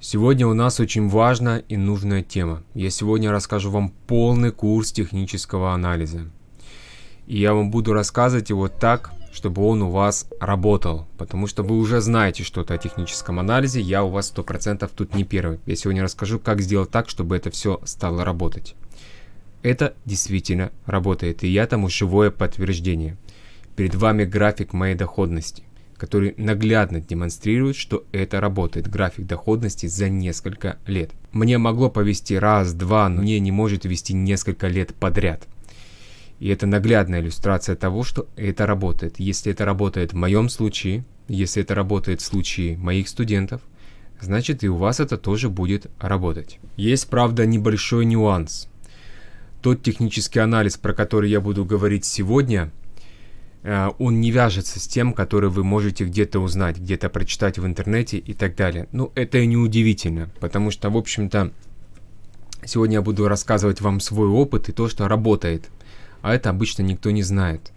Сегодня у нас очень важная и нужная тема. Я сегодня расскажу вам полный курс технического анализа. И я вам буду рассказывать его так, чтобы он у вас работал. Потому что вы уже знаете что-то о техническом анализе, я у вас 100% тут не первый. Я сегодня расскажу, как сделать так, чтобы это все стало работать. Это действительно работает, и я тому живое подтверждение. Перед вами график моей доходности который наглядно демонстрирует, что это работает, график доходности за несколько лет. Мне могло повести раз, два, но мне не может вести несколько лет подряд. И это наглядная иллюстрация того, что это работает. Если это работает в моем случае, если это работает в случае моих студентов, значит и у вас это тоже будет работать. Есть, правда, небольшой нюанс. Тот технический анализ, про который я буду говорить сегодня – Э, он не вяжется с тем, который вы можете где-то узнать, где-то прочитать в интернете и так далее. Ну, это и не удивительно, потому что, в общем-то, сегодня я буду рассказывать вам свой опыт и то, что работает, а это обычно никто не знает.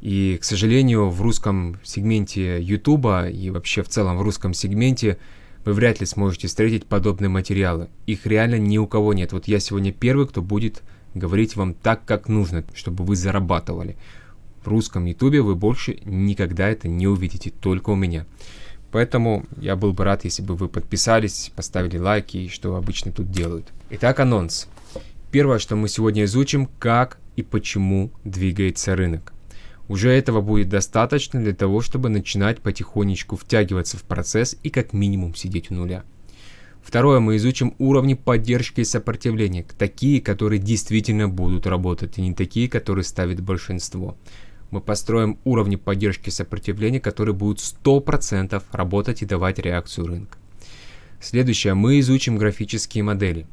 И, к сожалению, в русском сегменте YouTube и вообще в целом в русском сегменте вы вряд ли сможете встретить подобные материалы. Их реально ни у кого нет. Вот я сегодня первый, кто будет говорить вам так, как нужно, чтобы вы зарабатывали в русском ютубе вы больше никогда это не увидите, только у меня. Поэтому я был бы рад, если бы вы подписались, поставили лайки, что обычно тут делают. Итак, анонс. Первое, что мы сегодня изучим, как и почему двигается рынок. Уже этого будет достаточно для того, чтобы начинать потихонечку втягиваться в процесс и как минимум сидеть у нуля. Второе, мы изучим уровни поддержки и сопротивления, такие, которые действительно будут работать, и не такие, которые ставит большинство мы построим уровни поддержки сопротивления, которые будут 100% работать и давать реакцию рынка. Следующее, мы изучим графические модели.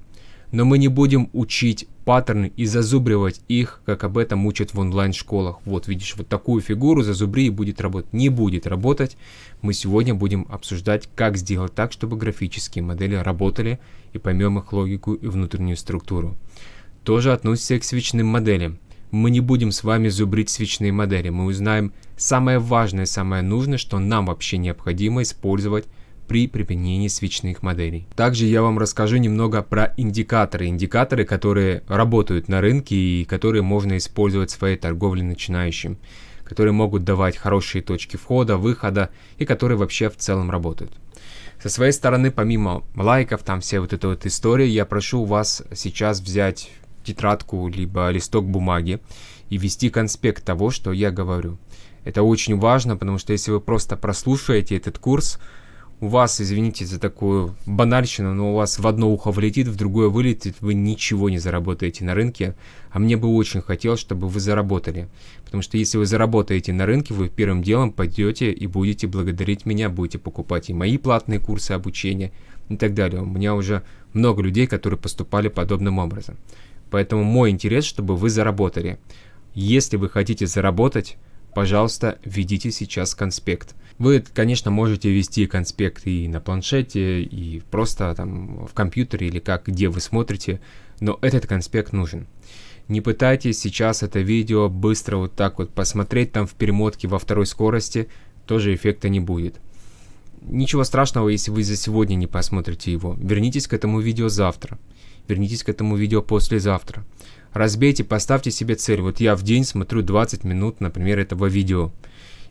Но мы не будем учить паттерны и зазубривать их, как об этом учат в онлайн-школах. Вот видишь, вот такую фигуру зазубри и будет работать. Не будет работать. Мы сегодня будем обсуждать, как сделать так, чтобы графические модели работали и поймем их логику и внутреннюю структуру. Тоже относится к свечным моделям мы не будем с вами зубрить свечные модели, мы узнаем самое важное, самое нужное, что нам вообще необходимо использовать при применении свечных моделей. Также я вам расскажу немного про индикаторы. Индикаторы, которые работают на рынке и которые можно использовать в своей торговле начинающим которые могут давать хорошие точки входа, выхода и которые вообще в целом работают. Со своей стороны, помимо лайков, там все вот эта вот история, я прошу вас сейчас взять тетрадку, либо листок бумаги и вести конспект того, что я говорю. Это очень важно, потому что если вы просто прослушаете этот курс, у вас, извините за такую банальщину, но у вас в одно ухо влетит, в другое вылетит, вы ничего не заработаете на рынке. А мне бы очень хотелось, чтобы вы заработали. Потому что если вы заработаете на рынке, вы первым делом пойдете и будете благодарить меня, будете покупать и мои платные курсы обучения и так далее. У меня уже много людей, которые поступали подобным образом. Поэтому мой интерес, чтобы вы заработали. Если вы хотите заработать, пожалуйста, введите сейчас конспект. Вы, конечно, можете вести конспект и на планшете, и просто там в компьютере или как, где вы смотрите, но этот конспект нужен. Не пытайтесь сейчас это видео быстро вот так вот посмотреть там в перемотке во второй скорости, тоже эффекта не будет. Ничего страшного, если вы за сегодня не посмотрите его. Вернитесь к этому видео завтра вернитесь к этому видео послезавтра. Разбейте, поставьте себе цель. Вот я в день смотрю 20 минут, например, этого видео.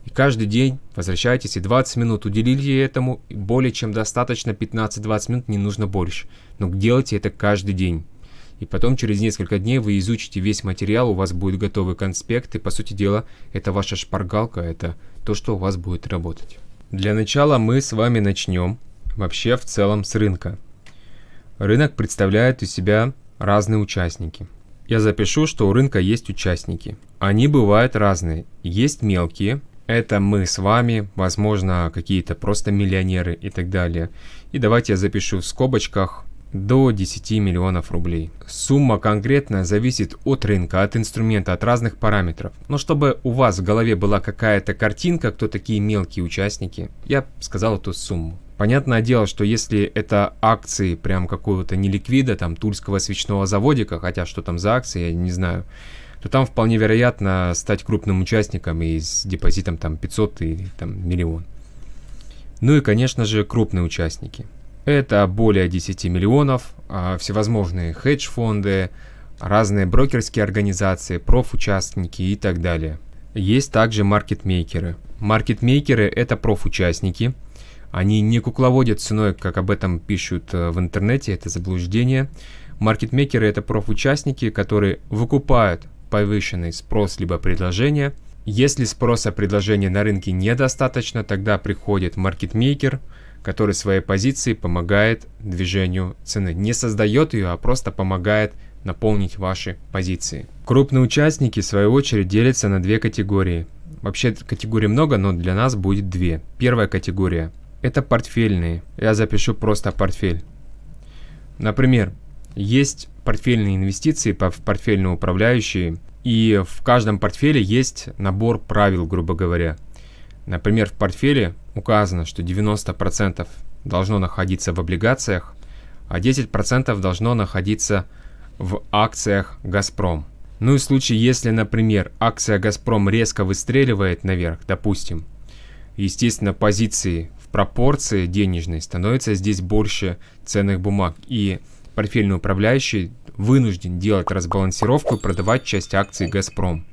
И каждый день возвращайтесь и 20 минут уделили этому, и более чем достаточно 15-20 минут, не нужно больше. Но делайте это каждый день. И потом через несколько дней вы изучите весь материал, у вас будет готовый конспект, и по сути дела это ваша шпаргалка, это то, что у вас будет работать. Для начала мы с вами начнем вообще в целом с рынка. Рынок представляет из себя разные участники. Я запишу, что у рынка есть участники. Они бывают разные. Есть мелкие, это мы с вами, возможно, какие-то просто миллионеры и так далее. И давайте я запишу в скобочках до 10 миллионов рублей. Сумма конкретно зависит от рынка, от инструмента, от разных параметров. Но чтобы у вас в голове была какая-то картинка, кто такие мелкие участники, я сказал эту сумму. Понятное дело, что если это акции прям какого-то неликвида, там, тульского свечного заводика, хотя что там за акции, я не знаю, то там вполне вероятно стать крупным участником и с депозитом там 500 или там миллион. Ну и, конечно же, крупные участники. Это более 10 миллионов, а, всевозможные хедж-фонды, разные брокерские организации, профучастники и так далее. Есть также маркетмейкеры. Маркетмейкеры – это профучастники – они не кукловодят ценой, как об этом пишут э, в интернете, это заблуждение. Маркетмейкеры – это профучастники, которые выкупают повышенный спрос либо предложение. Если спроса предложения на рынке недостаточно, тогда приходит маркетмейкер, который своей позиции помогает движению цены. Не создает ее, а просто помогает наполнить ваши позиции. Крупные участники, в свою очередь, делятся на две категории. Вообще категорий много, но для нас будет две. Первая категория – это портфельные. Я запишу просто портфель. Например, есть портфельные инвестиции, по портфельные управляющие, и в каждом портфеле есть набор правил, грубо говоря. Например, в портфеле указано, что 90% должно находиться в облигациях, а 10% должно находиться в акциях «Газпром». Ну и в случае, если, например, акция «Газпром» резко выстреливает наверх, допустим, естественно, позиции пропорции денежной становится здесь больше ценных бумаг. И портфельный управляющий вынужден делать разбалансировку и продавать часть акций «Газпром».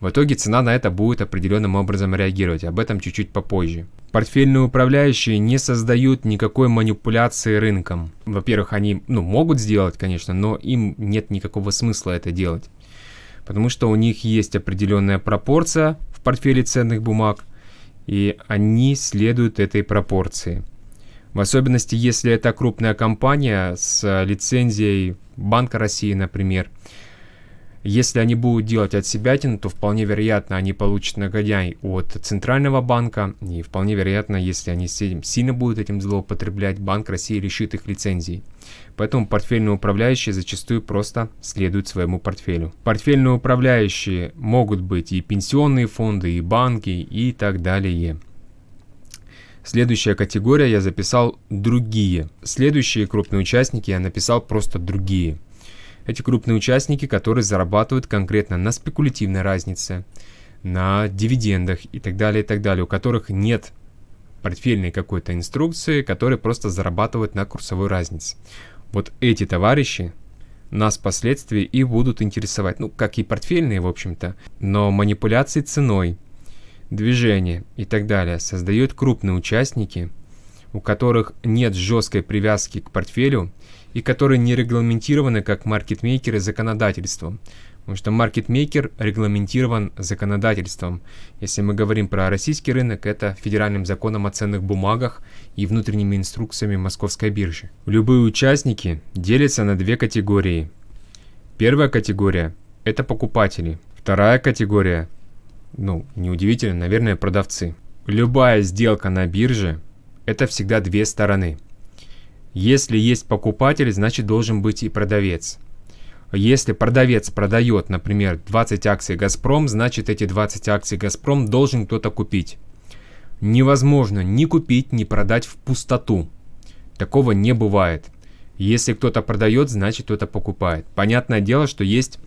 В итоге цена на это будет определенным образом реагировать, об этом чуть-чуть попозже. Портфельные управляющие не создают никакой манипуляции рынком. Во-первых, они ну, могут сделать, конечно, но им нет никакого смысла это делать. Потому что у них есть определенная пропорция в портфеле ценных бумаг – и они следуют этой пропорции. В особенности, если это крупная компания с лицензией Банка России, например, если они будут делать от себя тяну, то вполне вероятно они получат нагодяй от Центрального банка. И вполне вероятно, если они сильно будут этим злоупотреблять, Банк России лишит их лицензий. Поэтому портфельные управляющие зачастую просто следуют своему портфелю. Портфельные управляющие могут быть и пенсионные фонды, и банки, и так далее. Следующая категория я записал «Другие». Следующие крупные участники я написал просто «Другие». Эти крупные участники, которые зарабатывают конкретно на спекулятивной разнице, на дивидендах и так далее, и так далее, у которых нет портфельной какой-то инструкции, которые просто зарабатывают на курсовой разнице. Вот эти товарищи нас впоследствии и будут интересовать, ну, как и портфельные, в общем-то, но манипуляции ценой, движение и так далее создают крупные участники, у которых нет жесткой привязки к портфелю, и которые не регламентированы как маркетмейкеры законодательством. Потому что маркетмейкер регламентирован законодательством. Если мы говорим про российский рынок, это федеральным законом о ценных бумагах и внутренними инструкциями Московской биржи. Любые участники делятся на две категории. Первая категория – это покупатели. Вторая категория – ну, неудивительно, наверное, продавцы. Любая сделка на бирже – это всегда две стороны – если есть покупатель, значит должен быть и продавец. Если продавец продает, например, 20 акций «Газпром», значит эти 20 акций «Газпром» должен кто-то купить. Невозможно ни купить, ни продать в пустоту. Такого не бывает. Если кто-то продает, значит кто-то покупает. Понятное дело, что есть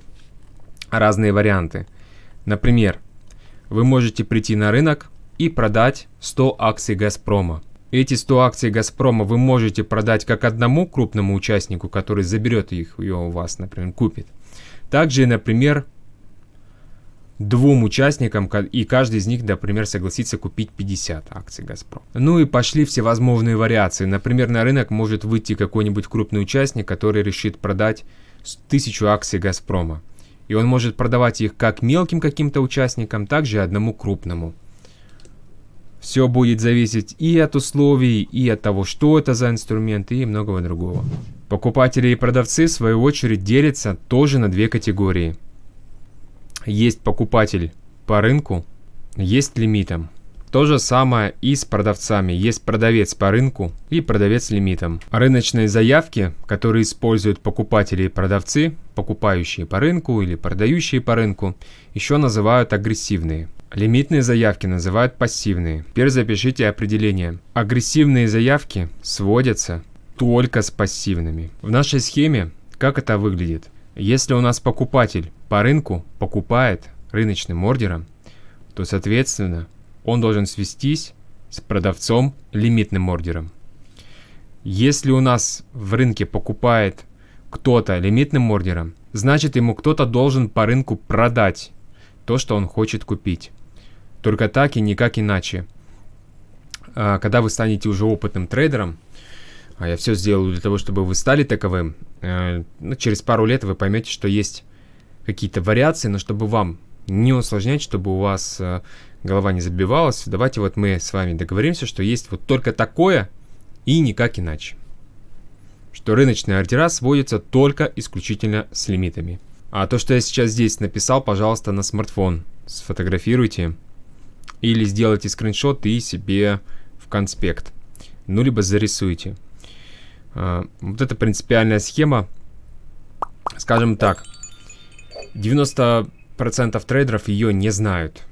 разные варианты. Например, вы можете прийти на рынок и продать 100 акций «Газпрома». Эти 100 акций «Газпрома» вы можете продать как одному крупному участнику, который заберет их ее у вас, например, купит. Также, например, двум участникам, и каждый из них, например, согласится купить 50 акций «Газпром». Ну и пошли всевозможные вариации. Например, на рынок может выйти какой-нибудь крупный участник, который решит продать тысячу акций «Газпрома». И он может продавать их как мелким каким-то участникам, так же и одному крупному. Все будет зависеть и от условий, и от того, что это за инструмент, и многого другого. Покупатели и продавцы, в свою очередь, делятся тоже на две категории. Есть покупатель по рынку, есть лимитом. То же самое и с продавцами. Есть продавец по рынку и продавец с лимитом. Рыночные заявки, которые используют покупатели и продавцы, покупающие по рынку или продающие по рынку, еще называют агрессивные – Лимитные заявки называют пассивные. Теперь запишите определение. Агрессивные заявки сводятся только с пассивными. В нашей схеме как это выглядит? Если у нас покупатель по рынку покупает рыночным ордером, то, соответственно, он должен свестись с продавцом лимитным ордером. Если у нас в рынке покупает кто-то лимитным ордером, значит ему кто-то должен по рынку продать то, что он хочет купить. Только так и никак иначе. А, когда вы станете уже опытным трейдером, а я все сделаю для того, чтобы вы стали таковым, э, ну, через пару лет вы поймете, что есть какие-то вариации, но чтобы вам не усложнять, чтобы у вас э, голова не забивалась, давайте вот мы с вами договоримся, что есть вот только такое и никак иначе. Что рыночные ордера сводятся только исключительно с лимитами. А то, что я сейчас здесь написал, пожалуйста, на смартфон. Сфотографируйте или сделайте скриншот и себе в конспект. Ну, либо зарисуйте. А, вот это принципиальная схема. Скажем так, 90% трейдеров ее не знают.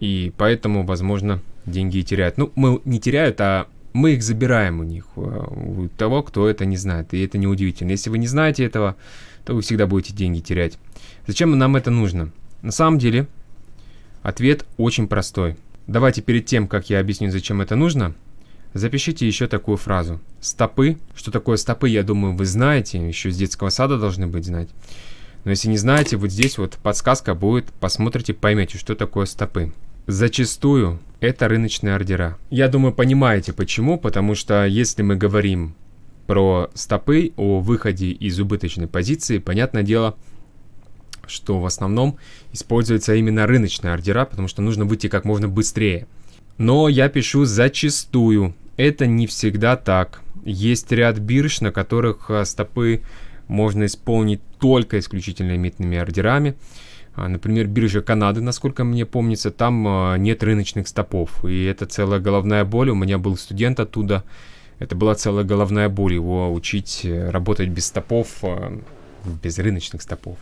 И поэтому, возможно, деньги и теряют. Ну, мы не теряют, а мы их забираем у них, а, у того, кто это не знает. И это неудивительно. Если вы не знаете этого, то вы всегда будете деньги терять. Зачем нам это нужно? На самом деле, Ответ очень простой. Давайте перед тем, как я объясню, зачем это нужно, запишите еще такую фразу. Стопы. Что такое стопы, я думаю, вы знаете, еще с детского сада должны быть знать. Но если не знаете, вот здесь вот подсказка будет, посмотрите, поймете, что такое стопы. Зачастую это рыночные ордера. Я думаю, понимаете почему, потому что если мы говорим про стопы, о выходе из убыточной позиции, понятное дело, что в основном используются именно рыночные ордера, потому что нужно выйти как можно быстрее. Но я пишу зачастую. Это не всегда так. Есть ряд бирж, на которых а, стопы можно исполнить только исключительно митными ордерами. А, например, биржа Канады, насколько мне помнится, там а, нет рыночных стопов. И это целая головная боль. У меня был студент оттуда. Это была целая головная боль его учить э, работать без стопов, без рыночных стопов.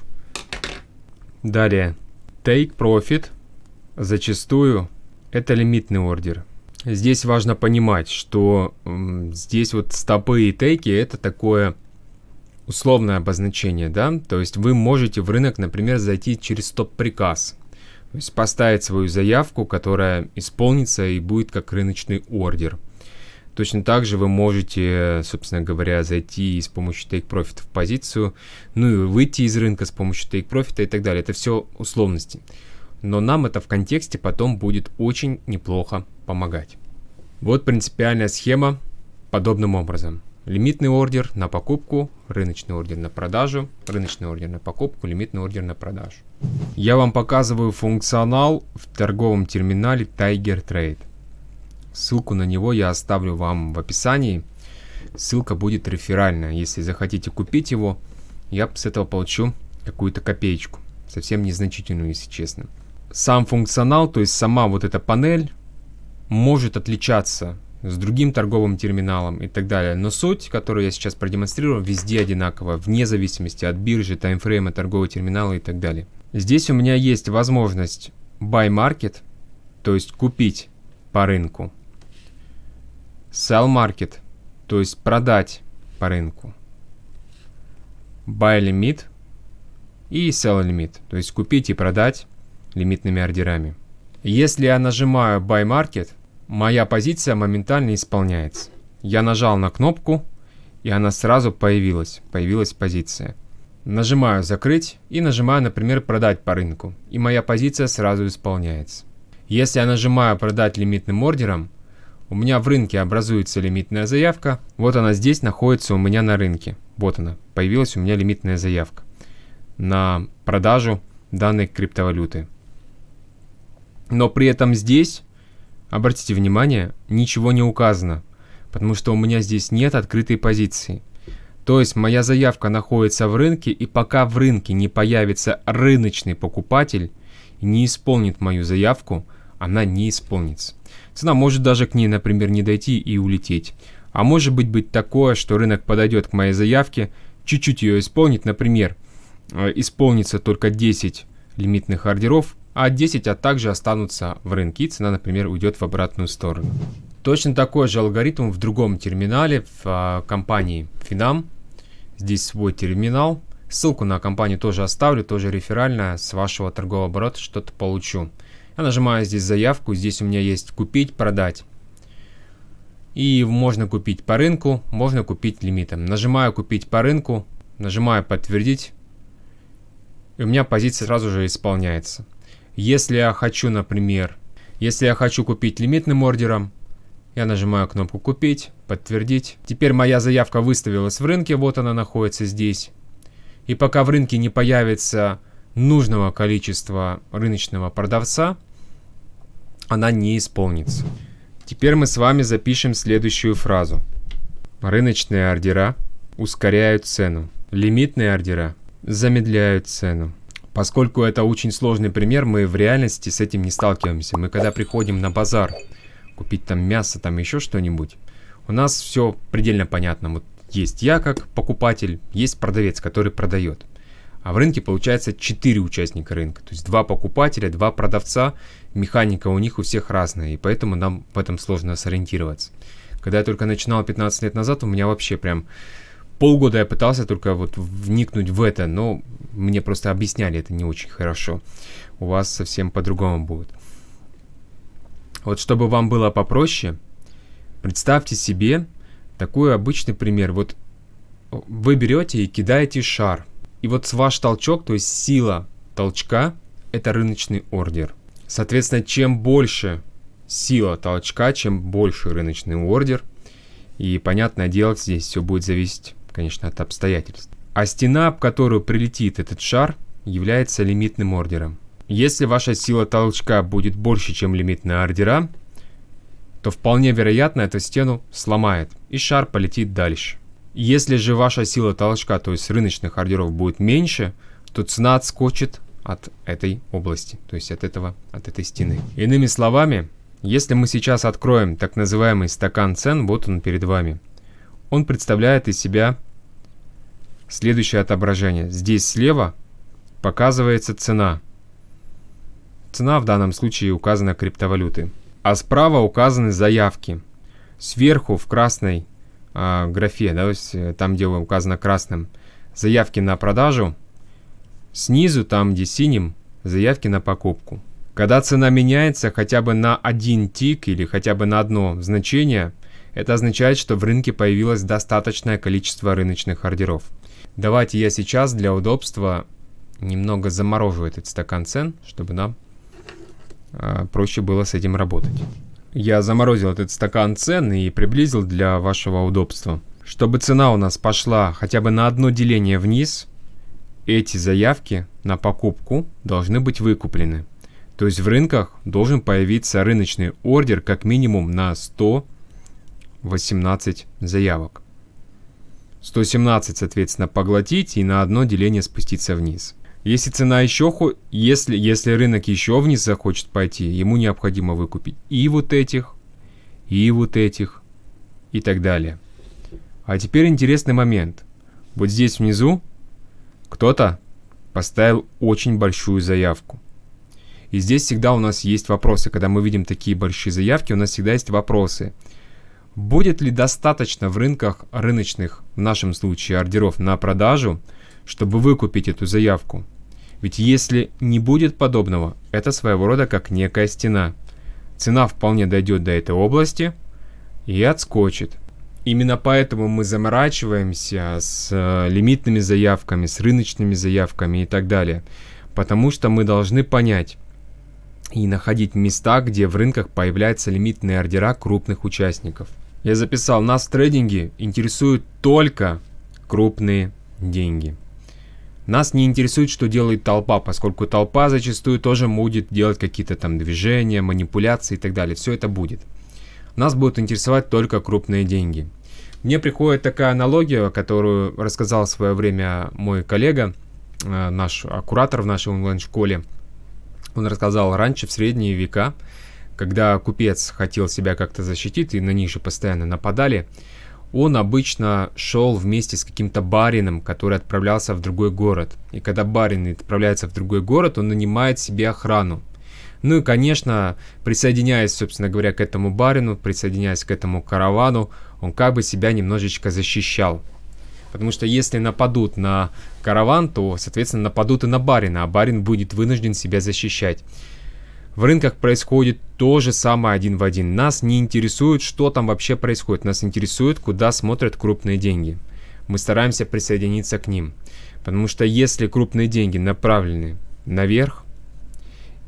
Далее. Take profit зачастую это лимитный ордер. Здесь важно понимать, что здесь вот стопы и тейки это такое условное обозначение, да, то есть вы можете в рынок, например, зайти через стоп-приказ, то есть поставить свою заявку, которая исполнится и будет как рыночный ордер – Точно так же вы можете, собственно говоря, зайти с помощью take profit в позицию, ну и выйти из рынка с помощью take profit и так далее. Это все условности. Но нам это в контексте потом будет очень неплохо помогать. Вот принципиальная схема подобным образом. Лимитный ордер на покупку, рыночный ордер на продажу, рыночный ордер на покупку, лимитный ордер на продажу. Я вам показываю функционал в торговом терминале Tiger Trade. Ссылку на него я оставлю вам в описании. Ссылка будет реферальная. Если захотите купить его, я с этого получу какую-то копеечку. Совсем незначительную, если честно. Сам функционал, то есть сама вот эта панель, может отличаться с другим торговым терминалом и так далее. Но суть, которую я сейчас продемонстрировал, везде одинаково, вне зависимости от биржи, таймфрейма, торгового терминала и так далее. Здесь у меня есть возможность buy market, то есть купить по рынку Sell market, то есть продать по рынку. Buy limit и sell limit, то есть купить и продать лимитными ордерами. Если я нажимаю buy market, моя позиция моментально исполняется. Я нажал на кнопку, и она сразу появилась, появилась позиция. Нажимаю «Закрыть» и нажимаю, например, «Продать по рынку», и моя позиция сразу исполняется. Если я нажимаю «Продать лимитным ордером», у меня в рынке образуется лимитная заявка. Вот она здесь находится у меня на рынке. Вот она. Появилась у меня лимитная заявка на продажу данной криптовалюты. Но при этом здесь, обратите внимание, ничего не указано, потому что у меня здесь нет открытой позиции. То есть моя заявка находится в рынке, и пока в рынке не появится рыночный покупатель и не исполнит мою заявку, она не исполнится. Цена может даже к ней, например, не дойти и улететь. А может быть быть такое, что рынок подойдет к моей заявке, чуть-чуть ее исполнит, например, э, исполнится только 10 лимитных ордеров, а 10, а также останутся в рынке, и цена, например, уйдет в обратную сторону. Точно такой же алгоритм в другом терминале в а, компании Finam. Здесь свой терминал. Ссылку на компанию тоже оставлю, тоже реферальная, с вашего торгового оборота что-то получу. Я нажимаю здесь заявку, здесь у меня есть купить, продать. И можно купить по рынку, можно купить лимитом. Нажимаю купить по рынку, нажимаю подтвердить. И у меня позиция сразу же исполняется. Если я хочу, например, если я хочу купить лимитным ордером, я нажимаю кнопку «Купить», «Подтвердить». Теперь моя заявка выставилась в рынке, вот она находится здесь. И пока в рынке не появится нужного количества рыночного продавца, она не исполнится. Теперь мы с вами запишем следующую фразу. Рыночные ордера ускоряют цену. Лимитные ордера замедляют цену. Поскольку это очень сложный пример, мы в реальности с этим не сталкиваемся. Мы когда приходим на базар, купить там мясо, там еще что-нибудь, у нас все предельно понятно. Вот есть я как покупатель, есть продавец, который продает а в рынке получается 4 участника рынка, то есть 2 покупателя, 2 продавца, механика у них у всех разная, и поэтому нам в этом сложно сориентироваться. Когда я только начинал 15 лет назад, у меня вообще прям полгода я пытался только вот вникнуть в это, но мне просто объясняли это не очень хорошо. У вас совсем по-другому будет. Вот чтобы вам было попроще, представьте себе такой обычный пример. Вот вы берете и кидаете шар и вот ваш толчок, то есть сила толчка, это рыночный ордер. Соответственно, чем больше сила толчка, чем больше рыночный ордер, и понятное дело, здесь все будет зависеть, конечно, от обстоятельств. А стена, об которую прилетит этот шар, является лимитным ордером. Если ваша сила толчка будет больше, чем лимитные ордера, то вполне вероятно эту стену сломает, и шар полетит дальше. Если же ваша сила толчка, то есть рыночных ордеров будет меньше, то цена отскочит от этой области, то есть от этого, от этой стены. Иными словами, если мы сейчас откроем так называемый стакан цен, вот он перед вами, он представляет из себя следующее отображение. Здесь слева показывается цена. Цена в данном случае указана криптовалюты. А справа указаны заявки. Сверху в красной а, графе, да, то есть э, там, где указано красным, заявки на продажу, снизу, там, где синим, заявки на покупку. Когда цена меняется хотя бы на один тик или хотя бы на одно значение, это означает, что в рынке появилось достаточное количество рыночных ордеров. Давайте я сейчас для удобства немного заморожу этот стакан цен, чтобы нам э, проще было с этим работать. Я заморозил этот стакан цен и приблизил для вашего удобства. Чтобы цена у нас пошла хотя бы на одно деление вниз, эти заявки на покупку должны быть выкуплены. То есть в рынках должен появиться рыночный ордер как минимум на 118 заявок. 117, соответственно, поглотить и на одно деление спуститься вниз. Если цена еще, если, если рынок еще вниз захочет пойти, ему необходимо выкупить и вот этих, и вот этих, и так далее. А теперь интересный момент. Вот здесь внизу кто-то поставил очень большую заявку. И здесь всегда у нас есть вопросы. Когда мы видим такие большие заявки, у нас всегда есть вопросы. Будет ли достаточно в рынках рыночных, в нашем случае, ордеров на продажу – чтобы выкупить эту заявку. Ведь если не будет подобного, это своего рода как некая стена. Цена вполне дойдет до этой области и отскочит. Именно поэтому мы заморачиваемся с э, лимитными заявками, с рыночными заявками и так далее. Потому что мы должны понять и находить места, где в рынках появляются лимитные ордера крупных участников. Я записал, нас в трейдинге интересуют только крупные деньги. Нас не интересует, что делает толпа, поскольку толпа зачастую тоже будет делать какие-то там движения, манипуляции и так далее. Все это будет. Нас будут интересовать только крупные деньги. Мне приходит такая аналогия, которую рассказал в свое время мой коллега, э, наш куратор в нашей онлайн-школе. Он рассказал, раньше в средние века, когда купец хотел себя как-то защитить, и на них же постоянно нападали, он обычно шел вместе с каким-то барином, который отправлялся в другой город. И когда барин отправляется в другой город, он нанимает себе охрану. Ну и, конечно, присоединяясь, собственно говоря, к этому барину, присоединяясь к этому каравану, он как бы себя немножечко защищал. Потому что если нападут на караван, то, соответственно, нападут и на барина, а барин будет вынужден себя защищать. В рынках происходит то же самое один в один. Нас не интересует, что там вообще происходит. Нас интересует, куда смотрят крупные деньги. Мы стараемся присоединиться к ним. Потому что если крупные деньги направлены наверх,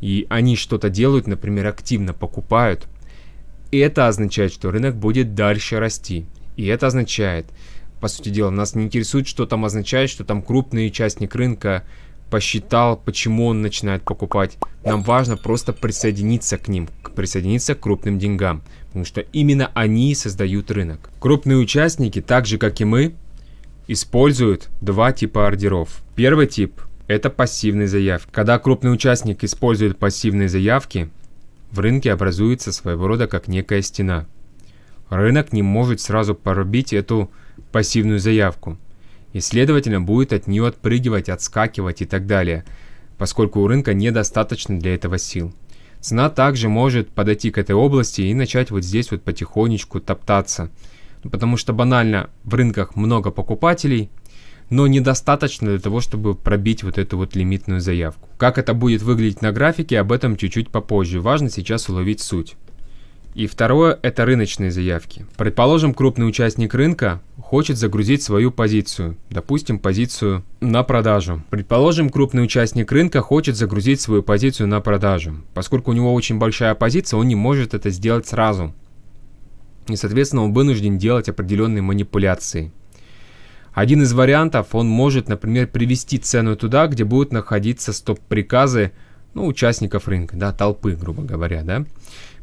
и они что-то делают, например, активно покупают, это означает, что рынок будет дальше расти. И это означает, по сути дела, нас не интересует, что там означает, что там крупный участник рынка посчитал, почему он начинает покупать. Нам важно просто присоединиться к ним, присоединиться к крупным деньгам, потому что именно они создают рынок. Крупные участники, так же как и мы, используют два типа ордеров. Первый тип – это пассивные заявки. Когда крупный участник использует пассивные заявки, в рынке образуется своего рода как некая стена. Рынок не может сразу порубить эту пассивную заявку и, следовательно, будет от нее отпрыгивать, отскакивать и так далее, поскольку у рынка недостаточно для этого сил. Цена также может подойти к этой области и начать вот здесь вот потихонечку топтаться, ну, потому что банально в рынках много покупателей, но недостаточно для того, чтобы пробить вот эту вот лимитную заявку. Как это будет выглядеть на графике, об этом чуть-чуть попозже, важно сейчас уловить суть. И второе – это рыночные заявки. Предположим, крупный участник рынка хочет загрузить свою позицию, допустим, позицию на продажу. Предположим, крупный участник рынка хочет загрузить свою позицию на продажу. Поскольку у него очень большая позиция, он не может это сделать сразу. И, соответственно, он вынужден делать определенные манипуляции. Один из вариантов, он может, например, привести цену туда, где будут находиться стоп-приказы ну, участников рынка, да, толпы, грубо говоря, да.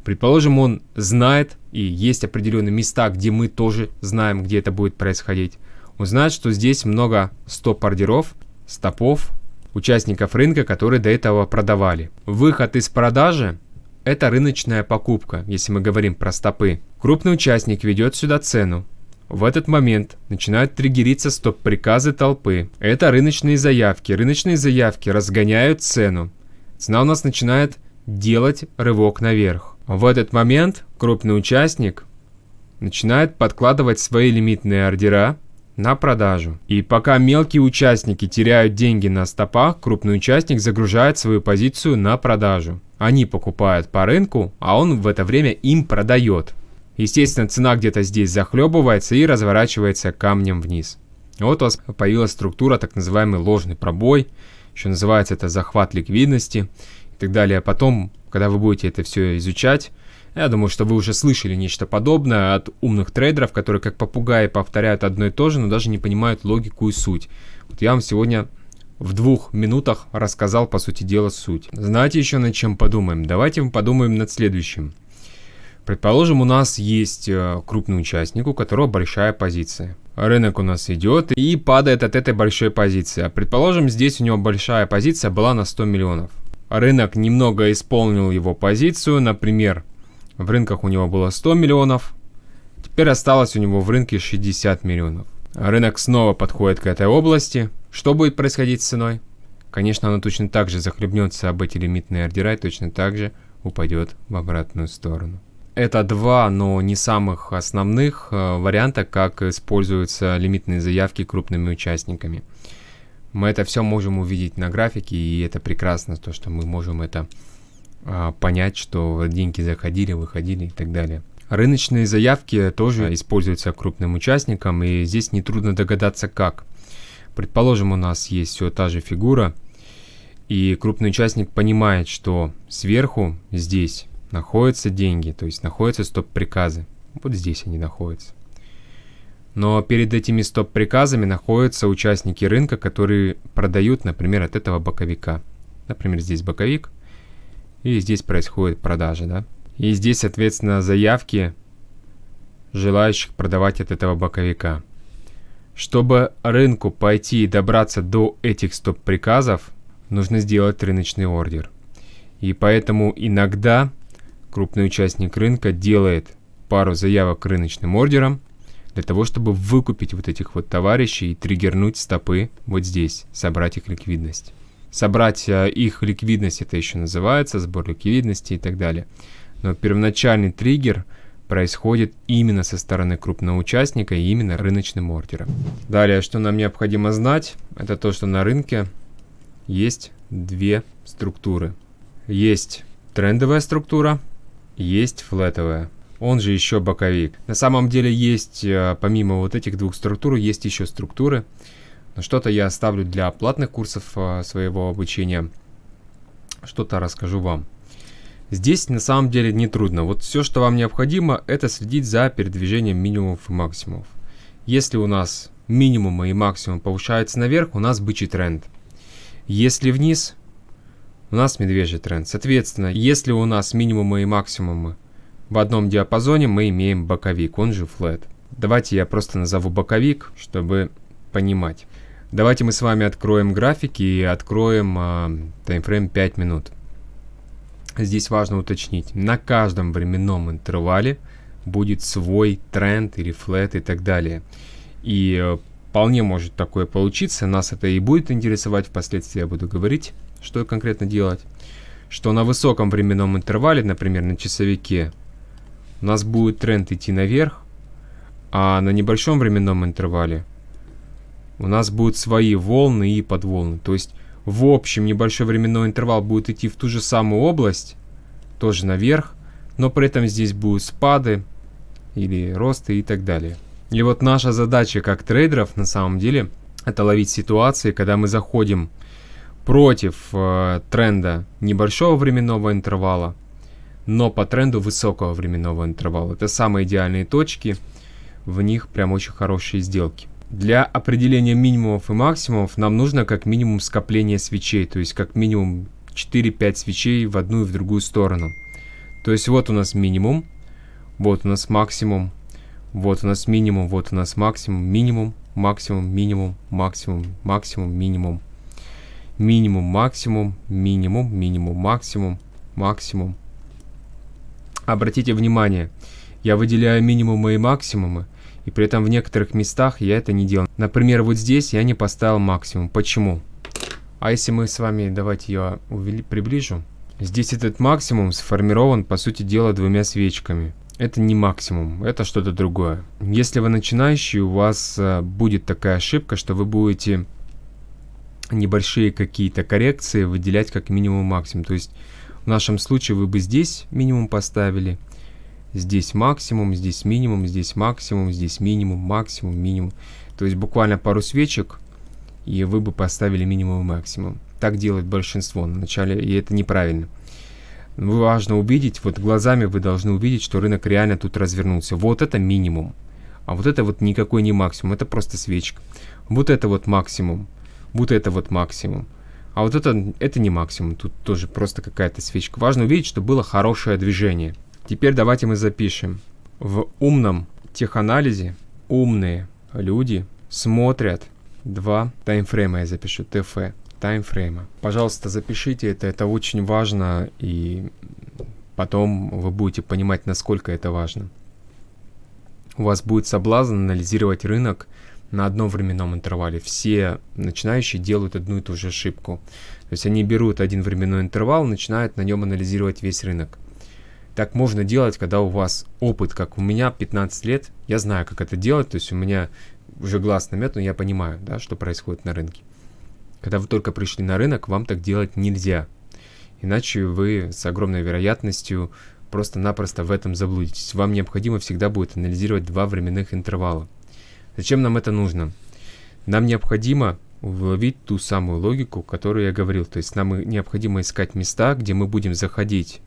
Предположим, он знает, и есть определенные места, где мы тоже знаем, где это будет происходить. Он знает, что здесь много стоп-ордеров, стопов, участников рынка, которые до этого продавали. Выход из продажи – это рыночная покупка, если мы говорим про стопы. Крупный участник ведет сюда цену. В этот момент начинают триггериться стоп-приказы толпы. Это рыночные заявки. Рыночные заявки разгоняют цену. Цена у нас начинает делать рывок наверх. В этот момент крупный участник начинает подкладывать свои лимитные ордера на продажу. И пока мелкие участники теряют деньги на стопах, крупный участник загружает свою позицию на продажу. Они покупают по рынку, а он в это время им продает. Естественно, цена где-то здесь захлебывается и разворачивается камнем вниз. Вот у вас появилась структура, так называемый ложный пробой, еще называется это захват ликвидности и так далее. Потом когда вы будете это все изучать, я думаю, что вы уже слышали нечто подобное от умных трейдеров, которые как попугаи повторяют одно и то же, но даже не понимают логику и суть. Вот я вам сегодня в двух минутах рассказал, по сути дела, суть. Знаете еще над чем подумаем? Давайте мы подумаем над следующим. Предположим, у нас есть э, крупный участник, у которого большая позиция. Рынок у нас идет и падает от этой большой позиции. А предположим, здесь у него большая позиция была на 100 миллионов. А рынок немного исполнил его позицию. Например, в рынках у него было 100 миллионов, теперь осталось у него в рынке 60 миллионов. Рынок снова подходит к этой области. Что будет происходить с ценой? Конечно, она точно так же захлебнется об а эти лимитные ордера и точно так же упадет в обратную сторону. Это два, но не самых основных э, варианта, как используются лимитные заявки крупными участниками – мы это все можем увидеть на графике, и это прекрасно, то, что мы можем это а, понять, что деньги заходили, выходили и так далее. Рыночные заявки тоже используются крупным участникам, и здесь нетрудно догадаться как. Предположим, у нас есть все та же фигура, и крупный участник понимает, что сверху здесь находятся деньги, то есть находятся стоп-приказы. Вот здесь они находятся. Но перед этими стоп-приказами находятся участники рынка, которые продают, например, от этого боковика. Например, здесь боковик, и здесь происходит продажа, да. И здесь, соответственно, заявки желающих продавать от этого боковика. Чтобы рынку пойти и добраться до этих стоп-приказов, нужно сделать рыночный ордер. И поэтому иногда крупный участник рынка делает пару заявок рыночным ордером, для того, чтобы выкупить вот этих вот товарищей и триггернуть стопы вот здесь, собрать их ликвидность. Собрать э, их ликвидность, это еще называется, сбор ликвидности и так далее. Но первоначальный триггер происходит именно со стороны крупного участника именно рыночным ордером. Далее, что нам необходимо знать, это то, что на рынке есть две структуры. Есть трендовая структура, есть флетовая он же еще боковик. На самом деле есть, э, помимо вот этих двух структур, есть еще структуры. Но что-то я оставлю для платных курсов э, своего обучения. Что-то расскажу вам. Здесь на самом деле не трудно. Вот все, что вам необходимо, это следить за передвижением минимумов и максимумов. Если у нас минимумы и максимум повышаются наверх, у нас бычий тренд. Если вниз, у нас медвежий тренд. Соответственно, если у нас минимумы и максимумы в одном диапазоне мы имеем боковик, он же flat. Давайте я просто назову боковик, чтобы понимать. Давайте мы с вами откроем графики и откроем э, таймфрейм 5 минут. Здесь важно уточнить, на каждом временном интервале будет свой тренд или флет и так далее. И э, вполне может такое получиться, нас это и будет интересовать, впоследствии я буду говорить, что конкретно делать. Что на высоком временном интервале, например, на часовике, у нас будет тренд идти наверх, а на небольшом временном интервале у нас будут свои волны и подволны. То есть в общем небольшой временной интервал будет идти в ту же самую область, тоже наверх, но при этом здесь будут спады или росты и так далее. И вот наша задача как трейдеров на самом деле это ловить ситуации, когда мы заходим против э, тренда небольшого временного интервала, но по тренду высокого временного интервала. Это самые идеальные точки, в них прям очень хорошие сделки. Для определения минимумов и максимумов нам нужно как минимум скопление свечей, то есть как минимум 4-5 свечей в одну и в другую сторону. То есть вот у нас минимум, вот у нас максимум, вот у нас минимум, вот у нас максимум, минимум, максимум, минимум, максимум, максимум, минимум. Минимум, максимум, минимум, минимум, максимум, максимум, Обратите внимание, я выделяю минимумы и максимумы, и при этом в некоторых местах я это не делал. Например, вот здесь я не поставил максимум. Почему? А если мы с вами, давайте я приближу. Здесь этот максимум сформирован, по сути дела, двумя свечками. Это не максимум, это что-то другое. Если вы начинающий, у вас э, будет такая ошибка, что вы будете небольшие какие-то коррекции выделять как минимум максимум. То есть в нашем случае вы бы здесь минимум поставили, здесь максимум, здесь минимум, здесь максимум, здесь минимум, максимум, минимум. То есть буквально пару свечек, и вы бы поставили минимум и максимум. Так делает большинство на начале, и это неправильно. Важно увидеть, вот глазами вы должны увидеть, что рынок реально тут развернулся. Вот это минимум. А вот это вот никакой не максимум, это просто свечка. Вот это вот максимум. Вот это вот максимум. А вот это, это не максимум, тут тоже просто какая-то свечка. Важно увидеть, что было хорошее движение. Теперь давайте мы запишем. В умном теханализе умные люди смотрят два таймфрейма, я запишу, ТФ, таймфрейма. Пожалуйста, запишите это, это очень важно, и потом вы будете понимать, насколько это важно. У вас будет соблазн анализировать рынок на одном временном интервале. Все начинающие делают одну и ту же ошибку. То есть они берут один временной интервал, начинают на нем анализировать весь рынок. Так можно делать, когда у вас опыт, как у меня 15 лет, я знаю, как это делать, то есть у меня уже глаз намет, но я понимаю, да, что происходит на рынке. Когда вы только пришли на рынок, вам так делать нельзя. Иначе вы с огромной вероятностью просто-напросто в этом заблудитесь. Вам необходимо всегда будет анализировать два временных интервала – Зачем нам это нужно? Нам необходимо уловить ту самую логику, которую я говорил. То есть нам необходимо искать места, где мы будем заходить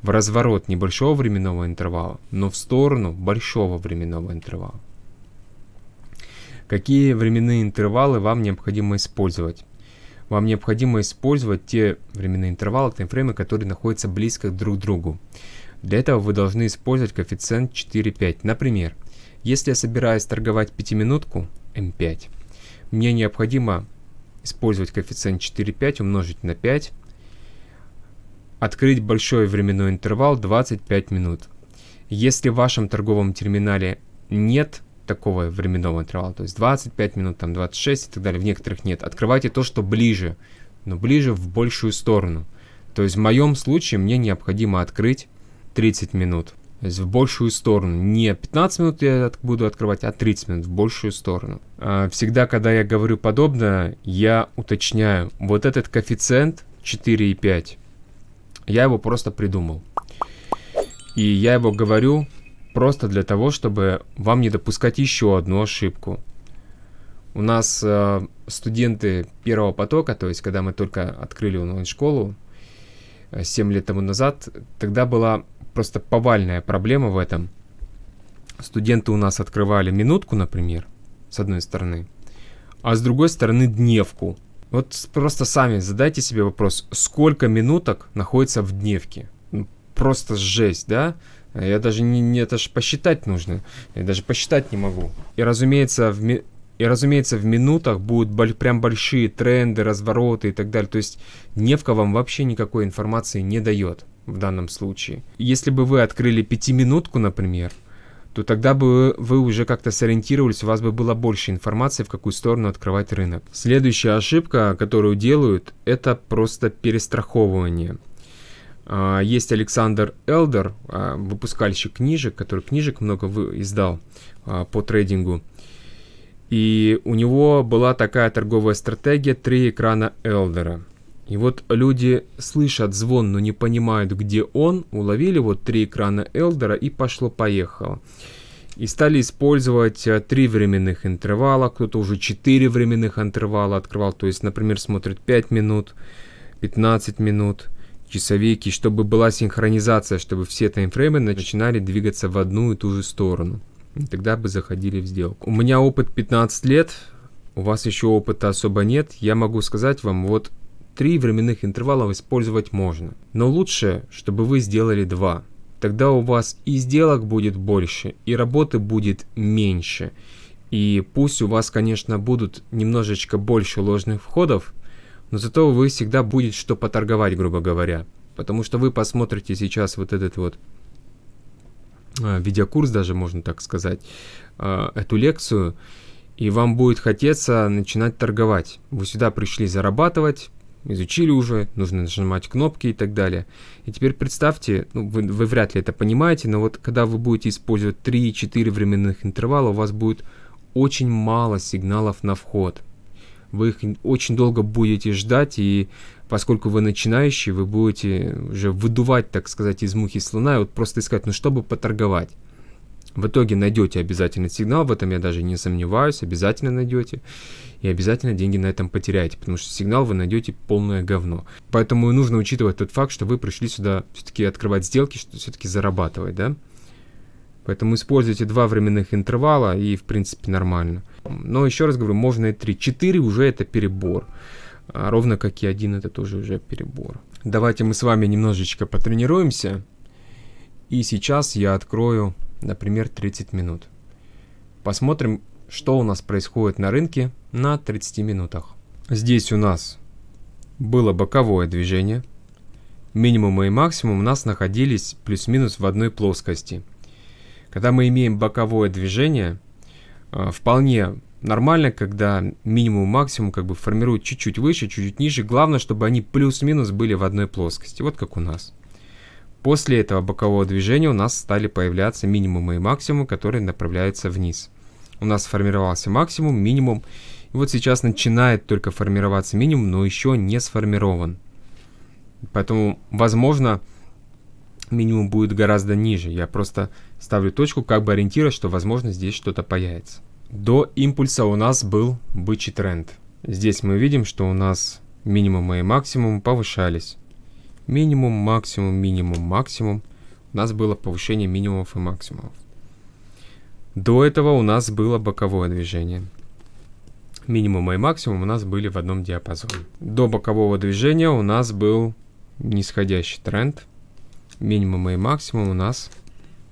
в разворот небольшого временного интервала, но в сторону большого временного интервала. Какие временные интервалы вам необходимо использовать? Вам необходимо использовать те временные интервалы, таймфреймы, которые находятся близко друг к другу. Для этого вы должны использовать коэффициент 4,5. Например, если я собираюсь торговать пятиминутку М5, эм мне необходимо использовать коэффициент 4,5 умножить на 5, открыть большой временной интервал 25 минут. Если в вашем торговом терминале нет такого временного интервала, то есть 25 минут, там 26 и так далее, в некоторых нет, открывайте то, что ближе, но ближе в большую сторону. То есть в моем случае мне необходимо открыть 30 минут. То есть в большую сторону. Не 15 минут я буду открывать, а 30 минут в большую сторону. А всегда, когда я говорю подобное, я уточняю. Вот этот коэффициент 4,5, я его просто придумал. И я его говорю просто для того, чтобы вам не допускать еще одну ошибку. У нас э, студенты первого потока, то есть когда мы только открыли онлайн-школу 7 э, лет тому назад, тогда была просто повальная проблема в этом. Студенты у нас открывали минутку, например, с одной стороны, а с другой стороны дневку. Вот просто сами задайте себе вопрос, сколько минуток находится в дневке? Ну, просто жесть, да? Я даже не, не это же посчитать нужно. Я даже посчитать не могу. И разумеется, в, ми... и, разумеется, в минутах будут боль, прям большие тренды, развороты и так далее. То есть дневка вам вообще никакой информации не дает в данном случае. Если бы вы открыли пятиминутку, например, то тогда бы вы уже как-то сориентировались, у вас бы было больше информации, в какую сторону открывать рынок. Следующая ошибка, которую делают, это просто перестраховывание. А, есть Александр Элдер, а, выпускальщик книжек, который книжек много издал а, по трейдингу. И у него была такая торговая стратегия «Три экрана Элдера». И вот люди слышат звон, но не понимают, где он, уловили вот три экрана Элдера и пошло-поехало. И стали использовать э, три временных интервала, кто-то уже четыре временных интервала открывал, то есть, например, смотрит 5 минут, 15 минут, часовики, чтобы была синхронизация, чтобы все таймфреймы начинали двигаться в одну и ту же сторону. И тогда бы заходили в сделку. У меня опыт 15 лет, у вас еще опыта особо нет. Я могу сказать вам, вот Три временных интервала использовать можно, но лучше, чтобы вы сделали два. Тогда у вас и сделок будет больше, и работы будет меньше. И пусть у вас, конечно, будут немножечко больше ложных входов, но зато вы всегда будет что поторговать, грубо говоря. Потому что вы посмотрите сейчас вот этот вот а, видеокурс, даже можно так сказать, а, эту лекцию, и вам будет хотеться начинать торговать. Вы сюда пришли зарабатывать, изучили уже, нужно нажимать кнопки и так далее. И теперь представьте, ну, вы, вы вряд ли это понимаете, но вот когда вы будете использовать 3-4 временных интервала, у вас будет очень мало сигналов на вход. Вы их очень долго будете ждать, и поскольку вы начинающий, вы будете уже выдувать, так сказать, из мухи слона, и вот просто искать, ну, чтобы поторговать. В итоге найдете обязательно сигнал, в этом я даже не сомневаюсь, обязательно найдете и обязательно деньги на этом потеряете, потому что сигнал вы найдете полное говно. Поэтому нужно учитывать тот факт, что вы пришли сюда все-таки открывать сделки, что все-таки зарабатывать, да? Поэтому используйте два временных интервала и в принципе нормально. Но еще раз говорю, можно и три, четыре уже это перебор. А ровно как и один это тоже уже перебор. Давайте мы с вами немножечко потренируемся. И сейчас я открою, например, 30 минут. Посмотрим, что у нас происходит на рынке на 30 минутах. Здесь у нас было боковое движение. Минимум и максимум у нас находились плюс-минус в одной плоскости. Когда мы имеем боковое движение, э, вполне нормально, когда минимум и максимум как бы формируют чуть-чуть выше, чуть-чуть ниже. Главное, чтобы они плюс-минус были в одной плоскости, вот как у нас. После этого бокового движения у нас стали появляться минимумы и максимумы, которые направляются вниз у нас сформировался максимум, минимум. И вот сейчас начинает только формироваться минимум, но еще не сформирован. Поэтому, возможно, минимум будет гораздо ниже. Я просто ставлю точку, как бы ориентируясь, что, возможно, здесь что-то появится. До импульса у нас был бычий тренд. Здесь мы видим, что у нас минимум и максимум повышались. Минимум, максимум, минимум, максимум. У нас было повышение минимумов и максимумов. До этого у нас было боковое движение. Минимум и максимум у нас были в одном диапазоне. До бокового движения у нас был нисходящий тренд. Минимум и максимум у нас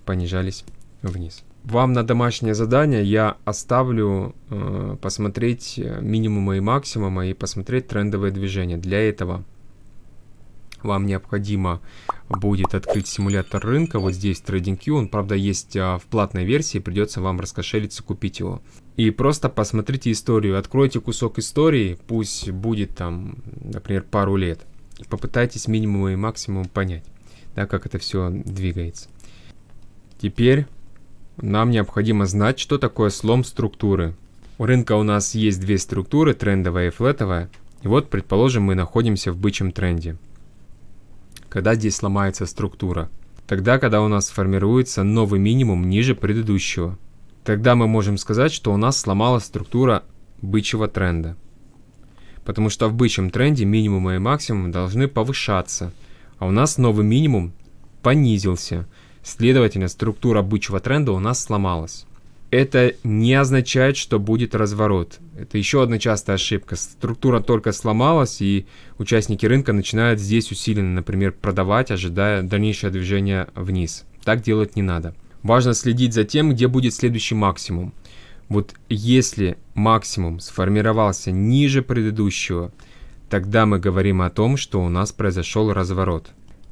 понижались вниз. Вам на домашнее задание я оставлю э, посмотреть э, минимумы и максимумы и посмотреть трендовые движения. Для этого вам необходимо будет открыть симулятор рынка. Вот здесь TradingView, он, правда, есть а, в платной версии, придется вам раскошелиться, купить его. И просто посмотрите историю, откройте кусок истории, пусть будет там, например, пару лет. И попытайтесь минимум и максимум понять, да, как это все двигается. Теперь нам необходимо знать, что такое слом структуры. У рынка у нас есть две структуры, трендовая и флетовая. И вот, предположим, мы находимся в бычьем тренде когда здесь сломается структура. Тогда, когда у нас формируется новый минимум ниже предыдущего. Тогда мы можем сказать, что у нас сломалась структура бычьего тренда. Потому что в бычьем тренде минимумы и максимумы должны повышаться, а у нас новый минимум понизился. Следовательно, структура бычьего тренда у нас сломалась это не означает, что будет разворот. Это еще одна частая ошибка. Структура только сломалась, и участники рынка начинают здесь усиленно, например, продавать, ожидая дальнейшее движение вниз. Так делать не надо. Важно следить за тем, где будет следующий максимум. Вот если максимум сформировался ниже предыдущего, тогда мы говорим о том, что у нас произошел разворот.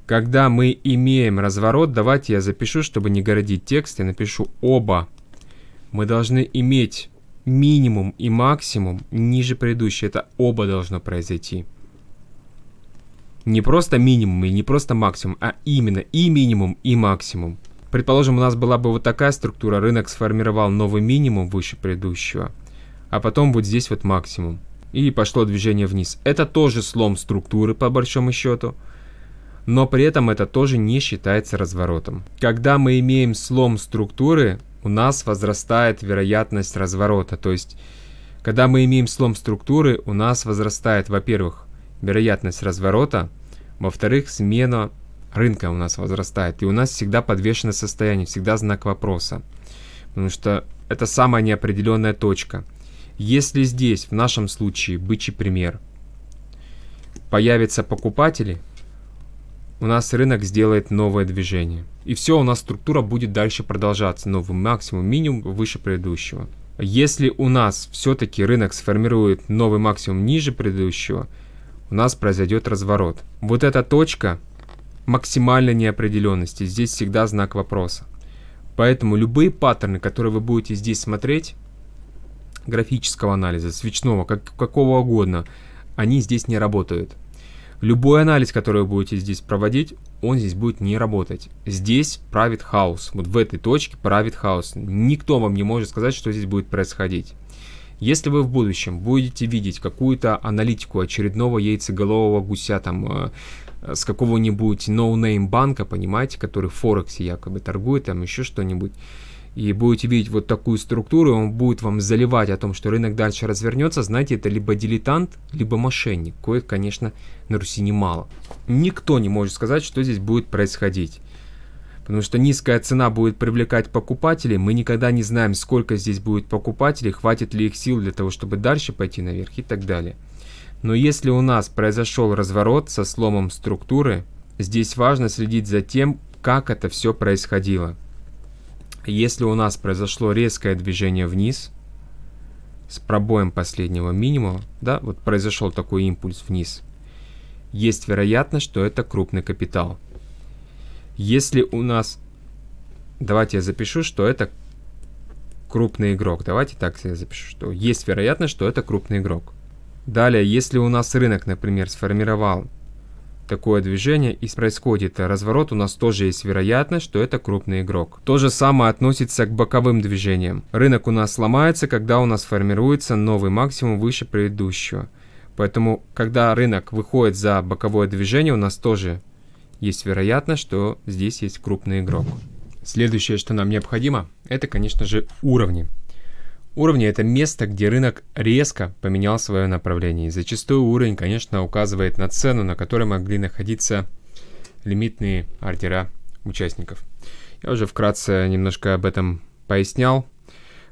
Когда мы имеем разворот, давайте я запишу, чтобы не городить текст, я напишу оба мы должны иметь минимум и максимум ниже предыдущего. Это оба должно произойти. Не просто минимум и не просто максимум, а именно и минимум, и максимум. Предположим, у нас была бы вот такая структура, рынок сформировал новый минимум выше предыдущего, а потом вот здесь вот максимум. И пошло движение вниз. Это тоже слом структуры по большому счету, но при этом это тоже не считается разворотом. Когда мы имеем слом структуры, у нас возрастает вероятность разворота. То есть, когда мы имеем слом структуры, у нас возрастает, во-первых, вероятность разворота, во-вторых, смена рынка у нас возрастает. И у нас всегда подвешенное состояние, всегда знак вопроса. Потому что это самая неопределенная точка. Если здесь, в нашем случае, бычий пример, появятся покупатели – у нас рынок сделает новое движение. И все, у нас структура будет дальше продолжаться, новый максимум, минимум выше предыдущего. Если у нас все-таки рынок сформирует новый максимум ниже предыдущего, у нас произойдет разворот. Вот эта точка максимальной неопределенности, здесь всегда знак вопроса. Поэтому любые паттерны, которые вы будете здесь смотреть, графического анализа, свечного, как, какого угодно, они здесь не работают. Любой анализ, который вы будете здесь проводить, он здесь будет не работать. Здесь правит хаос. Вот в этой точке правит хаос. Никто вам не может сказать, что здесь будет происходить. Если вы в будущем будете видеть какую-то аналитику очередного яйцеголового гуся, там, э, э, с какого-нибудь ноунейм no банка, понимаете, который в Форексе якобы торгует, там еще что-нибудь, и будете видеть вот такую структуру, он будет вам заливать о том, что рынок дальше развернется, знаете, это либо дилетант, либо мошенник, коих, конечно, на Руси немало. Никто не может сказать, что здесь будет происходить. Потому что низкая цена будет привлекать покупателей, мы никогда не знаем, сколько здесь будет покупателей, хватит ли их сил для того, чтобы дальше пойти наверх и так далее. Но если у нас произошел разворот со сломом структуры, здесь важно следить за тем, как это все происходило. Если у нас произошло резкое движение вниз с пробоем последнего минимума, да, вот произошел такой импульс вниз, есть вероятность, что это крупный капитал. Если у нас... Давайте я запишу, что это крупный игрок. Давайте так я запишу, что есть вероятность, что это крупный игрок. Далее, если у нас рынок, например, сформировал такое движение и происходит разворот, у нас тоже есть вероятность, что это крупный игрок. То же самое относится к боковым движениям. Рынок у нас сломается, когда у нас формируется новый максимум выше предыдущего. Поэтому, когда рынок выходит за боковое движение, у нас тоже есть вероятность, что здесь есть крупный игрок. Следующее, что нам необходимо, это, конечно же, уровни. Уровни – это место, где рынок резко поменял свое направление. зачастую уровень, конечно, указывает на цену, на которой могли находиться лимитные ордера участников. Я уже вкратце немножко об этом пояснял.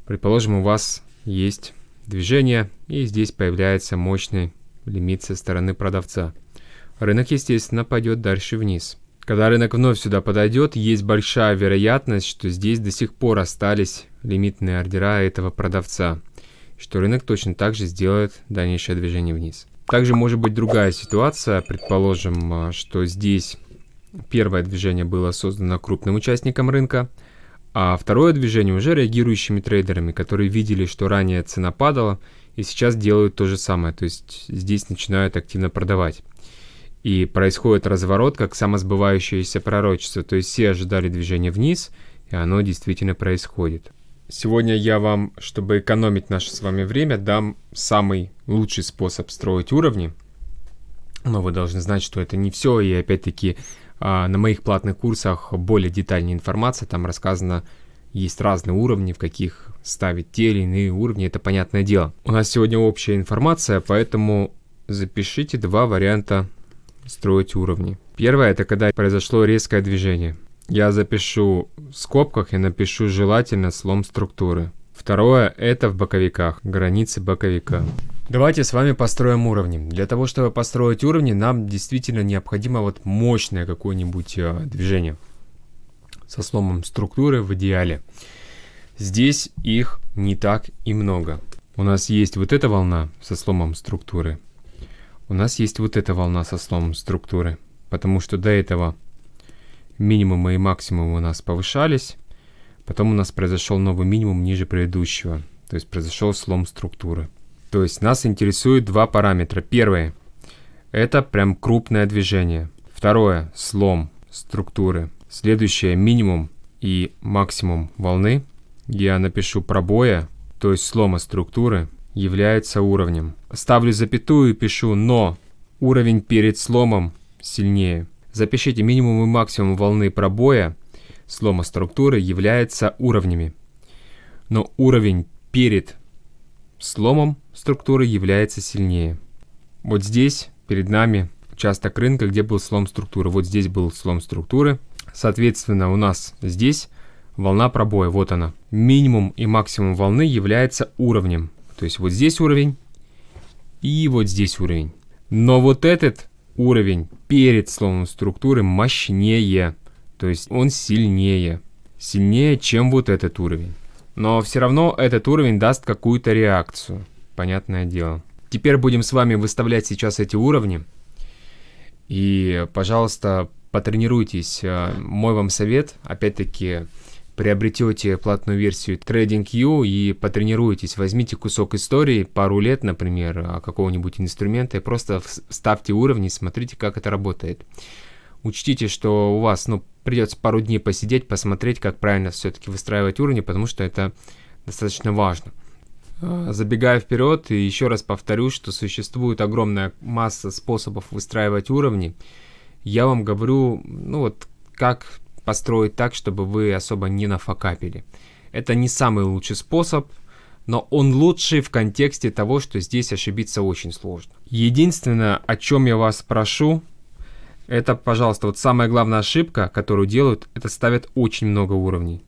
Предположим, у вас есть движение, и здесь появляется мощный лимит со стороны продавца. Рынок, естественно, пойдет дальше вниз. Когда рынок вновь сюда подойдет, есть большая вероятность, что здесь до сих пор остались лимитные ордера этого продавца, что рынок точно так же сделает дальнейшее движение вниз. Также может быть другая ситуация, предположим, а, что здесь первое движение было создано крупным участником рынка, а второе движение уже реагирующими трейдерами, которые видели, что ранее цена падала, и сейчас делают то же самое, то есть здесь начинают активно продавать. И происходит разворот, как самосбывающееся пророчество, то есть все ожидали движения вниз, и оно действительно происходит. Сегодня я вам, чтобы экономить наше с вами время, дам самый лучший способ строить уровни. Но вы должны знать, что это не все. И опять-таки а, на моих платных курсах более детальная информация. Там рассказано, есть разные уровни, в каких ставить те или иные уровни. Это понятное дело. У нас сегодня общая информация, поэтому запишите два варианта строить уровни. Первое это когда произошло резкое движение. Я запишу в скобках и напишу желательно слом структуры. Второе – это в боковиках, границы боковика. Давайте с вами построим уровни. Для того, чтобы построить уровни, нам действительно необходимо вот мощное какое-нибудь э, движение со сломом структуры в идеале. Здесь их не так и много. У нас есть вот эта волна со сломом структуры. У нас есть вот эта волна со сломом структуры. Потому что до этого минимумы и максимумы у нас повышались, потом у нас произошел новый минимум ниже предыдущего, то есть произошел слом структуры. То есть нас интересуют два параметра. первое это прям крупное движение. Второе – слом структуры. Следующее – минимум и максимум волны. Я напишу пробоя, то есть слома структуры, является уровнем. Ставлю запятую и пишу «но» уровень перед сломом сильнее – Запишите минимум и максимум волны пробоя слома структуры является уровнями. Но уровень перед сломом структуры является сильнее. Вот здесь перед нами участок рынка, где был слом структуры. Вот здесь был слом структуры. Соответственно, у нас здесь волна пробоя. Вот она. Минимум и максимум волны является уровнем. То есть вот здесь уровень и вот здесь уровень. Но вот этот уровень перед словом структуры мощнее, то есть он сильнее, сильнее, чем вот этот уровень. Но все равно этот уровень даст какую-то реакцию, понятное дело. Теперь будем с вами выставлять сейчас эти уровни. И, пожалуйста, потренируйтесь. Э, мой вам совет, опять-таки, приобретете платную версию TradingView и потренируетесь. Возьмите кусок истории, пару лет, например, а, какого-нибудь инструмента и просто ставьте уровни, смотрите, как это работает. Учтите, что у вас ну, придется пару дней посидеть, посмотреть, как правильно все-таки выстраивать уровни, потому что это достаточно важно. А, Забегая вперед, и еще раз повторю, что существует огромная масса способов выстраивать уровни. Я вам говорю, ну вот, как построить так, чтобы вы особо не нафакапили. Это не самый лучший способ, но он лучший в контексте того, что здесь ошибиться очень сложно. Единственное, о чем я вас прошу, это, пожалуйста, вот самая главная ошибка, которую делают, это ставят очень много уровней.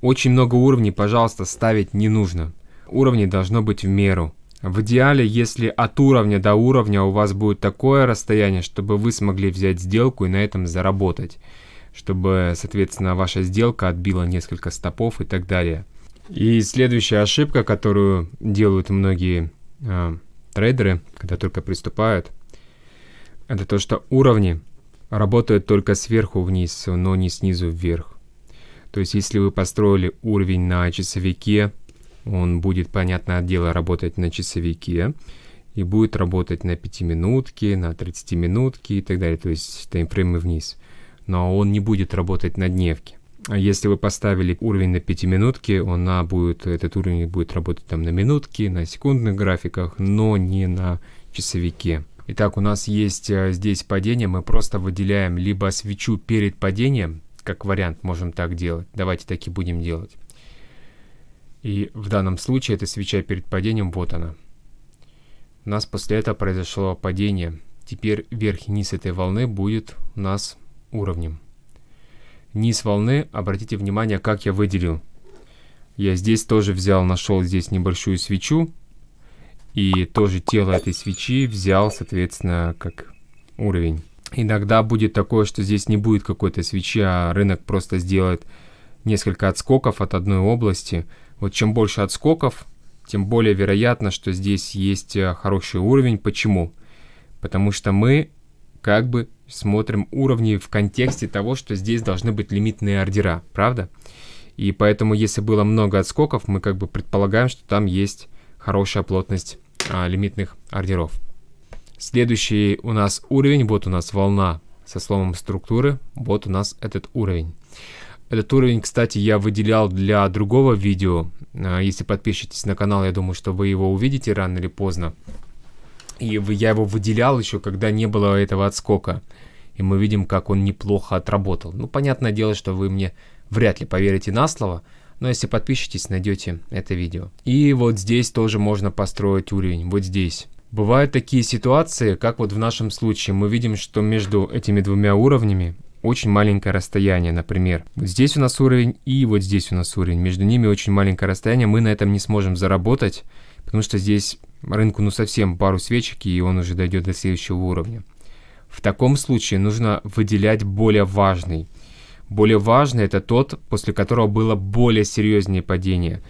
Очень много уровней, пожалуйста, ставить не нужно. Уровней должно быть в меру. В идеале, если от уровня до уровня у вас будет такое расстояние, чтобы вы смогли взять сделку и на этом заработать чтобы, соответственно, ваша сделка отбила несколько стопов и так далее. И следующая ошибка, которую делают многие э, трейдеры, когда только приступают, это то, что уровни работают только сверху вниз, но не снизу вверх. То есть, если вы построили уровень на часовике, он будет, понятное дело, работать на часовике и будет работать на 5 минутки, на 30 минутки и так далее, то есть таймфреймы вниз но он не будет работать на дневке. А если вы поставили уровень на пятиминутке, она будет, этот уровень будет работать там на минутке, на секундных графиках, но не на часовике. Итак, у нас есть э, здесь падение, мы просто выделяем либо свечу перед падением, как вариант можем так делать, давайте так и будем делать. И в данном случае эта свеча перед падением, вот она. У нас после этого произошло падение. Теперь верх и низ этой волны будет у нас уровнем. Низ волны, обратите внимание, как я выделил. Я здесь тоже взял, нашел здесь небольшую свечу. И тоже тело этой свечи взял, соответственно, как уровень. Иногда будет такое, что здесь не будет какой-то свечи, а рынок просто сделает несколько отскоков от одной области. Вот чем больше отскоков, тем более вероятно, что здесь есть э, хороший уровень. Почему? Потому что мы как бы смотрим уровни в контексте того, что здесь должны быть лимитные ордера, правда? И поэтому, если было много отскоков, мы как бы предполагаем, что там есть хорошая плотность а, лимитных ордеров. Следующий у нас уровень, вот у нас волна со словом структуры, вот у нас этот уровень. Этот уровень, кстати, я выделял для другого видео. А, если подпишетесь на канал, я думаю, что вы его увидите рано или поздно. И я его выделял еще, когда не было этого отскока. И мы видим, как он неплохо отработал. Ну, понятное дело, что вы мне вряд ли поверите на слово, но если подпишитесь, найдете это видео. И вот здесь тоже можно построить уровень, вот здесь. Бывают такие ситуации, как вот в нашем случае. Мы видим, что между этими двумя уровнями очень маленькое расстояние, например. Вот здесь у нас уровень и вот здесь у нас уровень. Между ними очень маленькое расстояние, мы на этом не сможем заработать, потому что здесь рынку ну совсем пару свечек, и он уже дойдет до следующего уровня. В таком случае нужно выделять более важный. Более важный это тот, после которого было более серьезное падение.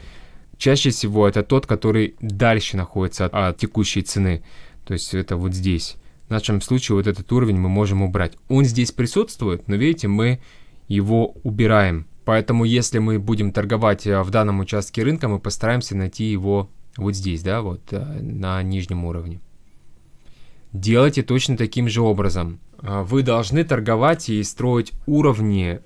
Чаще всего это тот, который дальше находится от, от текущей цены. То есть это вот здесь. В нашем случае вот этот уровень мы можем убрать. Он здесь присутствует, но видите, мы его убираем. Поэтому если мы будем торговать э, в данном участке рынка, мы постараемся найти его вот здесь, да, вот э, на нижнем уровне. Делайте точно таким же образом. Э, вы должны торговать и строить уровни.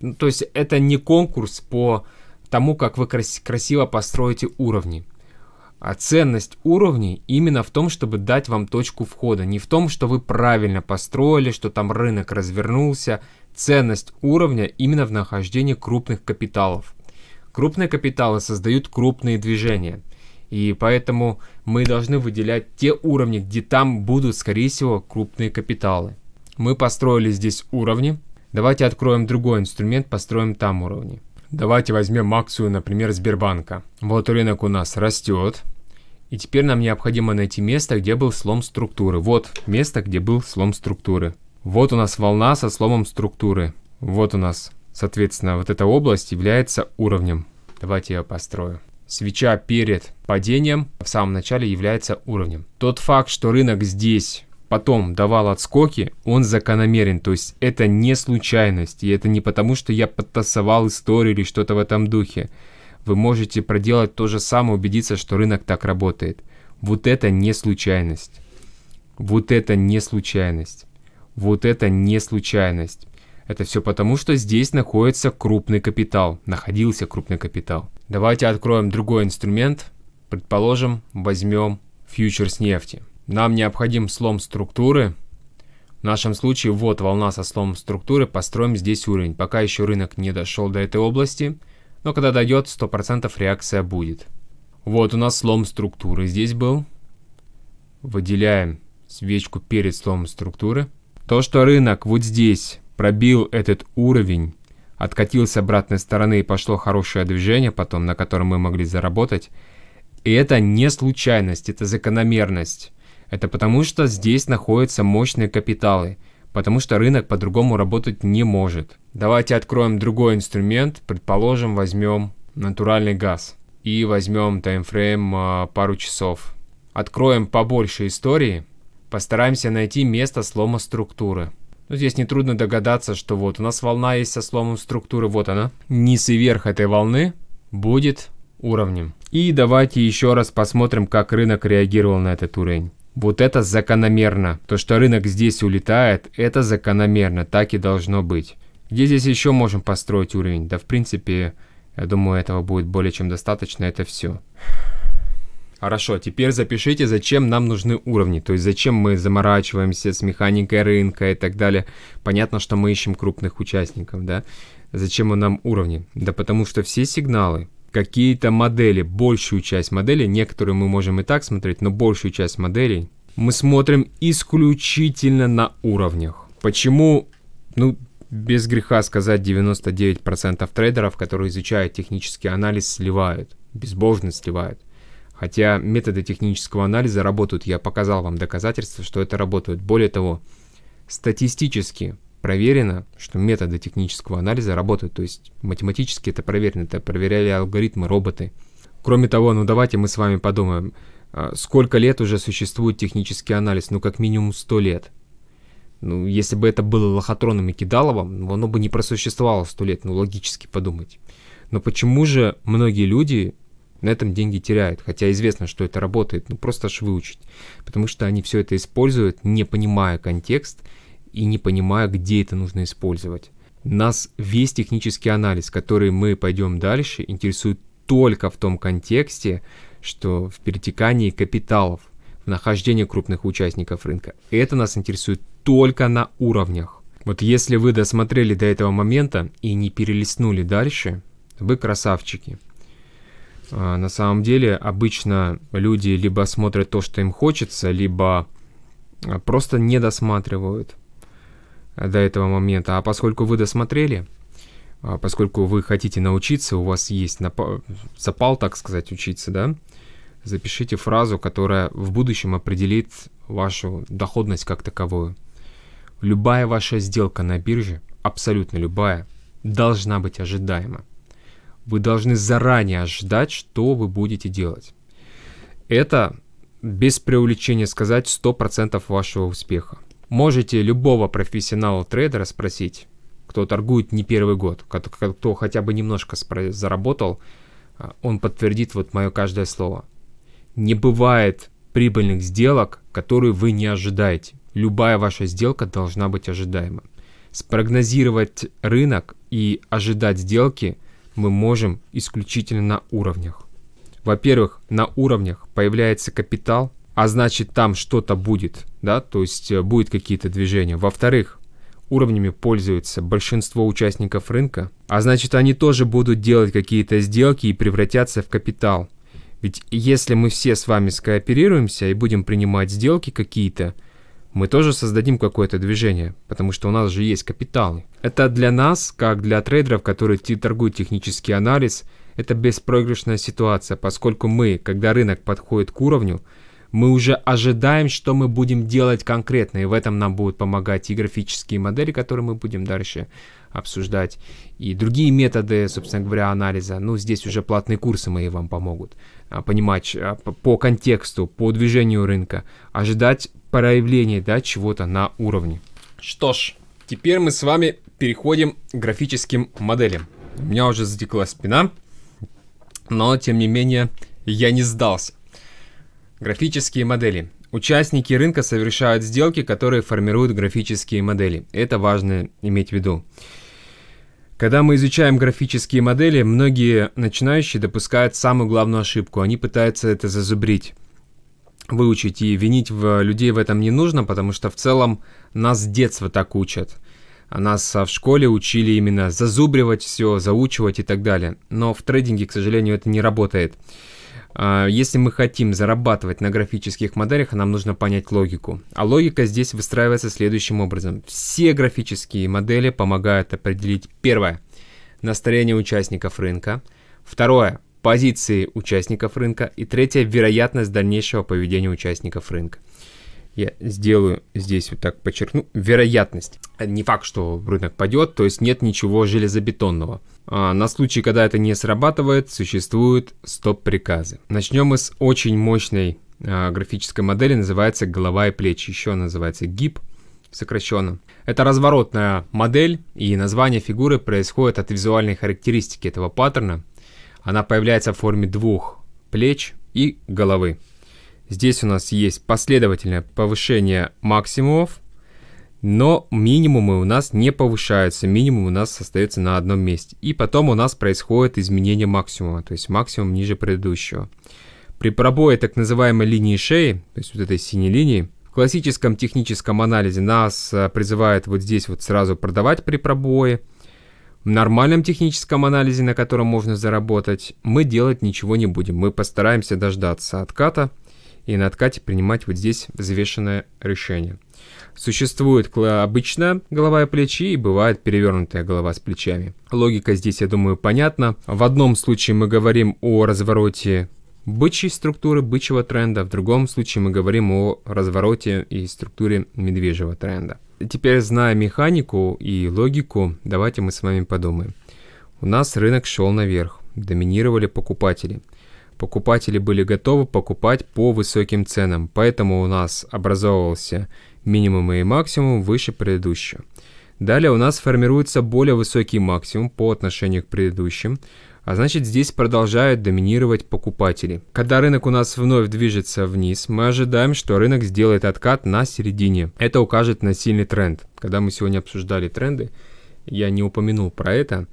Ну, то есть это не конкурс по тому, как вы крас красиво построите уровни. А ценность уровней именно в том, чтобы дать вам точку входа. Не в том, что вы правильно построили, что там рынок развернулся. Ценность уровня именно в нахождении крупных капиталов. Крупные капиталы создают крупные движения – и поэтому мы должны выделять те уровни, где там будут, скорее всего, крупные капиталы. Мы построили здесь уровни. Давайте откроем другой инструмент, построим там уровни. Давайте возьмем акцию, например, Сбербанка. Вот рынок у нас растет. И теперь нам необходимо найти место, где был слом структуры. Вот место, где был слом структуры. Вот у нас волна со сломом структуры. Вот у нас, соответственно, вот эта область является уровнем. Давайте я построю свеча перед падением в самом начале является уровнем. Тот факт, что рынок здесь потом давал отскоки, он закономерен. То есть это не случайность. И это не потому, что я подтасовал историю или что-то в этом духе. Вы можете проделать то же самое, убедиться, что рынок так работает. Вот это не случайность. Вот это не случайность. Вот это не случайность. Это все потому, что здесь находится крупный капитал. Находился крупный капитал. Давайте откроем другой инструмент. Предположим, возьмем фьючерс нефти. Нам необходим слом структуры. В нашем случае вот волна со сломом структуры. Построим здесь уровень. Пока еще рынок не дошел до этой области. Но когда дойдет, 100% реакция будет. Вот у нас слом структуры здесь был. Выделяем свечку перед сломом структуры. То, что рынок вот здесь пробил этот уровень откатилось с обратной стороны и пошло хорошее движение потом, на котором мы могли заработать. И это не случайность, это закономерность. Это потому, что здесь находятся мощные капиталы, потому что рынок по-другому работать не может. Давайте откроем другой инструмент, предположим, возьмем натуральный газ и возьмем таймфрейм а, пару часов. Откроем побольше истории, постараемся найти место слома структуры. Ну, здесь нетрудно догадаться, что вот у нас волна есть со сломом структуры, вот она. Низ и верх этой волны будет уровнем. И давайте еще раз посмотрим, как рынок реагировал на этот уровень. Вот это закономерно. То, что рынок здесь улетает, это закономерно. Так и должно быть. Где здесь еще можем построить уровень? Да, в принципе, я думаю, этого будет более чем достаточно. Это все. Хорошо, теперь запишите, зачем нам нужны уровни, то есть зачем мы заморачиваемся с механикой рынка и так далее. Понятно, что мы ищем крупных участников, да? Зачем нам уровни? Да потому что все сигналы, какие-то модели, большую часть моделей, некоторые мы можем и так смотреть, но большую часть моделей мы смотрим исключительно на уровнях. Почему, ну, без греха сказать, 99% трейдеров, которые изучают технический анализ, сливают, безбожно сливают. Хотя методы технического анализа работают, я показал вам доказательства, что это работает. Более того, статистически проверено, что методы технического анализа работают, то есть математически это проверено, это проверяли алгоритмы, роботы. Кроме того, ну давайте мы с вами подумаем, а, сколько лет уже существует технический анализ, ну как минимум 100 лет. Ну, если бы это было лохотроном и кидаловым, оно бы не просуществовало 100 лет, ну логически подумать. Но почему же многие люди на этом деньги теряют. Хотя известно, что это работает, ну просто аж выучить. Потому что они все это используют, не понимая контекст и не понимая, где это нужно использовать. Нас весь технический анализ, который мы пойдем дальше, интересует только в том контексте, что в перетекании капиталов, в нахождении крупных участников рынка. Это нас интересует только на уровнях. Вот если вы досмотрели до этого момента и не перелистнули дальше, вы красавчики – а, на самом деле обычно люди либо смотрят то, что им хочется, либо а, просто не досматривают до этого момента. А поскольку вы досмотрели, а, поскольку вы хотите научиться, у вас есть напал, запал, так сказать, учиться, да, запишите фразу, которая в будущем определит вашу доходность как таковую. Любая ваша сделка на бирже, абсолютно любая, должна быть ожидаема. Вы должны заранее ожидать, что вы будете делать. Это, без преувеличения сказать, 100% вашего успеха. Можете любого профессионала-трейдера спросить, кто торгует не первый год, кто, хотя бы немножко заработал, а, он подтвердит вот мое каждое слово. Не бывает прибыльных сделок, которые вы не ожидаете. Любая ваша сделка должна быть ожидаема. Спрогнозировать рынок и ожидать сделки – мы можем исключительно на уровнях. Во-первых, на уровнях появляется капитал, а значит там что-то будет, да, то есть э, будет какие-то движения. Во-вторых, уровнями пользуется большинство участников рынка, а значит они тоже будут делать какие-то сделки и превратятся в капитал. Ведь если мы все с вами скооперируемся и будем принимать сделки какие-то, мы тоже создадим какое-то движение, потому что у нас же есть капиталы. Это для нас, как для трейдеров, которые торгуют технический анализ, это беспроигрышная ситуация, поскольку мы, когда рынок подходит к уровню, мы уже ожидаем, что мы будем делать конкретно, и в этом нам будут помогать и графические модели, которые мы будем дальше обсуждать, и другие методы, собственно говоря, анализа. Ну, здесь уже платные курсы мои вам помогут а, понимать а, по контексту, по движению рынка, ожидать проявление да, чего-то на уровне. Что ж, теперь мы с вами переходим к графическим моделям. У меня уже затекла спина, но тем не менее я не сдался. Графические модели. Участники рынка совершают сделки, которые формируют графические модели. Это важно иметь в виду. Когда мы изучаем графические модели, многие начинающие допускают самую главную ошибку. Они пытаются это зазубрить выучить, и винить в э, людей в этом не нужно, потому что в целом нас с детства так учат. А нас а, в школе учили именно зазубривать все, заучивать и так далее. Но в трейдинге, к сожалению, это не работает. А, если мы хотим зарабатывать на графических моделях, нам нужно понять логику. А логика здесь выстраивается следующим образом. Все графические модели помогают определить первое – настроение участников рынка, второе – позиции участников рынка и третья вероятность дальнейшего поведения участников рынка. Я сделаю здесь вот так подчеркну. Вероятность. А не факт, что рынок падет, то есть нет ничего железобетонного. А на случай, когда это не срабатывает, существуют стоп-приказы. Начнем мы с очень мощной а, графической модели, называется голова и плечи, еще называется гиб сокращенно. Это разворотная модель, и название фигуры происходит от визуальной характеристики этого паттерна, она появляется в форме двух плеч и головы. Здесь у нас есть последовательное повышение максимумов, но минимумы у нас не повышаются, минимум у нас остается на одном месте. И потом у нас происходит изменение максимума, то есть максимум ниже предыдущего. При пробое так называемой линии шеи, то есть вот этой синей линии, в классическом техническом анализе нас э, призывают вот здесь вот сразу продавать при пробое – в нормальном техническом анализе, на котором можно заработать, мы делать ничего не будем. Мы постараемся дождаться отката и на откате принимать вот здесь взвешенное решение. Существует обычная голова и плечи, и бывает перевернутая голова с плечами. Логика здесь, я думаю, понятна. В одном случае мы говорим о развороте бычьей структуры, бычьего тренда, в другом случае мы говорим о развороте и структуре медвежьего тренда теперь, зная механику и логику, давайте мы с вами подумаем. У нас рынок шел наверх, доминировали покупатели. Покупатели были готовы покупать по высоким ценам, поэтому у нас образовывался минимум и максимум выше предыдущего. Далее у нас формируется более высокий максимум по отношению к предыдущим. А значит, здесь продолжают доминировать покупатели. Когда рынок у нас вновь движется вниз, мы ожидаем, что рынок сделает откат на середине. Это укажет на сильный тренд. Когда мы сегодня обсуждали тренды, я не упомянул про это.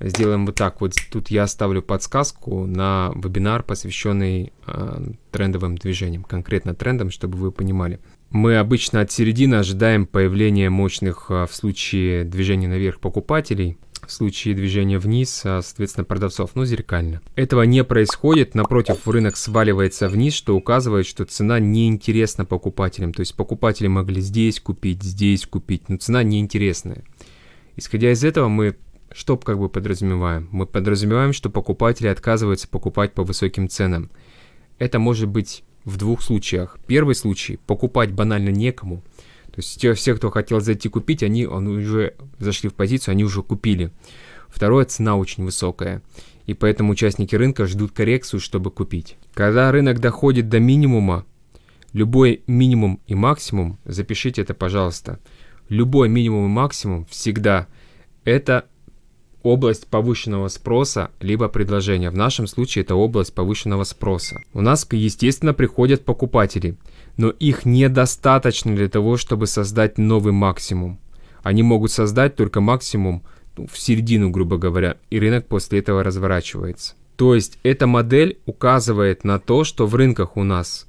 Сделаем вот так вот. Тут я оставлю подсказку на вебинар, посвященный э, трендовым движениям, конкретно трендам, чтобы вы понимали. Мы обычно от середины ожидаем появления мощных а, в случае движения наверх покупателей в случае движения вниз, а, соответственно, продавцов, ну, зеркально. Этого не происходит, напротив, рынок сваливается вниз, что указывает, что цена неинтересна покупателям. То есть покупатели могли здесь купить, здесь купить, но цена неинтересная. Исходя из этого, мы что как бы подразумеваем? Мы подразумеваем, что покупатели отказываются покупать по высоким ценам. Это может быть в двух случаях. Первый случай – покупать банально некому – то есть те, все, кто хотел зайти купить, они он уже зашли в позицию, они уже купили. Второе, цена очень высокая. И поэтому участники рынка ждут коррекцию, чтобы купить. Когда рынок доходит до минимума, любой минимум и максимум, запишите это, пожалуйста, любой минимум и максимум всегда это область повышенного спроса, либо предложения. В нашем случае это область повышенного спроса. У нас, естественно, приходят покупатели – но их недостаточно для того, чтобы создать новый максимум. Они могут создать только максимум ну, в середину, грубо говоря, и рынок после этого разворачивается. То есть эта модель указывает на то, что в рынках у нас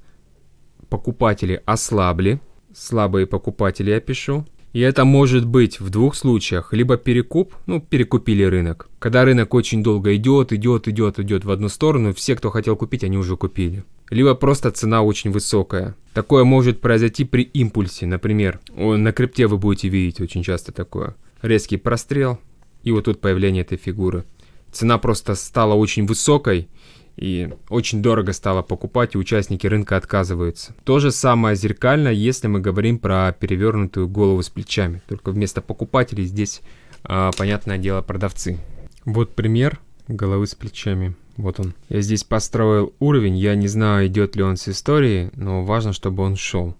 покупатели ослабли, слабые покупатели я пишу, и это может быть в двух случаях. Либо перекуп, ну, перекупили рынок. Когда рынок очень долго идет, идет, идет, идет в одну сторону, все, кто хотел купить, они уже купили. Либо просто цена очень высокая. Такое может произойти при импульсе, например. На крипте вы будете видеть очень часто такое. Резкий прострел, и вот тут появление этой фигуры. Цена просто стала очень высокой, и очень дорого стало покупать, и участники рынка отказываются. То же самое зеркально, если мы говорим про перевернутую голову с плечами, только вместо покупателей здесь, а, понятное дело, продавцы. Вот пример головы с плечами. Вот он. Я здесь построил уровень, я не знаю, идет ли он с истории, но важно, чтобы он шел.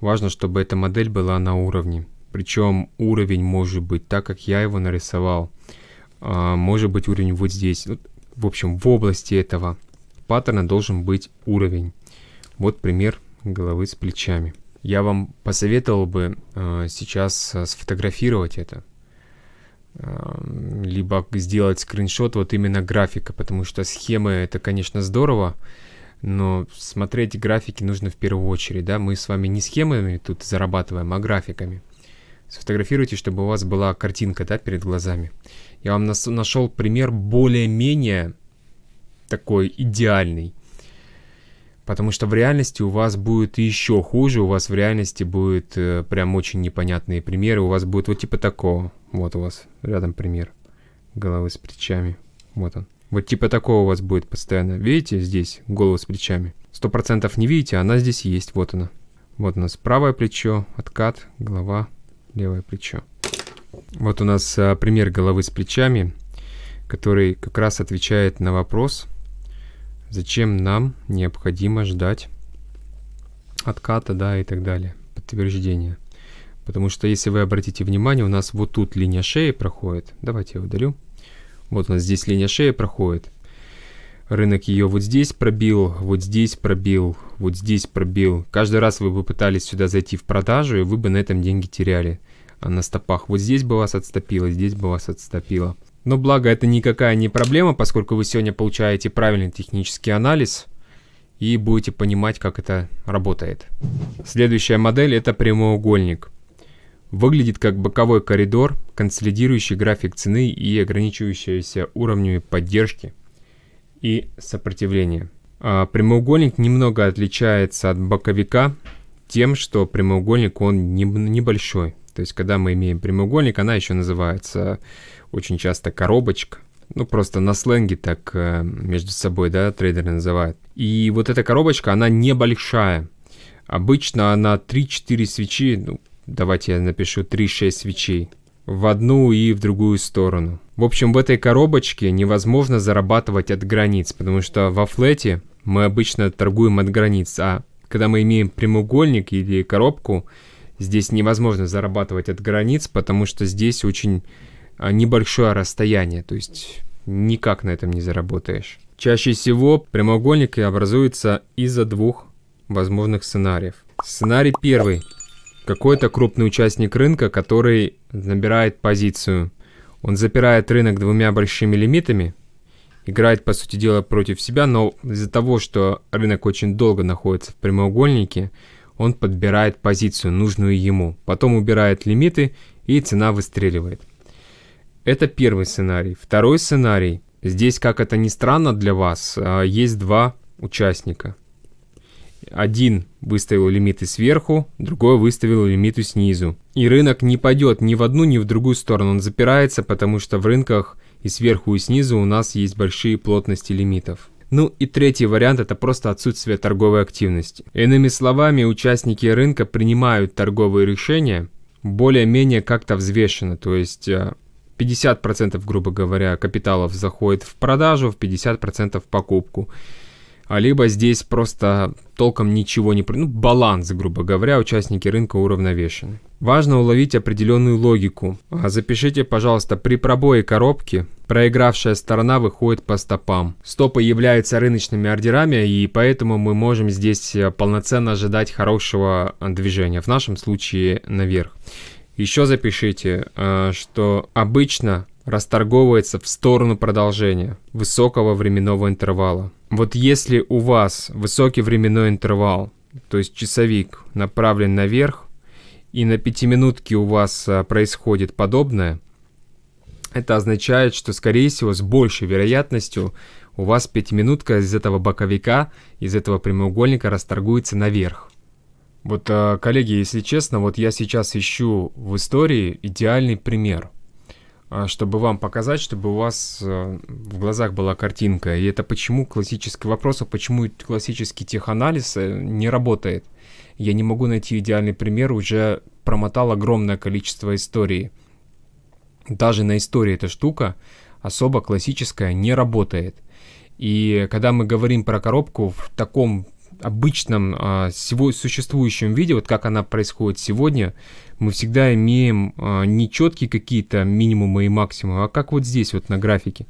Важно, чтобы эта модель была на уровне. Причем уровень может быть так, как я его нарисовал. А, может быть уровень вот здесь. В общем, в области этого паттерна должен быть уровень. Вот пример головы с плечами. Я вам посоветовал бы э, сейчас э, сфотографировать это. Э, либо сделать скриншот вот именно графика, потому что схемы это, конечно, здорово, но смотреть графики нужно в первую очередь, да, мы с вами не схемами тут зарабатываем, а графиками. Сфотографируйте, чтобы у вас была картинка, да, перед глазами. Я вам нашел пример более-менее такой идеальный. Потому что в реальности у вас будет еще хуже, у вас в реальности будет э, прям очень непонятные примеры, у вас будет вот типа такого. Вот у вас рядом пример головы с плечами. Вот он. Вот типа такого у вас будет постоянно. Видите здесь голову с плечами? Сто процентов не видите, а она здесь есть. Вот она. Вот у нас правое плечо, откат, голова, левое плечо. Вот у нас а, пример головы с плечами, который как раз отвечает на вопрос, зачем нам необходимо ждать отката, да, и так далее, подтверждения. Потому что, если вы обратите внимание, у нас вот тут линия шеи проходит. Давайте я удалю. Вот у нас здесь линия шеи проходит. Рынок ее вот здесь пробил, вот здесь пробил, вот здесь пробил. Каждый раз вы бы пытались сюда зайти в продажу, и вы бы на этом деньги теряли на стопах. Вот здесь бы вас отстопило, здесь бы вас отстопило. Но благо это никакая не проблема, поскольку вы сегодня получаете правильный технический анализ и будете понимать, как это работает. Следующая модель это прямоугольник. Выглядит как боковой коридор, консолидирующий график цены и ограничивающийся уровнями поддержки и сопротивления. А прямоугольник немного отличается от боковика тем, что прямоугольник он небольшой. То есть, когда мы имеем прямоугольник, она еще называется очень часто коробочка. Ну, просто на сленге так э, между собой, да, трейдеры называют. И вот эта коробочка, она небольшая. Обычно она 3-4 свечи, ну, давайте я напишу 3-6 свечей в одну и в другую сторону. В общем, в этой коробочке невозможно зарабатывать от границ, потому что во флете мы обычно торгуем от границ, а когда мы имеем прямоугольник или коробку, Здесь невозможно зарабатывать от границ, потому что здесь очень а, небольшое расстояние, то есть никак на этом не заработаешь. Чаще всего прямоугольники образуются из-за двух возможных сценариев. Сценарий первый. Какой-то крупный участник рынка, который набирает позицию. Он запирает рынок двумя большими лимитами, играет, по сути дела, против себя, но из-за того, что рынок очень долго находится в прямоугольнике, он подбирает позицию, нужную ему, потом убирает лимиты и цена выстреливает. Это первый сценарий. Второй сценарий. Здесь, как это ни странно для вас, а, есть два участника. Один выставил лимиты сверху, другой выставил лимиты снизу. И рынок не пойдет ни в одну, ни в другую сторону. Он запирается, потому что в рынках и сверху, и снизу у нас есть большие плотности лимитов. Ну и третий вариант – это просто отсутствие торговой активности. Иными словами, участники рынка принимают торговые решения более-менее как-то взвешенно, то есть 50%, э, грубо говоря, капиталов заходит в продажу, в 50% в покупку. А либо здесь просто толком ничего не... Ну, баланс, грубо говоря, участники рынка уравновешены. Важно уловить определенную логику. А, запишите, пожалуйста, при пробое коробки проигравшая сторона выходит по стопам. Стопы являются рыночными ордерами, и поэтому мы можем здесь э, полноценно ожидать хорошего э, движения, в нашем случае наверх. Еще запишите, э, что обычно расторговывается в сторону продолжения высокого временного интервала. Вот если у вас высокий временной интервал, то есть часовик направлен наверх, и на пятиминутке у вас а, происходит подобное, это означает, что, скорее всего, с большей вероятностью у вас пятиминутка из этого боковика, из этого прямоугольника расторгуется наверх. Вот, а, коллеги, если честно, вот я сейчас ищу в истории идеальный пример, а, чтобы вам показать, чтобы у вас в глазах была картинка. И это почему классический вопрос, почему классический теханализ э, не работает – я не могу найти идеальный пример, уже промотал огромное количество историй. Даже на истории эта штука особо классическая не работает. И когда мы говорим про коробку в таком обычном э, существующем виде, вот как она происходит сегодня, мы всегда имеем э, не четкие какие-то минимумы и максимумы, а как вот здесь вот на графике.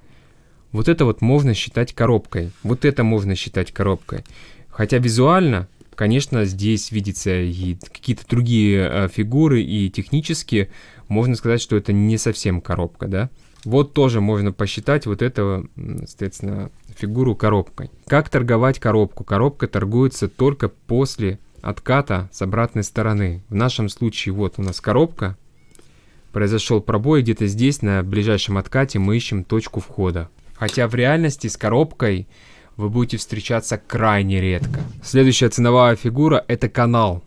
Вот это вот можно считать коробкой. Вот это можно считать коробкой. Хотя визуально Конечно, здесь видятся и какие-то другие э, фигуры, и технически можно сказать, что это не совсем коробка, да. Вот тоже можно посчитать вот эту, соответственно, фигуру коробкой. Как торговать коробку? Коробка торгуется только после отката с обратной стороны. В нашем случае вот у нас коробка, произошел пробой, где-то здесь на ближайшем откате мы ищем точку входа. Хотя в реальности с коробкой вы будете встречаться крайне редко. Следующая ценовая фигура – это канал.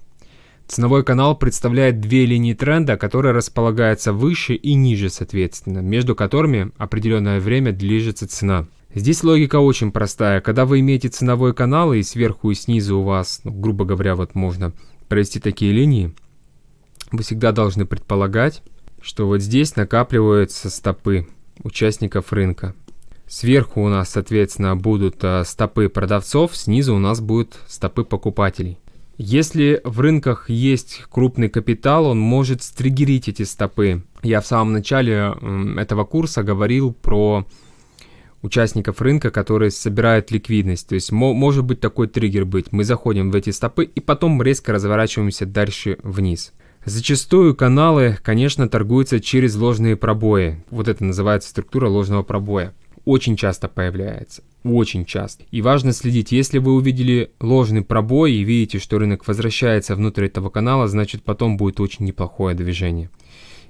Ценовой канал представляет две линии тренда, которые располагаются выше и ниже соответственно, между которыми определенное время движется цена. Здесь логика очень простая. Когда вы имеете ценовой канал и сверху и снизу у вас, ну, грубо говоря, вот можно провести такие линии, вы всегда должны предполагать, что вот здесь накапливаются стопы участников рынка. Сверху у нас, соответственно, будут э, стопы продавцов, снизу у нас будут стопы покупателей. Если в рынках есть крупный капитал, он может стригерить эти стопы. Я в самом начале этого курса говорил про участников рынка, которые собирают ликвидность. То есть может быть такой триггер быть. Мы заходим в эти стопы и потом резко разворачиваемся дальше вниз. Зачастую каналы, конечно, торгуются через ложные пробои. Вот это называется структура ложного пробоя очень часто появляется. Очень часто. И важно следить, если вы увидели ложный пробой и видите, что рынок возвращается внутрь этого канала, значит потом будет очень неплохое движение.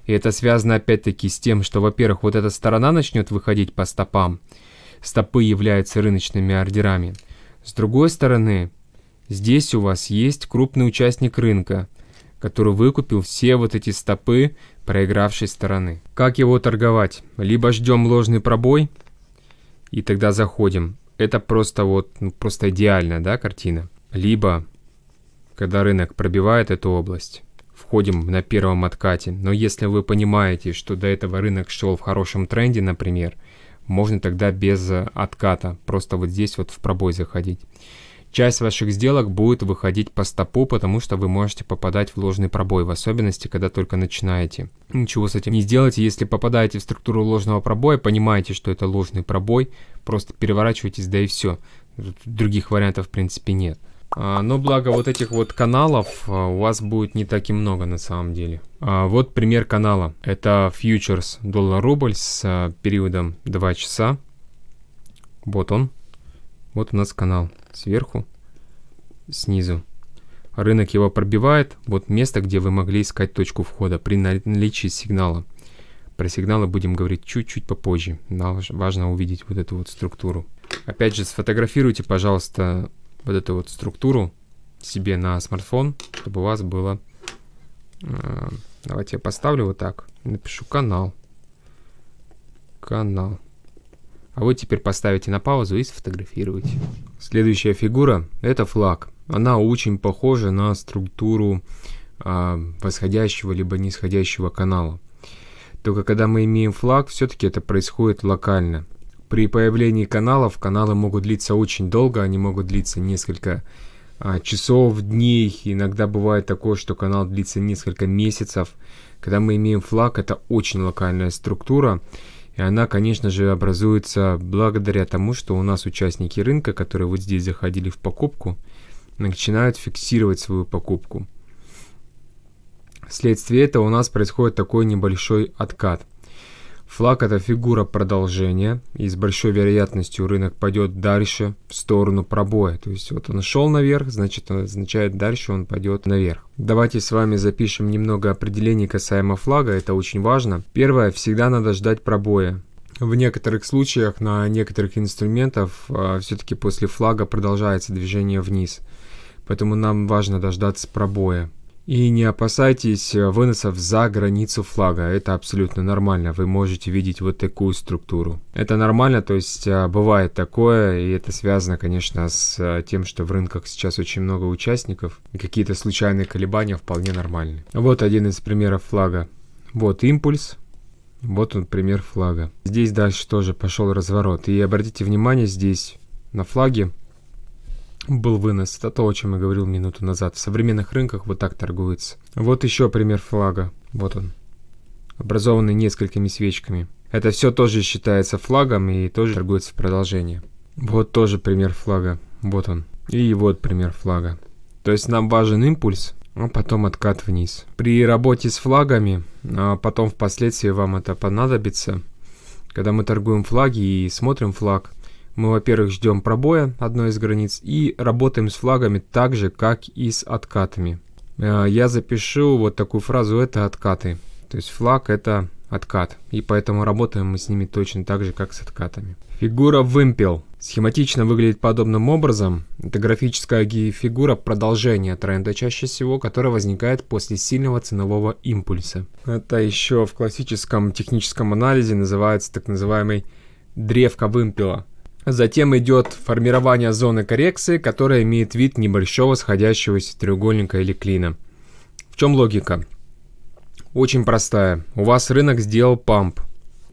И это связано опять-таки с тем, что, во-первых, вот эта сторона начнет выходить по стопам. Стопы являются рыночными ордерами. С другой стороны, здесь у вас есть крупный участник рынка, который выкупил все вот эти стопы проигравшей стороны. Как его торговать? Либо ждем ложный пробой, и тогда заходим. Это просто вот, ну, просто идеальная, да, картина. Либо, когда рынок пробивает эту область, входим на первом откате. Но если вы понимаете, что до этого рынок шел в хорошем тренде, например, можно тогда без э, отката, просто вот здесь вот в пробой заходить. Часть ваших сделок будет выходить по стопу, потому что вы можете попадать в ложный пробой, в особенности, когда только начинаете. Ничего с этим не сделайте. Если попадаете в структуру ложного пробоя, понимаете, что это ложный пробой, просто переворачивайтесь, да и все. Других вариантов, в принципе, нет. А, но благо вот этих вот каналов а, у вас будет не так и много на самом деле. А, вот пример канала. Это фьючерс доллар-рубль с периодом 2 часа. Вот он. Вот у нас канал сверху, снизу. Рынок его пробивает, вот место, где вы могли искать точку входа при наличии сигнала. Про сигналы будем говорить чуть-чуть попозже. Нам важно увидеть вот эту вот структуру. Опять же, сфотографируйте, пожалуйста, вот эту вот структуру себе на смартфон, чтобы у вас было... Э, давайте я поставлю вот так. Напишу канал. Канал. А вы теперь поставите на паузу и сфотографируйте. Следующая фигура – это флаг. Она очень похожа на структуру э, восходящего либо нисходящего канала. Только когда мы имеем флаг, все-таки это происходит локально. При появлении каналов каналы могут длиться очень долго, они могут длиться несколько а, часов, дней. Иногда бывает такое, что канал длится несколько месяцев. Когда мы имеем флаг, это очень локальная структура. И она, конечно же, образуется благодаря тому, что у нас участники рынка, которые вот здесь заходили в покупку, начинают фиксировать свою покупку. Вследствие этого у нас происходит такой небольшой откат – Флаг – это фигура продолжения, и с большой вероятностью рынок пойдет дальше в сторону пробоя. То есть вот он шел наверх, значит, означает дальше он пойдет наверх. Давайте с вами запишем немного определений касаемо флага, это очень важно. Первое, всегда надо ждать пробоя. В некоторых случаях на некоторых инструментах а, все-таки после флага продолжается движение вниз. Поэтому нам важно дождаться пробоя. И не опасайтесь э, выносов за границу флага, это абсолютно нормально, вы можете видеть вот такую структуру. Это нормально, то есть э, бывает такое, и это связано, конечно, с э, тем, что в рынках сейчас очень много участников, какие-то случайные колебания вполне нормальны. Вот один из примеров флага. Вот импульс, вот он пример флага. Здесь дальше тоже пошел разворот, и обратите внимание здесь на флаге, был вынос. Это то, о чем я говорил минуту назад. В современных рынках вот так торгуется. Вот еще пример флага. Вот он. Образованный несколькими свечками. Это все тоже считается флагом и тоже торгуется в продолжении. Вот тоже пример флага. Вот он. И вот пример флага. То есть нам важен импульс, а потом откат вниз. При работе с флагами, а потом впоследствии вам это понадобится, когда мы торгуем флаги и смотрим флаг – мы, во-первых, ждем пробоя одной из границ и работаем с флагами так же, как и с откатами. Э, я запишу вот такую фразу «это откаты». То есть флаг – это откат, и поэтому работаем мы с ними точно так же, как с откатами. Фигура вымпел. Схематично выглядит подобным образом. Это графическая фигура продолжения тренда чаще всего, которая возникает после сильного ценового импульса. Это еще в классическом техническом анализе называется так называемый древко вымпела – Затем идет формирование зоны коррекции, которая имеет вид небольшого сходящегося треугольника или клина. В чем логика? Очень простая. У вас рынок сделал памп.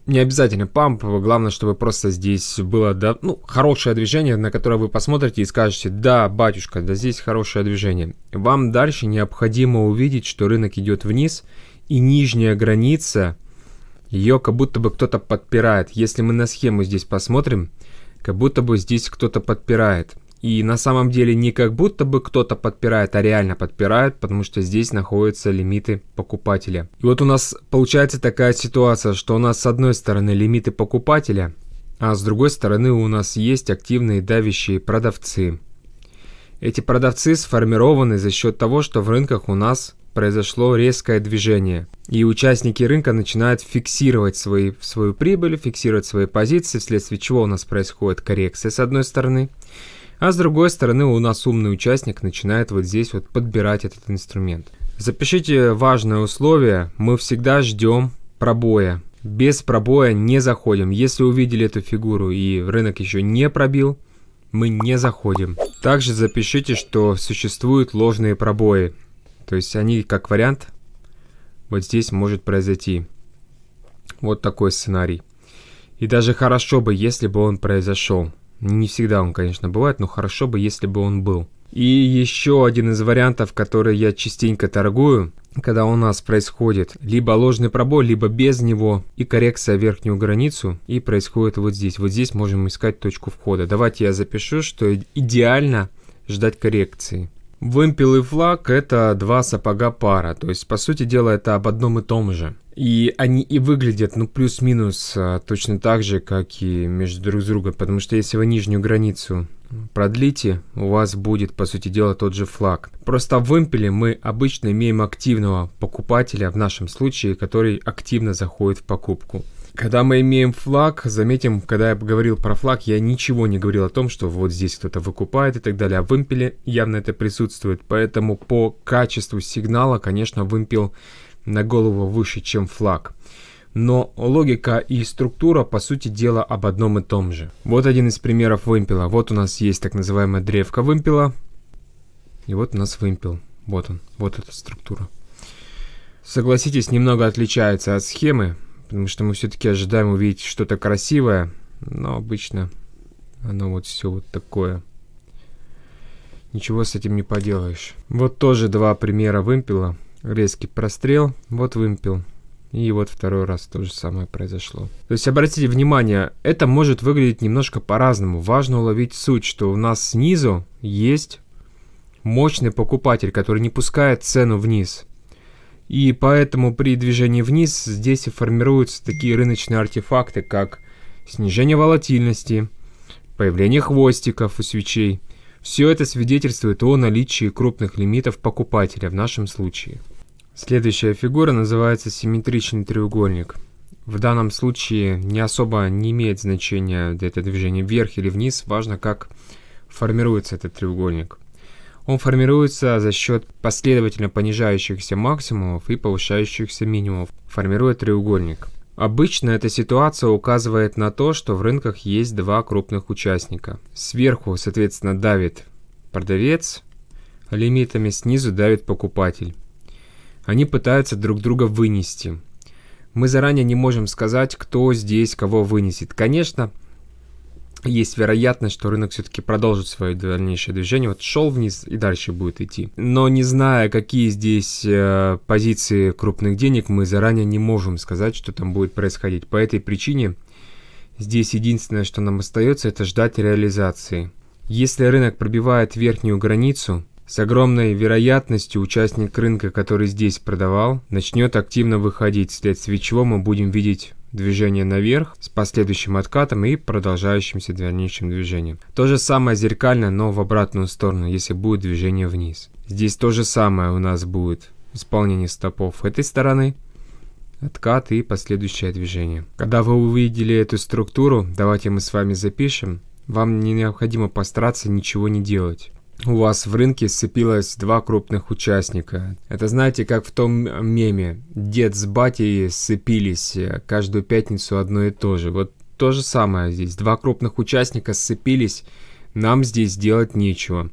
Не обязательно памп, главное, чтобы просто здесь было да, ну, хорошее движение, на которое вы посмотрите и скажете, да, батюшка, да здесь хорошее движение. Вам дальше необходимо увидеть, что рынок идет вниз, и нижняя граница, ее как будто бы кто-то подпирает. Если мы на схему здесь посмотрим, как будто бы здесь кто-то подпирает. И на самом деле не как будто бы кто-то подпирает, а реально подпирает, потому что здесь находятся лимиты покупателя. И вот у нас получается такая ситуация, что у нас с одной стороны лимиты покупателя, а с другой стороны у нас есть активные давящие продавцы. Эти продавцы сформированы за счет того, что в рынках у нас произошло резкое движение. И участники рынка начинают фиксировать свои, свою прибыль, фиксировать свои позиции, вследствие чего у нас происходит коррекция с одной стороны. А с другой стороны у нас умный участник начинает вот здесь вот подбирать этот инструмент. Запишите важное условие. Мы всегда ждем пробоя. Без пробоя не заходим. Если увидели эту фигуру и рынок еще не пробил, мы не заходим. Также запишите, что существуют ложные пробои. То есть они как вариант вот здесь может произойти. Вот такой сценарий. И даже хорошо бы, если бы он произошел. Не всегда он, конечно, бывает, но хорошо бы, если бы он был. И еще один из вариантов, который я частенько торгую, когда у нас происходит либо ложный пробой, либо без него, и коррекция верхнюю границу, и происходит вот здесь. Вот здесь можем искать точку входа. Давайте я запишу, что идеально ждать коррекции. Вымпел и флаг – это два сапога пара, то есть, по сути дела, это об одном и том же. И они и выглядят, ну, плюс-минус а, точно так же, как и между друг с другом, потому что если вы нижнюю границу продлите, у вас будет, по сути дела, тот же флаг. Просто в вымпеле мы обычно имеем активного покупателя, в нашем случае, который активно заходит в покупку. Когда мы имеем флаг, заметим, когда я говорил про флаг, я ничего не говорил о том, что вот здесь кто-то выкупает и так далее. А в импеле явно это присутствует. Поэтому по качеству сигнала, конечно, вымпел на голову выше, чем флаг. Но логика и структура, по сути дела, об одном и том же. Вот один из примеров вымпела. Вот у нас есть так называемая древка вымпела. И вот у нас вымпел. Вот он, вот эта структура. Согласитесь, немного отличается от схемы, потому что мы все-таки ожидаем увидеть что-то красивое, но обычно оно вот все вот такое. Ничего с этим не поделаешь. Вот тоже два примера вымпела. Резкий прострел, вот вымпел. И вот второй раз то же самое произошло. То есть обратите внимание, это может выглядеть немножко по-разному. Важно уловить суть, что у нас снизу есть мощный покупатель, который не пускает цену вниз. И поэтому при движении вниз здесь и формируются такие рыночные артефакты, как снижение волатильности, появление хвостиков у свечей. Все это свидетельствует о наличии крупных лимитов покупателя в нашем случае. Следующая фигура называется симметричный треугольник. В данном случае не особо не имеет значения это движение вверх или вниз, важно как формируется этот треугольник. Он формируется за счет последовательно понижающихся максимумов и повышающихся минимумов, формируя треугольник. Обычно эта ситуация указывает на то, что в рынках есть два крупных участника. Сверху, соответственно, давит продавец, лимитами снизу давит покупатель. Они пытаются друг друга вынести. Мы заранее не можем сказать, кто здесь кого вынесет. Конечно, есть вероятность, что рынок все-таки продолжит свое дальнейшее движение. Вот шел вниз и дальше будет идти. Но не зная, какие здесь э, позиции крупных денег, мы заранее не можем сказать, что там будет происходить. По этой причине здесь единственное, что нам остается, это ждать реализации. Если рынок пробивает верхнюю границу, с огромной вероятностью участник рынка, который здесь продавал, начнет активно выходить, вследствие чего мы будем видеть движение наверх с последующим откатом и продолжающимся дальнейшим движением. То же самое зеркально, но в обратную сторону, если будет движение вниз. Здесь то же самое у нас будет исполнение стопов этой стороны, откат и последующее движение. Когда вы увидели эту структуру, давайте мы с вами запишем, вам не необходимо постараться ничего не делать у вас в рынке сцепилось два крупных участника. Это знаете, как в том меме. Дед с батей сцепились э, каждую пятницу одно и то же. Вот то же самое здесь. Два крупных участника сцепились, нам здесь делать нечего.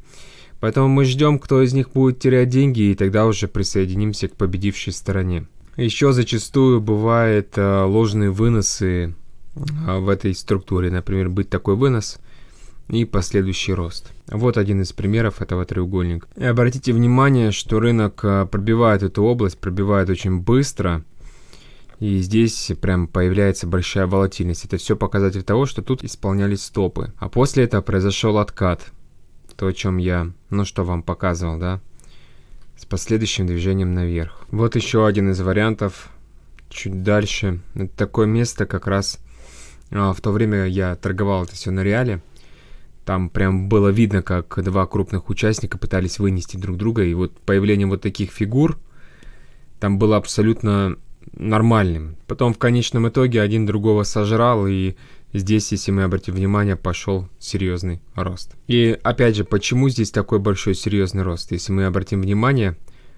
Поэтому мы ждем, кто из них будет терять деньги, и тогда уже присоединимся к победившей стороне. Еще зачастую бывают э, ложные выносы э, в этой структуре. Например, быть такой вынос – и последующий рост. Вот один из примеров этого треугольника. И обратите внимание, что рынок а, пробивает эту область, пробивает очень быстро, и здесь прям появляется большая волатильность. Это все показатель того, что тут исполнялись стопы. А после этого произошел откат. То, о чем я, ну что вам показывал, да? С последующим движением наверх. Вот еще один из вариантов. Чуть дальше. Это такое место как раз... А, в то время я торговал это все на реале. Там прям было видно, как два крупных участника пытались вынести друг друга, и вот появление вот таких фигур там было абсолютно нормальным. Потом в конечном итоге один другого сожрал, и здесь, если мы обратим внимание, пошел серьезный рост. И опять же, почему здесь такой большой серьезный рост? Если мы обратим внимание,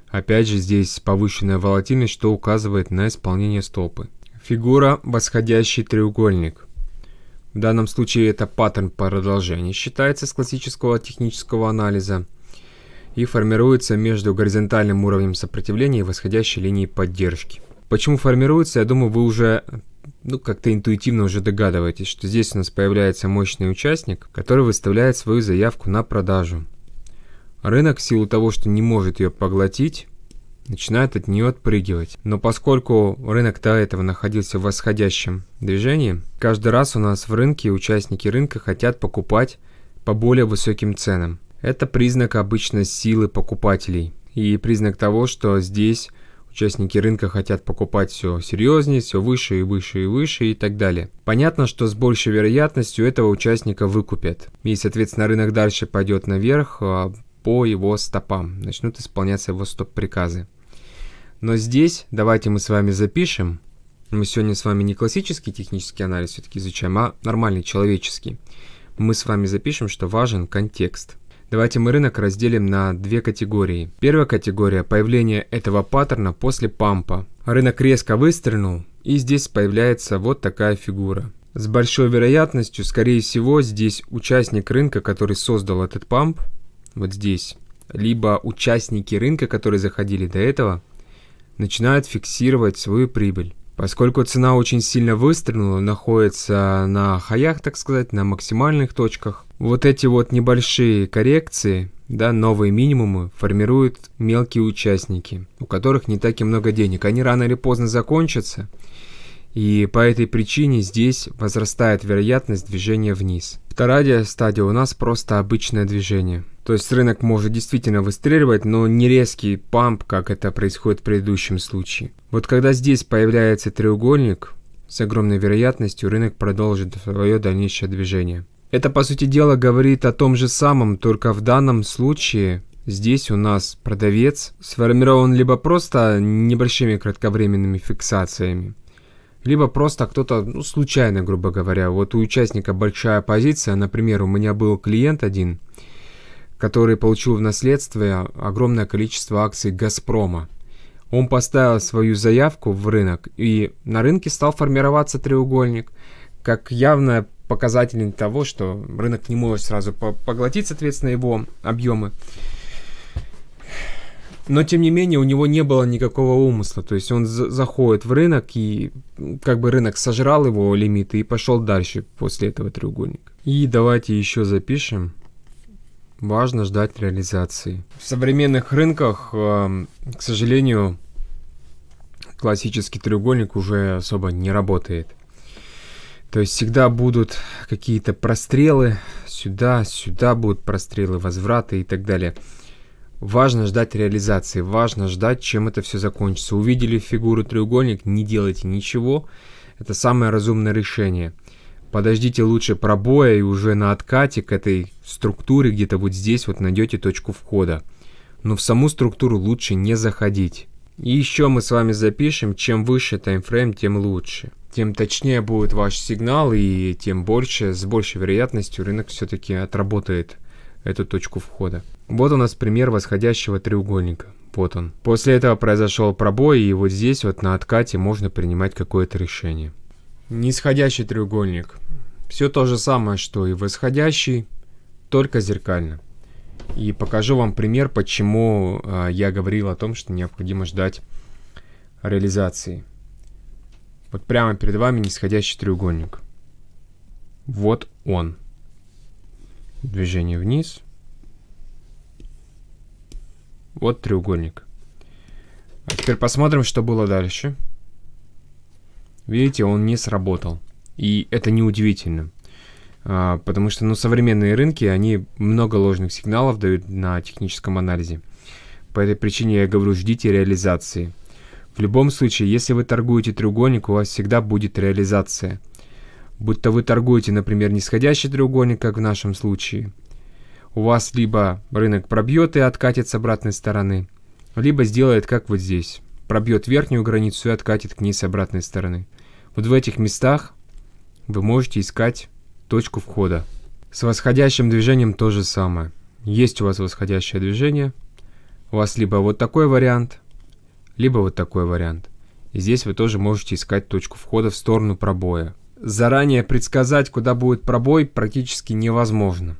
опять же здесь повышенная волатильность, что указывает на исполнение стопы. Фигура восходящий треугольник. В данном случае это паттерн продолжения считается с классического технического анализа и формируется между горизонтальным уровнем сопротивления и восходящей линией поддержки. Почему формируется, я думаю, вы уже ну, как-то интуитивно уже догадываетесь, что здесь у нас появляется мощный участник, который выставляет свою заявку на продажу. Рынок в силу того, что не может ее поглотить, начинает от нее отпрыгивать. Но поскольку рынок до этого находился в восходящем движении, каждый раз у нас в рынке участники рынка хотят покупать по более высоким ценам. Это признак обычно силы покупателей и признак того, что здесь Участники рынка хотят покупать все серьезнее, все выше и выше и выше и так далее. Понятно, что с большей вероятностью этого участника выкупят. И, соответственно, рынок дальше пойдет наверх а, по его стопам. Начнут исполняться его стоп-приказы. Но здесь давайте мы с вами запишем. Мы сегодня с вами не классический технический анализ все-таки изучаем, а нормальный человеческий. Мы с вами запишем, что важен контекст. Давайте мы рынок разделим на две категории. Первая категория – появление этого паттерна после пампа. Рынок резко выстрелил, и здесь появляется вот такая фигура. С большой вероятностью, скорее всего, здесь участник рынка, который создал этот памп, вот здесь, либо участники рынка, которые заходили до этого, начинает фиксировать свою прибыль. Поскольку цена очень сильно выстрелила, находится на хаях, так сказать, на максимальных точках, вот эти вот небольшие коррекции, да, новые минимумы формируют мелкие участники, у которых не так и много денег. Они рано или поздно закончатся, и по этой причине здесь возрастает вероятность движения вниз. Вторая стадия у нас просто обычное движение. То есть рынок может действительно выстреливать, но не резкий памп, как это происходит в предыдущем случае. Вот когда здесь появляется треугольник, с огромной вероятностью рынок продолжит свое дальнейшее движение. Это, по сути дела, говорит о том же самом, только в данном случае здесь у нас продавец сформирован либо просто небольшими кратковременными фиксациями, либо просто кто-то, ну, случайно, грубо говоря, вот у участника большая позиция, например, у меня был клиент один – который получил в наследство огромное количество акций «Газпрома». Он поставил свою заявку в рынок, и на рынке стал формироваться треугольник, как явно показатель того, что рынок не может сразу поглотить, соответственно, его объемы. Но, тем не менее, у него не было никакого умысла. То есть он заходит в рынок, и как бы рынок сожрал его лимиты и пошел дальше после этого треугольника. И давайте еще запишем важно ждать реализации. В современных рынках, эм, к сожалению, классический треугольник уже особо не работает. То есть всегда будут какие-то прострелы сюда, сюда будут прострелы, возвраты и так далее. Важно ждать реализации, важно ждать, чем это все закончится. Увидели фигуру треугольник, не делайте ничего. Это самое разумное решение подождите лучше пробоя и уже на откате к этой структуре где-то вот здесь вот найдете точку входа. Но в саму структуру лучше не заходить. И еще мы с вами запишем, чем выше таймфрейм, тем лучше. Тем точнее будет ваш сигнал и тем больше, с большей вероятностью рынок все-таки отработает эту точку входа. Вот у нас пример восходящего треугольника. Вот он. После этого произошел пробой, и вот здесь вот на откате можно принимать какое-то решение. Нисходящий треугольник. Все то же самое, что и восходящий, только зеркально. И покажу вам пример, почему а, я говорил о том, что необходимо ждать реализации. Вот прямо перед вами нисходящий треугольник. Вот он. Движение вниз. Вот треугольник. А теперь посмотрим, что было дальше. Дальше. Видите, он не сработал. И это неудивительно. А, потому что ну, современные рынки, они много ложных сигналов дают на техническом анализе. По этой причине я говорю, ждите реализации. В любом случае, если вы торгуете треугольник, у вас всегда будет реализация. будь то вы торгуете, например, нисходящий треугольник, как в нашем случае. У вас либо рынок пробьет и откатит с обратной стороны, либо сделает, как вот здесь пробьет верхнюю границу и откатит к ней с обратной стороны. Вот в этих местах вы можете искать точку входа. С восходящим движением то же самое. Есть у вас восходящее движение, у вас либо вот такой вариант, либо вот такой вариант. И здесь вы тоже можете искать точку входа в сторону пробоя. Заранее предсказать, куда будет пробой, практически невозможно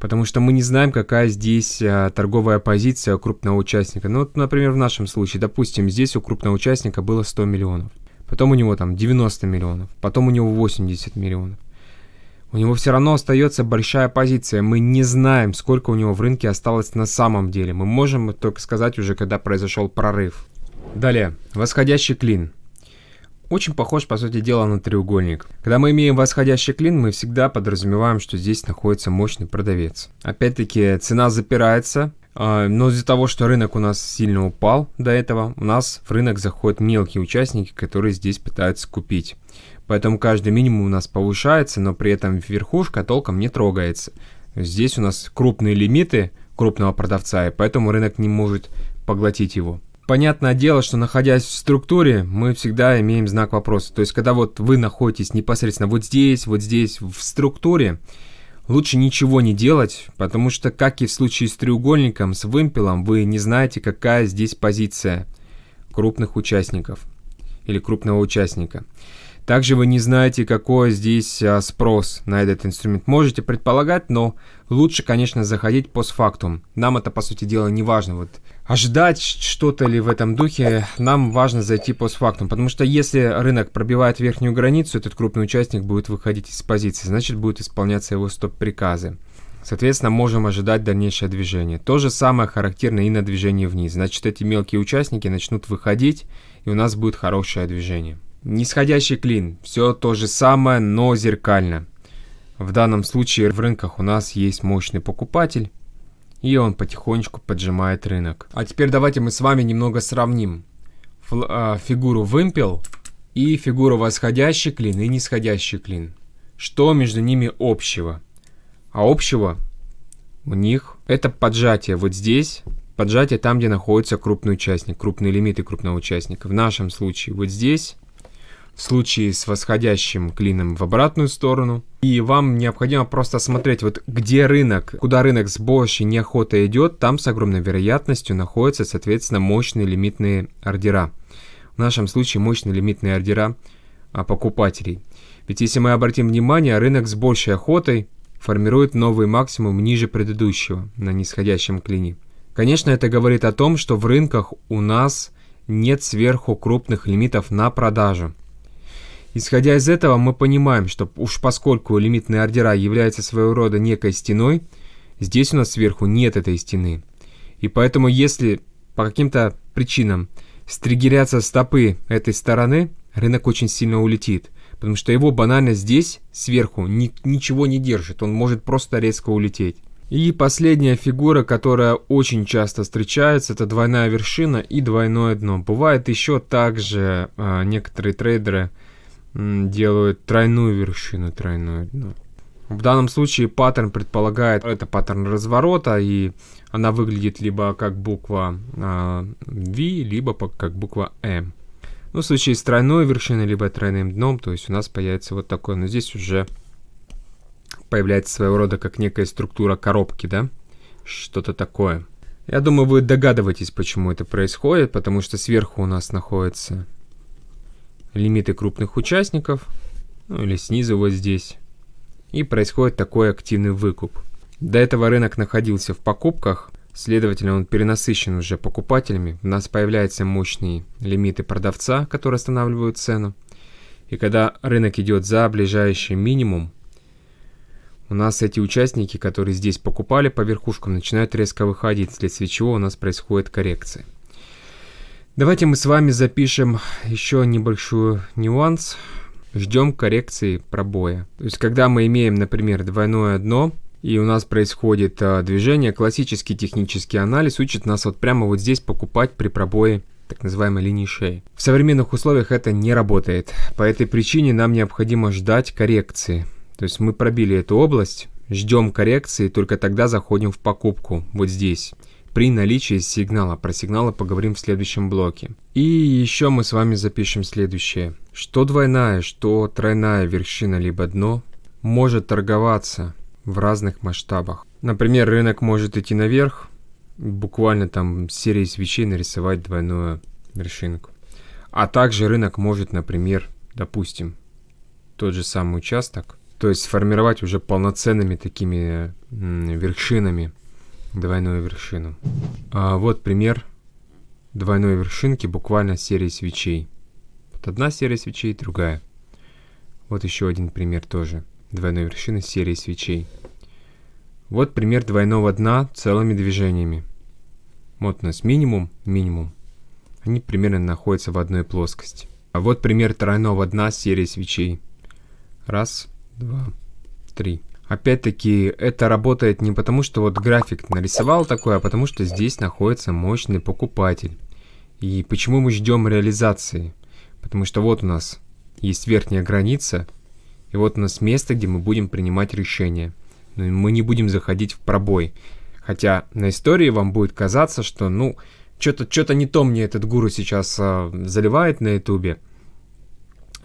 потому что мы не знаем, какая здесь а, торговая позиция крупного участника. Ну вот, например, в нашем случае, допустим, здесь у крупного участника было 100 миллионов, потом у него там 90 миллионов, потом у него 80 миллионов. У него все равно остается большая позиция. Мы не знаем, сколько у него в рынке осталось на самом деле. Мы можем только сказать уже, когда произошел прорыв. Далее, восходящий клин очень похож, по сути дела, на треугольник. Когда мы имеем восходящий клин, мы всегда подразумеваем, что здесь находится мощный продавец. Опять-таки, цена запирается, а, но из-за того, что рынок у нас сильно упал до этого, у нас в рынок заходят мелкие участники, которые здесь пытаются купить. Поэтому каждый минимум у нас повышается, но при этом верхушка толком не трогается. Здесь у нас крупные лимиты крупного продавца, и поэтому рынок не может поглотить его. Понятное дело, что находясь в структуре, мы всегда имеем знак вопроса. То есть, когда вот вы находитесь непосредственно вот здесь, вот здесь, в структуре, лучше ничего не делать, потому что, как и в случае с треугольником, с вымпелом, вы не знаете, какая здесь позиция крупных участников или крупного участника. Также вы не знаете, какой здесь а, спрос на этот инструмент. Можете предполагать, но лучше, конечно, заходить постфактум. Нам это, по сути дела, не важно. Вот ожидать что-то ли в этом духе, нам важно зайти постфактум. Потому что если рынок пробивает верхнюю границу, этот крупный участник будет выходить из позиции, значит, будут исполняться его стоп-приказы. Соответственно, можем ожидать дальнейшее движение. То же самое характерно и на движении вниз. Значит, эти мелкие участники начнут выходить, и у нас будет хорошее движение. Нисходящий клин. Все то же самое, но зеркально. В данном случае в рынках у нас есть мощный покупатель, и он потихонечку поджимает рынок. А теперь давайте мы с вами немного сравним Фл э, фигуру вымпел и фигуру восходящий клин и нисходящий клин. Что между ними общего? А общего у них это поджатие вот здесь, поджатие там, где находится крупный участник, крупные лимиты крупного участника. В нашем случае вот здесь в случае с восходящим клином в обратную сторону. И вам необходимо просто смотреть, вот где рынок, куда рынок с большей неохотой идет, там с огромной вероятностью находятся, соответственно, мощные лимитные ордера. В нашем случае мощные лимитные ордера а, покупателей. Ведь если мы обратим внимание, рынок с большей охотой формирует новый максимум ниже предыдущего на нисходящем клине. Конечно, это говорит о том, что в рынках у нас нет сверху крупных лимитов на продажу. Исходя из этого, мы понимаем, что уж поскольку лимитные ордера являются своего рода некой стеной, здесь у нас сверху нет этой стены. И поэтому, если по каким-то причинам стригерятся стопы этой стороны, рынок очень сильно улетит. Потому что его банально здесь, сверху, ни, ничего не держит. Он может просто резко улететь. И последняя фигура, которая очень часто встречается, это двойная вершина и двойное дно. Бывает еще также э, некоторые трейдеры делают тройную вершину, тройное дно. Ну. В данном случае паттерн предполагает, это паттерн разворота, и она выглядит либо как буква э, V, либо как буква M. Ну, в случае с тройной вершиной, либо тройным дном, то есть у нас появится вот такое. Но здесь уже появляется своего рода как некая структура коробки, да? Что-то такое. Я думаю, вы догадываетесь, почему это происходит, потому что сверху у нас находится лимиты крупных участников, ну или снизу вот здесь, и происходит такой активный выкуп. До этого рынок находился в покупках, следовательно он перенасыщен уже покупателями, у нас появляются мощные лимиты продавца, которые останавливают цену, и когда рынок идет за ближайший минимум, у нас эти участники, которые здесь покупали по верхушкам, начинают резко выходить, вследствие чего у нас происходит коррекция. Давайте мы с вами запишем еще небольшую нюанс. Ждем коррекции пробоя. То есть, когда мы имеем, например, двойное дно, и у нас происходит а, движение, классический технический анализ учит нас вот прямо вот здесь покупать при пробое так называемой линии шеи. В современных условиях это не работает. По этой причине нам необходимо ждать коррекции. То есть мы пробили эту область, ждем коррекции, только тогда заходим в покупку вот здесь при наличии сигнала. Про сигналы поговорим в следующем блоке. И еще мы с вами запишем следующее. Что двойная, что тройная вершина либо дно может торговаться в разных масштабах. Например, рынок может идти наверх, буквально там серии свечей нарисовать двойную вершинку. А также рынок может, например, допустим, тот же самый участок, то есть сформировать уже полноценными такими вершинами двойную вершину. А вот пример двойной вершинки буквально серии свечей. Вот одна серия свечей, другая. Вот еще один пример тоже. Двойной вершины серии свечей. Вот пример двойного дна целыми движениями. Вот у нас минимум, минимум. Они примерно находятся в одной плоскости. А вот пример тройного дна серии свечей. Раз, два, три. Опять-таки, это работает не потому, что вот график нарисовал такое, а потому что здесь находится мощный покупатель. И почему мы ждем реализации? Потому что вот у нас есть верхняя граница, и вот у нас место, где мы будем принимать решение. Но ну, мы не будем заходить в пробой. Хотя на истории вам будет казаться, что ну, что-то что не то мне этот гуру сейчас а, заливает на ютубе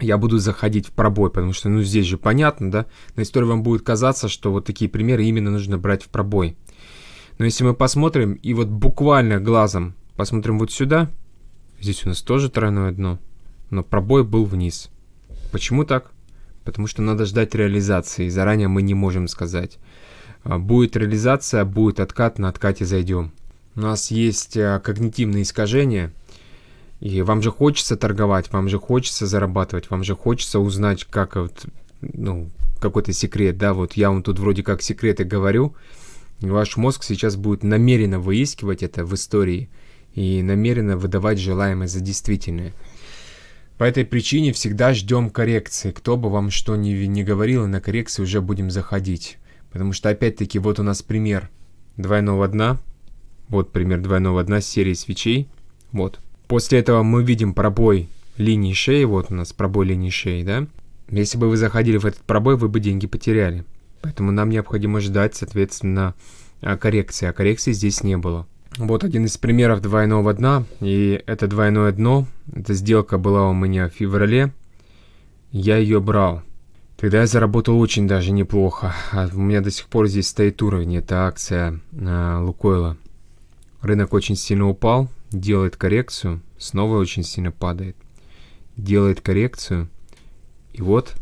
я буду заходить в пробой, потому что, ну, здесь же понятно, да, на истории вам будет казаться, что вот такие примеры именно нужно брать в пробой. Но если мы посмотрим и вот буквально глазом посмотрим вот сюда, здесь у нас тоже тройное дно, но пробой был вниз. Почему так? Потому что надо ждать реализации, заранее мы не можем сказать. А, будет реализация, будет откат, на откате зайдем. У нас есть а, когнитивные искажения – и вам же хочется торговать, вам же хочется зарабатывать, вам же хочется узнать, как вот, ну, какой-то секрет, да, вот я вам тут вроде как секреты говорю, ваш мозг сейчас будет намеренно выискивать это в истории и намеренно выдавать желаемое за действительное. По этой причине всегда ждем коррекции. Кто бы вам что ни, ни говорил, на коррекции уже будем заходить. Потому что, опять-таки, вот у нас пример двойного дна. Вот пример двойного дна серии свечей. Вот. После этого мы видим пробой линии шеи, вот у нас пробой линии шеи, да? Если бы вы заходили в этот пробой, вы бы деньги потеряли. Поэтому нам необходимо ждать, соответственно, а, коррекции, а коррекции здесь не было. Вот один из примеров двойного дна, и это двойное дно, эта сделка была у меня в феврале, я ее брал. Тогда я заработал очень даже неплохо, а у меня до сих пор здесь стоит уровень, это акция э, Лукойла. Рынок очень сильно упал, делает коррекцию, снова очень сильно падает. Делает коррекцию. И вот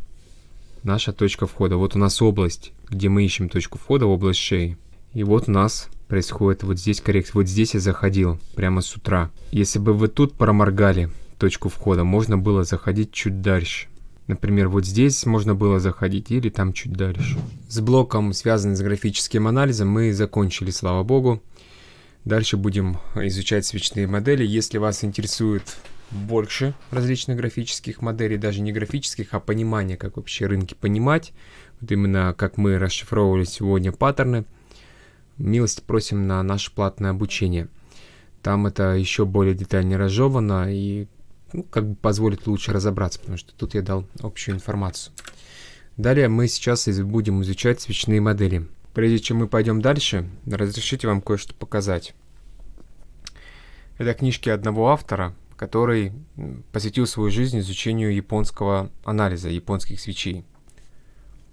наша точка входа. Вот у нас область, где мы ищем точку входа, область шеи. И вот у нас происходит вот здесь коррекция. Вот здесь я заходил прямо с утра. Если бы вы тут проморгали точку входа, можно было заходить чуть дальше. Например, вот здесь можно было заходить или там чуть дальше. С блоком, связанным с графическим анализом, мы закончили, слава богу. Дальше будем изучать свечные модели. Если вас интересует больше различных графических моделей, даже не графических, а понимания, как вообще рынки понимать, вот именно как мы расшифровывали сегодня паттерны, милость просим на наше платное обучение. Там это еще более детально разжевано и ну, как бы позволит лучше разобраться, потому что тут я дал общую информацию. Далее мы сейчас будем изучать свечные модели. Прежде чем мы пойдем дальше, разрешите вам кое-что показать. Это книжки одного автора, который посвятил свою жизнь изучению японского анализа, японских свечей.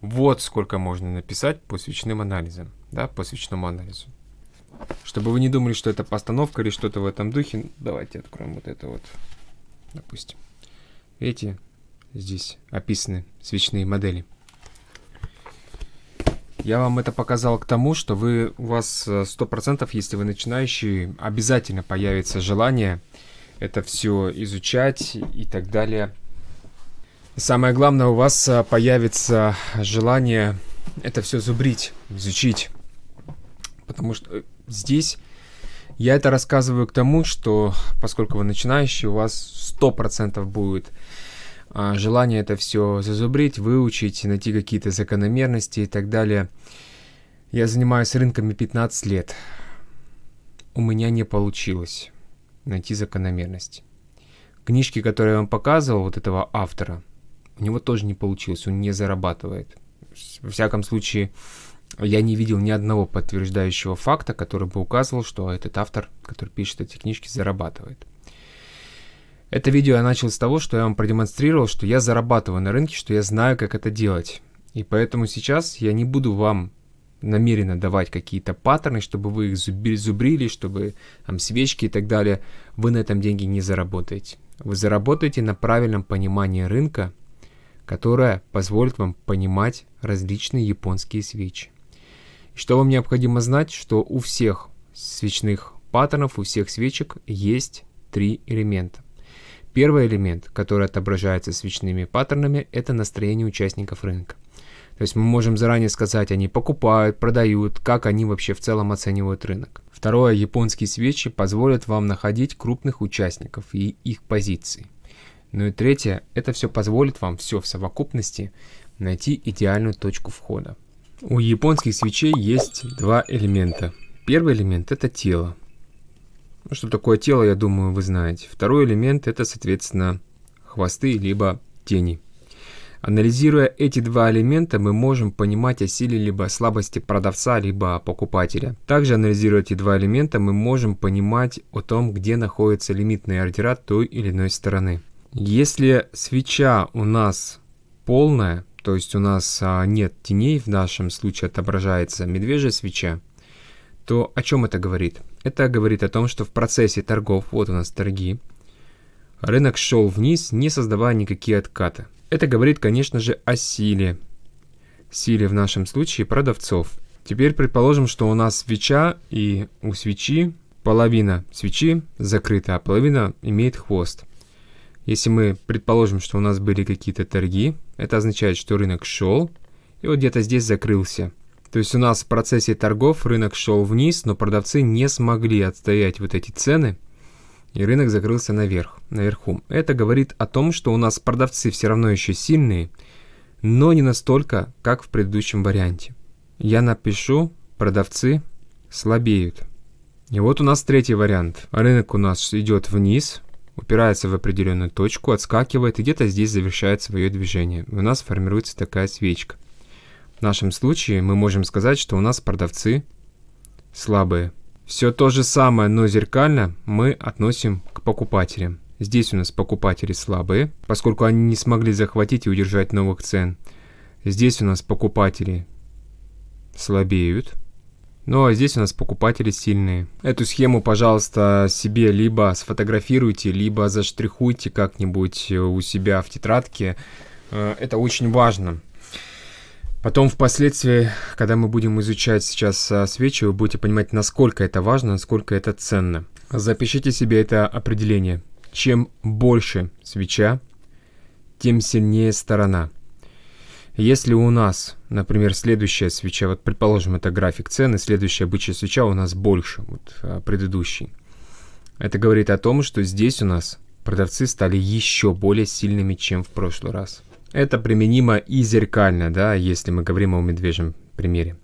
Вот сколько можно написать по свечным анализам, да, по свечному анализу. Чтобы вы не думали, что это постановка или что-то в этом духе, давайте откроем вот это вот, допустим. Видите, здесь описаны свечные модели. Я вам это показал к тому, что вы у вас э, сто процентов, если вы начинающий, обязательно появится желание это все изучать и так далее. самое главное, у вас э, появится желание это все зубрить, изучить. Потому что э, здесь я это рассказываю к тому, что поскольку вы начинающий, у вас сто процентов будет а, желание это все зазубрить, выучить, найти какие-то закономерности и так далее. Я занимаюсь рынками 15 лет. У меня не получилось найти закономерность. Книжки, которые я вам показывал, вот этого автора, у него тоже не получилось, он не зарабатывает. Во всяком случае, я не видел ни одного подтверждающего факта, который бы указывал, что этот автор, который пишет эти книжки, зарабатывает. Это видео я начал с того, что я вам продемонстрировал, что я зарабатываю на рынке, что я знаю, как это делать. И поэтому сейчас я не буду вам намеренно давать какие-то паттерны, чтобы вы их зубрили, чтобы там свечки и так далее. Вы на этом деньги не заработаете. Вы заработаете на правильном понимании рынка, которое позволит вам понимать различные японские свечи. Что вам необходимо знать, что у всех свечных паттернов, у всех свечек есть три элемента. Первый элемент, который отображается свечными паттернами, это настроение участников рынка. То есть мы можем заранее сказать, они покупают, продают, как они вообще в целом оценивают рынок. Второе, японские свечи позволят вам находить крупных участников и их позиции. Ну и третье, это все позволит вам все в совокупности найти идеальную точку входа. У японских свечей есть два элемента. Первый элемент это тело, ну, Что такое тело, я думаю, вы знаете. Второй элемент – это, соответственно, хвосты либо тени. Анализируя эти два элемента, мы можем понимать о силе либо слабости продавца, либо покупателя. Также анализируя эти два элемента, мы можем понимать о том, где находятся лимитные ордера той или иной стороны. Если свеча у нас полная, то есть у нас а, нет теней, в нашем случае отображается медвежья свеча, то о чем это говорит? Это говорит о том, что в процессе торгов, вот у нас торги, рынок шел вниз, не создавая никакие откаты. Это говорит, конечно же, о силе. Силе в нашем случае продавцов. Теперь предположим, что у нас свеча и у свечи половина свечи закрыта, а половина имеет хвост. Если мы предположим, что у нас были какие-то торги, это означает, что рынок шел и вот где-то здесь закрылся. То есть у нас в процессе торгов рынок шел вниз, но продавцы не смогли отстоять вот эти цены, и рынок закрылся наверх, наверху. Это говорит о том, что у нас продавцы все равно еще сильные, но не настолько, как в предыдущем варианте. Я напишу, продавцы слабеют. И вот у нас третий вариант. Рынок у нас идет вниз, упирается в определенную точку, отскакивает и где-то здесь завершает свое движение. у нас формируется такая свечка. В нашем случае мы можем сказать, что у нас продавцы слабые. Все то же самое, но зеркально мы относим к покупателям. Здесь у нас покупатели слабые, поскольку они не смогли захватить и удержать новых цен. Здесь у нас покупатели слабеют. Ну а здесь у нас покупатели сильные. Эту схему, пожалуйста, себе либо сфотографируйте, либо заштрихуйте как-нибудь у себя в тетрадке. Э, это очень важно. Потом впоследствии, когда мы будем изучать сейчас а, свечи, вы будете понимать, насколько это важно, насколько это ценно. Запишите себе это определение. Чем больше свеча, тем сильнее сторона. Если у нас, например, следующая свеча, вот предположим, это график цены, следующая бычья свеча у нас больше вот, а, предыдущей. Это говорит о том, что здесь у нас продавцы стали еще более сильными, чем в прошлый раз. Это применимо и зеркально, да, если мы говорим о медвежьем примере.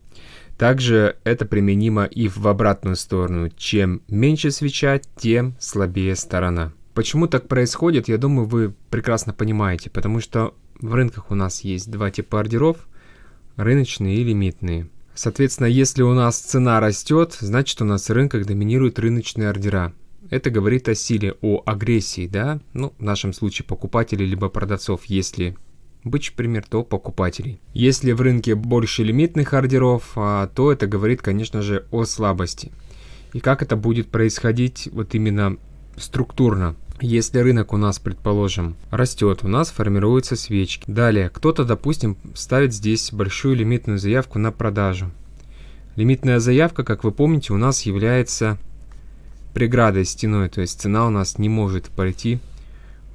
Также это применимо и в обратную сторону. Чем меньше свеча, тем слабее сторона. Почему так происходит, я думаю, вы прекрасно понимаете, потому что в рынках у нас есть два типа ордеров, рыночные и лимитные. Соответственно, если у нас цена растет, значит у нас в рынках доминируют рыночные ордера. Это говорит о силе, о агрессии, да, ну, в нашем случае покупателей либо продавцов, если быть, например, то покупателей. Если в рынке больше лимитных ордеров, а, то это говорит, конечно же, о слабости. И как это будет происходить вот именно структурно? Если рынок у нас, предположим, растет, у нас формируются свечки. Далее, кто-то, допустим, ставит здесь большую лимитную заявку на продажу. Лимитная заявка, как вы помните, у нас является преградой, стеной, то есть цена у нас не может пойти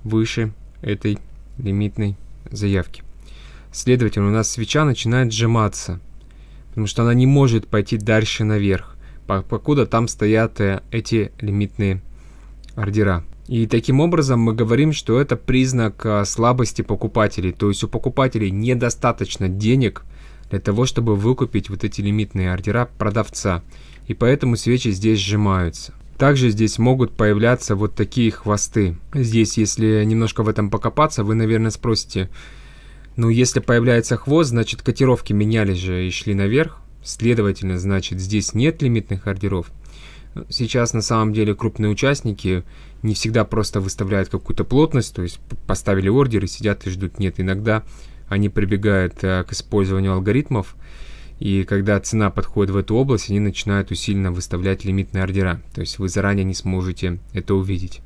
выше этой лимитной заявки. Следовательно, у нас свеча начинает сжиматься, потому что она не может пойти дальше наверх, покуда там стоят э, эти лимитные ордера. И таким образом мы говорим, что это признак э, слабости покупателей. То есть у покупателей недостаточно денег для того, чтобы выкупить вот эти лимитные ордера продавца. И поэтому свечи здесь сжимаются. Также здесь могут появляться вот такие хвосты. Здесь, если немножко в этом покопаться, вы, наверное, спросите, ну, если появляется хвост, значит, котировки менялись же и шли наверх. Следовательно, значит, здесь нет лимитных ордеров. Сейчас на самом деле крупные участники не всегда просто выставляют какую-то плотность, то есть поставили ордер и сидят и ждут. Нет, иногда они прибегают э, к использованию алгоритмов, и когда цена подходит в эту область, они начинают усиленно выставлять лимитные ордера. То есть вы заранее не сможете это увидеть.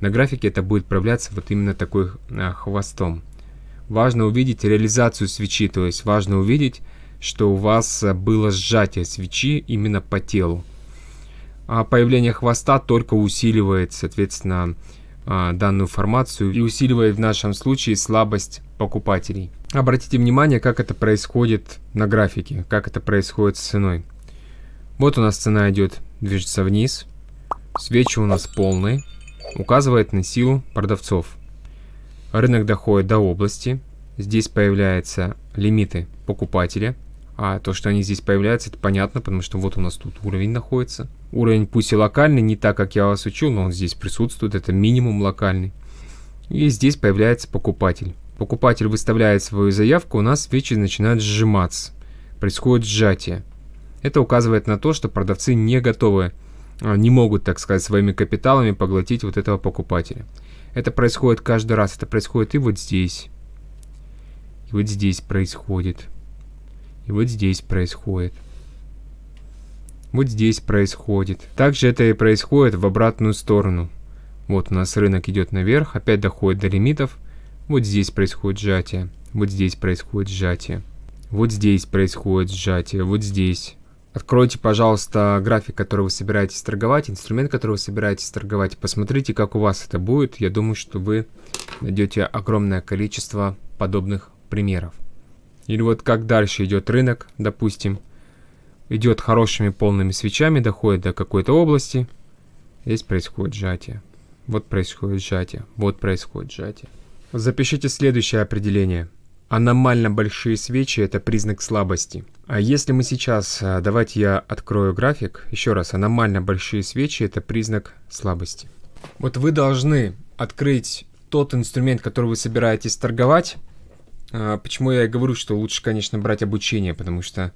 На графике это будет проявляться вот именно такой а, хвостом. Важно увидеть реализацию свечи, то есть важно увидеть, что у вас было сжатие свечи именно по телу. А появление хвоста только усиливает, соответственно, а, данную формацию и усиливает в нашем случае слабость покупателей. Обратите внимание, как это происходит на графике, как это происходит с ценой. Вот у нас цена идет, движется вниз. Свечи у нас полные. Указывает на силу продавцов. Рынок доходит до области. Здесь появляются лимиты покупателя. А то, что они здесь появляются, это понятно, потому что вот у нас тут уровень находится. Уровень пусть и локальный, не так, как я вас учил, но он здесь присутствует. Это минимум локальный. И здесь появляется покупатель покупатель выставляет свою заявку, у нас свечи начинают сжиматься, происходит сжатие. Это указывает на то, что продавцы не готовы, а, не могут, так сказать, своими капиталами поглотить вот этого покупателя. Это происходит каждый раз, это происходит и вот здесь, и вот здесь происходит, и вот здесь происходит. Вот здесь происходит. Также это и происходит в обратную сторону. Вот у нас рынок идет наверх, опять доходит до лимитов, вот здесь происходит сжатие, вот здесь происходит сжатие, вот здесь происходит сжатие, вот здесь. Откройте, пожалуйста, график, который вы собираетесь торговать, инструмент, который вы собираетесь торговать. Посмотрите, как у вас это будет. Я думаю, что вы найдете огромное количество подобных примеров. Или вот как дальше идет рынок, допустим, идет хорошими полными свечами, доходит до какой-то области. Здесь происходит сжатие. Вот происходит сжатие. Вот происходит сжатие. Запишите следующее определение. Аномально большие свечи – это признак слабости. А если мы сейчас, э, давайте я открою график, еще раз, аномально большие свечи – это признак слабости. Вот вы должны открыть тот инструмент, который вы собираетесь торговать. А, почему я и говорю, что лучше, конечно, брать обучение, потому что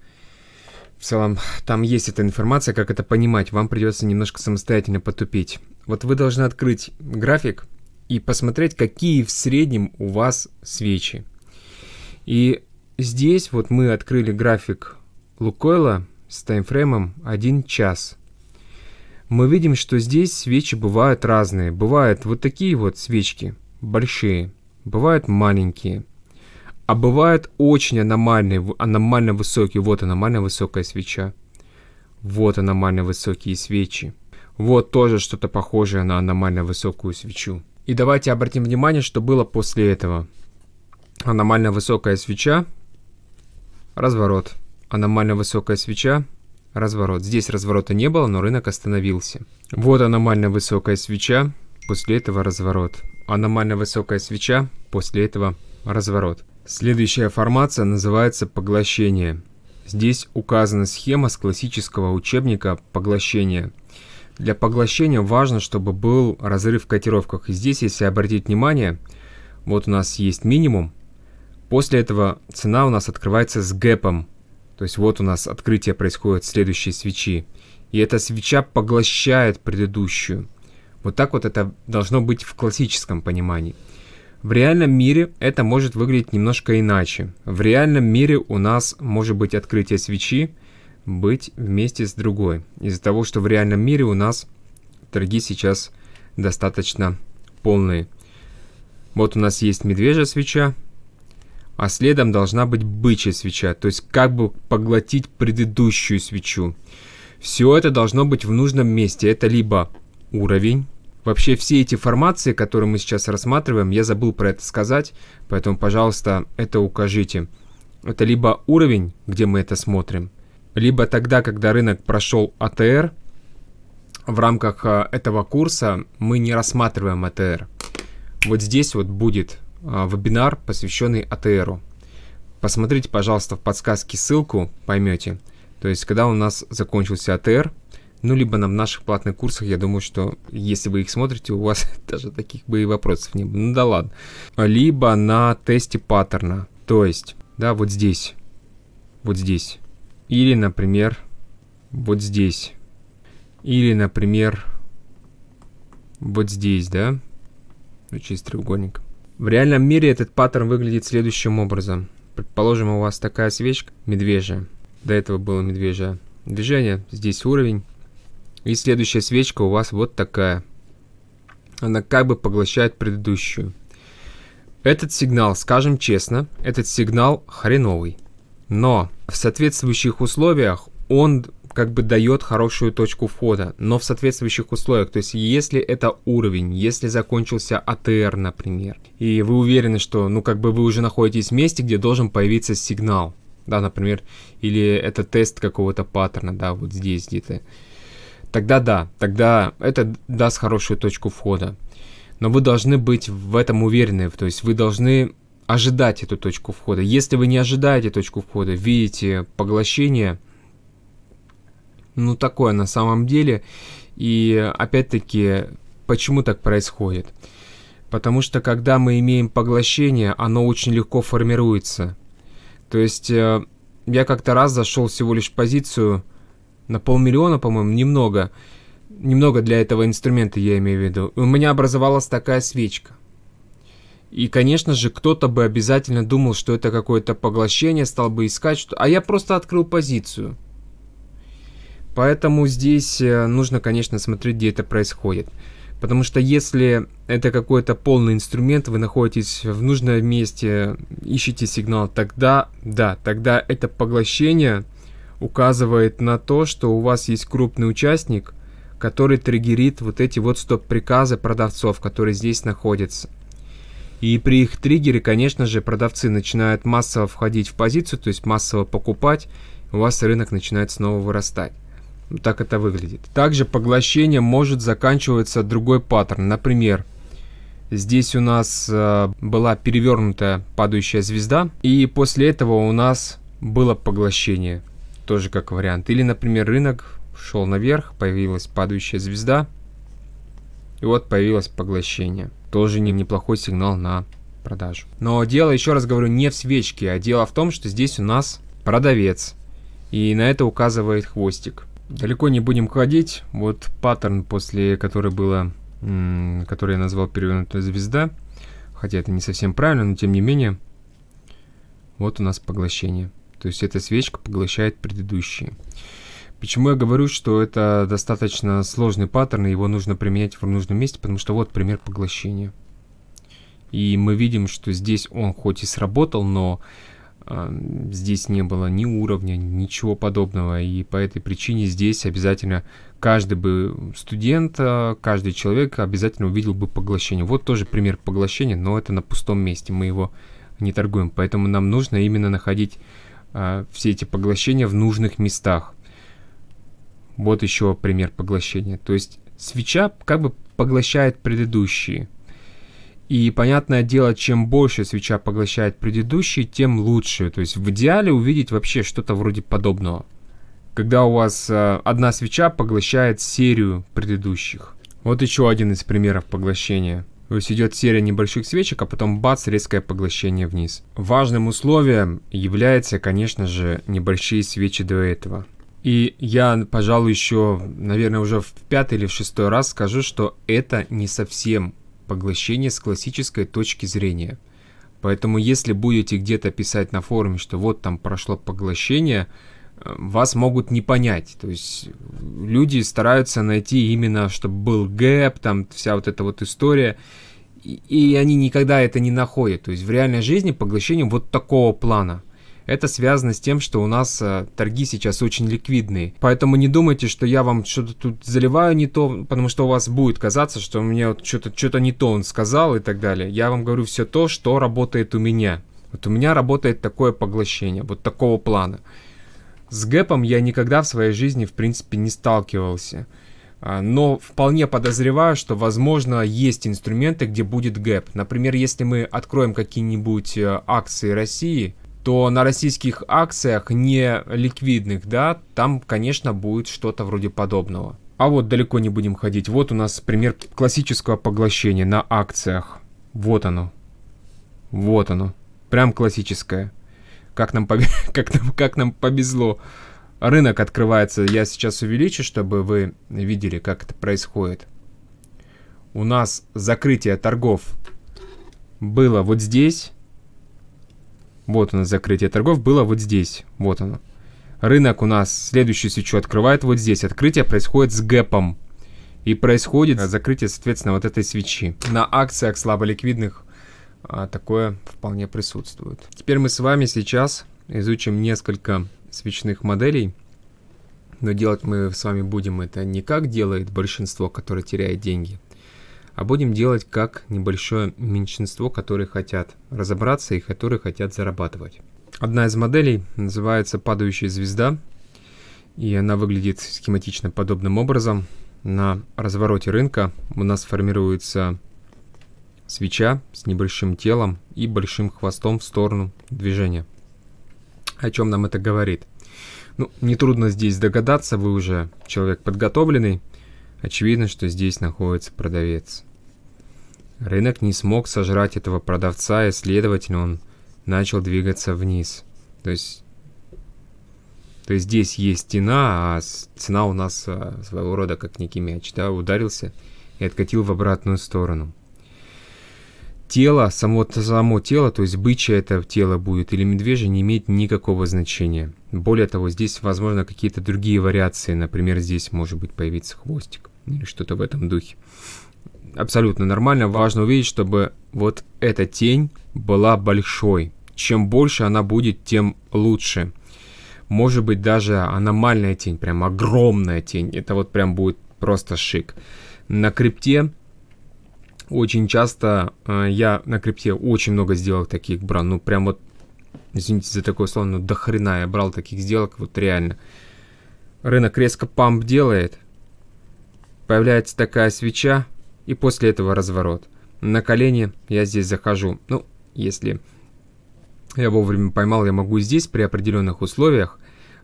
в целом там есть эта информация, как это понимать, вам придется немножко самостоятельно потупить. Вот вы должны открыть график – и посмотреть, какие в среднем у вас свечи. И здесь вот мы открыли график Лукойла с таймфреймом 1 час. Мы видим, что здесь свечи бывают разные. Бывают вот такие вот свечки, большие, бывают маленькие. А бывают очень аномальные, аномально высокие. Вот аномально высокая свеча. Вот аномально высокие свечи. Вот тоже что-то похожее на аномально высокую свечу. И давайте обратим внимание, что было после этого. Аномально высокая свеча, разворот. Аномально высокая свеча, разворот. Здесь разворота не было, но рынок остановился. Вот аномально высокая свеча, после этого разворот. Аномально высокая свеча, после этого разворот. Следующая формация называется поглощение. Здесь указана схема с классического учебника поглощения. Для поглощения важно, чтобы был разрыв в котировках. И здесь, если обратить внимание, вот у нас есть минимум. После этого цена у нас открывается с гэпом. То есть вот у нас открытие происходит следующей свечи. И эта свеча поглощает предыдущую. Вот так вот это должно быть в классическом понимании. В реальном мире это может выглядеть немножко иначе. В реальном мире у нас может быть открытие свечи, быть вместе с другой. Из-за того, что в реальном мире у нас торги сейчас достаточно полные. Вот у нас есть медвежья свеча, а следом должна быть бычья свеча, то есть как бы поглотить предыдущую свечу. Все это должно быть в нужном месте. Это либо уровень, Вообще все эти формации, которые мы сейчас рассматриваем, я забыл про это сказать, поэтому, пожалуйста, это укажите. Это либо уровень, где мы это смотрим, либо тогда, когда рынок прошел АТР, в рамках э, этого курса мы не рассматриваем АТР. Вот здесь вот будет э, вебинар, посвященный АТРу. Посмотрите, пожалуйста, в подсказке ссылку, поймете. То есть, когда у нас закончился АТР, ну, либо на наших платных курсах, я думаю, что если вы их смотрите, у вас даже таких бы и вопросов не было. Ну да ладно. Либо на тесте паттерна. То есть, да, вот здесь. Вот здесь. Или, например, вот здесь. Или, например, вот здесь, да? Ну, через треугольник. В реальном мире этот паттерн выглядит следующим образом. Предположим, у вас такая свечка медвежья. До этого было медвежье движение. Здесь уровень. И следующая свечка у вас вот такая. Она как бы поглощает предыдущую. Этот сигнал, скажем честно, этот сигнал хреновый но в соответствующих условиях он как бы дает хорошую точку входа, но в соответствующих условиях. То есть, если это уровень, если закончился АТР, например, и вы уверены, что, ну, как бы вы уже находитесь в месте, где должен появиться сигнал, да, например, или это тест какого-то паттерна, да, вот здесь где-то, тогда да, тогда это даст хорошую точку входа. Но вы должны быть в этом уверены, то есть вы должны ожидать эту точку входа. Если вы не ожидаете точку входа, видите поглощение, ну такое на самом деле. И опять-таки, почему так происходит? Потому что когда мы имеем поглощение, оно очень легко формируется. То есть э, я как-то раз зашел всего лишь позицию на полмиллиона, по-моему, немного. Немного для этого инструмента я имею в виду. У меня образовалась такая свечка. И, конечно же, кто-то бы обязательно думал, что это какое-то поглощение, стал бы искать, что... а я просто открыл позицию. Поэтому здесь э, нужно, конечно, смотреть, где это происходит. Потому что если это какой-то полный инструмент, вы находитесь в нужном месте, ищете сигнал, тогда, да, тогда это поглощение указывает на то, что у вас есть крупный участник, который триггерит вот эти вот стоп-приказы продавцов, которые здесь находятся. И при их триггере, конечно же, продавцы начинают массово входить в позицию, то есть массово покупать, у вас рынок начинает снова вырастать. так это выглядит. Также поглощение может заканчиваться другой паттерн. Например, здесь у нас э, была перевернутая падающая звезда, и после этого у нас было поглощение, тоже как вариант. Или, например, рынок шел наверх, появилась падающая звезда, и вот появилось поглощение тоже неплохой сигнал на продажу. Но дело, еще раз говорю, не в свечке, а дело в том, что здесь у нас продавец. И на это указывает хвостик. Далеко не будем ходить. Вот паттерн, после которого было, который я назвал перевернутая звезда. Хотя это не совсем правильно, но тем не менее. Вот у нас поглощение. То есть эта свечка поглощает предыдущие. Почему я говорю, что это достаточно сложный паттерн, и его нужно применять в нужном месте, потому что вот пример поглощения. И мы видим, что здесь он хоть и сработал, но э, здесь не было ни уровня, ничего подобного. И по этой причине здесь обязательно каждый бы студент, а, каждый человек обязательно увидел бы поглощение. Вот тоже пример поглощения, но это на пустом месте, мы его не торгуем. Поэтому нам нужно именно находить э, все эти поглощения в нужных местах. Вот еще пример поглощения. То есть свеча как бы поглощает предыдущие. И понятное дело, чем больше свеча поглощает предыдущие, тем лучше. То есть в идеале увидеть вообще что-то вроде подобного. Когда у вас э, одна свеча поглощает серию предыдущих. Вот еще один из примеров поглощения. То есть идет серия небольших свечек, а потом бац, резкое поглощение вниз. Важным условием является, конечно же, небольшие свечи до этого. И я, пожалуй, еще, наверное, уже в пятый или в шестой раз скажу, что это не совсем поглощение с классической точки зрения. Поэтому если будете где-то писать на форуме, что вот там прошло поглощение, э, вас могут не понять. То есть люди стараются найти именно, чтобы был гэп, там вся вот эта вот история. И, и они никогда это не находят. То есть в реальной жизни поглощение вот такого плана – это связано с тем, что у нас э, торги сейчас очень ликвидные. Поэтому не думайте, что я вам что-то тут заливаю не то, потому что у вас будет казаться, что мне вот что-то что не то он сказал и так далее. Я вам говорю все то, что работает у меня. Вот у меня работает такое поглощение, вот такого плана. С гэпом я никогда в своей жизни, в принципе, не сталкивался. А, но вполне подозреваю, что, возможно, есть инструменты, где будет гэп. Например, если мы откроем какие-нибудь э, акции России, то на российских акциях не ликвидных, да, там, конечно, будет что-то вроде подобного. А вот далеко не будем ходить. Вот у нас пример классического поглощения на акциях. Вот оно. Вот оно. Прям классическое. Как нам, пов... как нам, как нам повезло. Рынок открывается. Я сейчас увеличу, чтобы вы видели, как это происходит. У нас закрытие торгов было вот здесь. Вот оно, закрытие торгов было вот здесь. Вот оно. Рынок у нас следующую свечу открывает вот здесь. Открытие происходит с гэпом. И происходит э, закрытие, соответственно, вот этой свечи. На акциях слаболиквидных а, такое вполне присутствует. Теперь мы с вами сейчас изучим несколько свечных моделей. Но делать мы с вами будем это не как делает большинство, которое теряет деньги, а будем делать как небольшое меньшинство, которые хотят разобраться и которые хотят зарабатывать. Одна из моделей называется «Падающая звезда», и она выглядит схематично подобным образом. На развороте рынка у нас формируется свеча с небольшим телом и большим хвостом в сторону движения. О чем нам это говорит? Ну, нетрудно здесь догадаться, вы уже человек подготовленный. Очевидно, что здесь находится продавец. Рынок не смог сожрать этого продавца, и, следовательно, он начал двигаться вниз. То есть, то есть здесь есть стена, а цена у нас а, своего рода как некий мяч, да, ударился и откатил в обратную сторону. Тело, само, само тело, то есть бычье это тело будет или медвежье, не имеет никакого значения. Более того, здесь возможно какие-то другие вариации, например, здесь может быть появиться хвостик или что-то в этом духе абсолютно нормально. Важно увидеть, чтобы вот эта тень была большой. Чем больше она будет, тем лучше. Может быть даже аномальная тень, прям огромная тень. Это вот прям будет просто шик. На крипте очень часто, э, я на крипте очень много сделок таких брал. Ну прям вот, извините за такое слово, но до хрена я брал таких сделок, вот реально. Рынок резко памп делает. Появляется такая свеча, и после этого разворот. На колени я здесь захожу. Ну, если я вовремя поймал, я могу здесь при определенных условиях,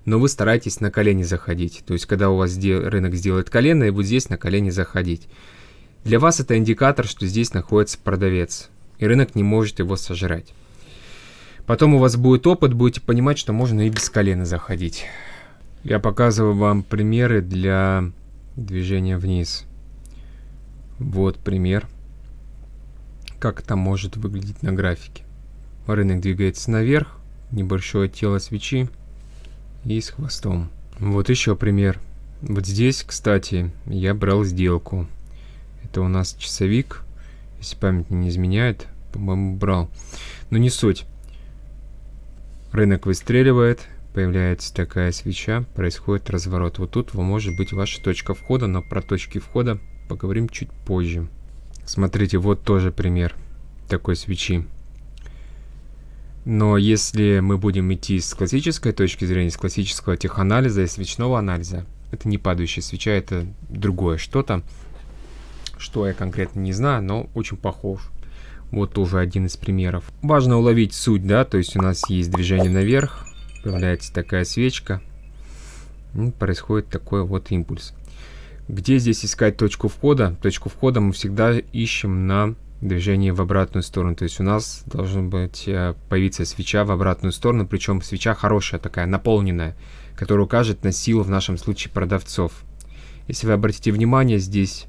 но вы стараетесь на колени заходить. То есть, когда у вас рынок сделает колено, и вот здесь на колени заходить. Для вас это индикатор, что здесь находится продавец, и рынок не может его сожрать. Потом у вас будет опыт, будете понимать, что можно и без колена заходить. Я показываю вам примеры для движения вниз. Вот пример, как это может выглядеть на графике. Рынок двигается наверх, небольшое тело свечи и с хвостом. Вот еще пример. Вот здесь, кстати, я брал сделку. Это у нас часовик, если память не изменяет, по-моему, брал. Но не суть. Рынок выстреливает, появляется такая свеча, происходит разворот. Вот тут может быть ваша точка входа, но про точки входа поговорим чуть позже. Смотрите, вот тоже пример такой свечи. Но если мы будем идти с классической точки зрения, с классического теханализа и свечного анализа, это не падающая свеча, это другое что-то, что я конкретно не знаю, но очень похож. Вот тоже один из примеров. Важно уловить суть, да, то есть у нас есть движение наверх, появляется такая свечка, происходит такой вот импульс. Где здесь искать точку входа? Точку входа мы всегда ищем на движении в обратную сторону. То есть у нас должен быть э, появиться свеча в обратную сторону, причем свеча хорошая такая, наполненная, которая укажет на силу, в нашем случае, продавцов. Если вы обратите внимание, здесь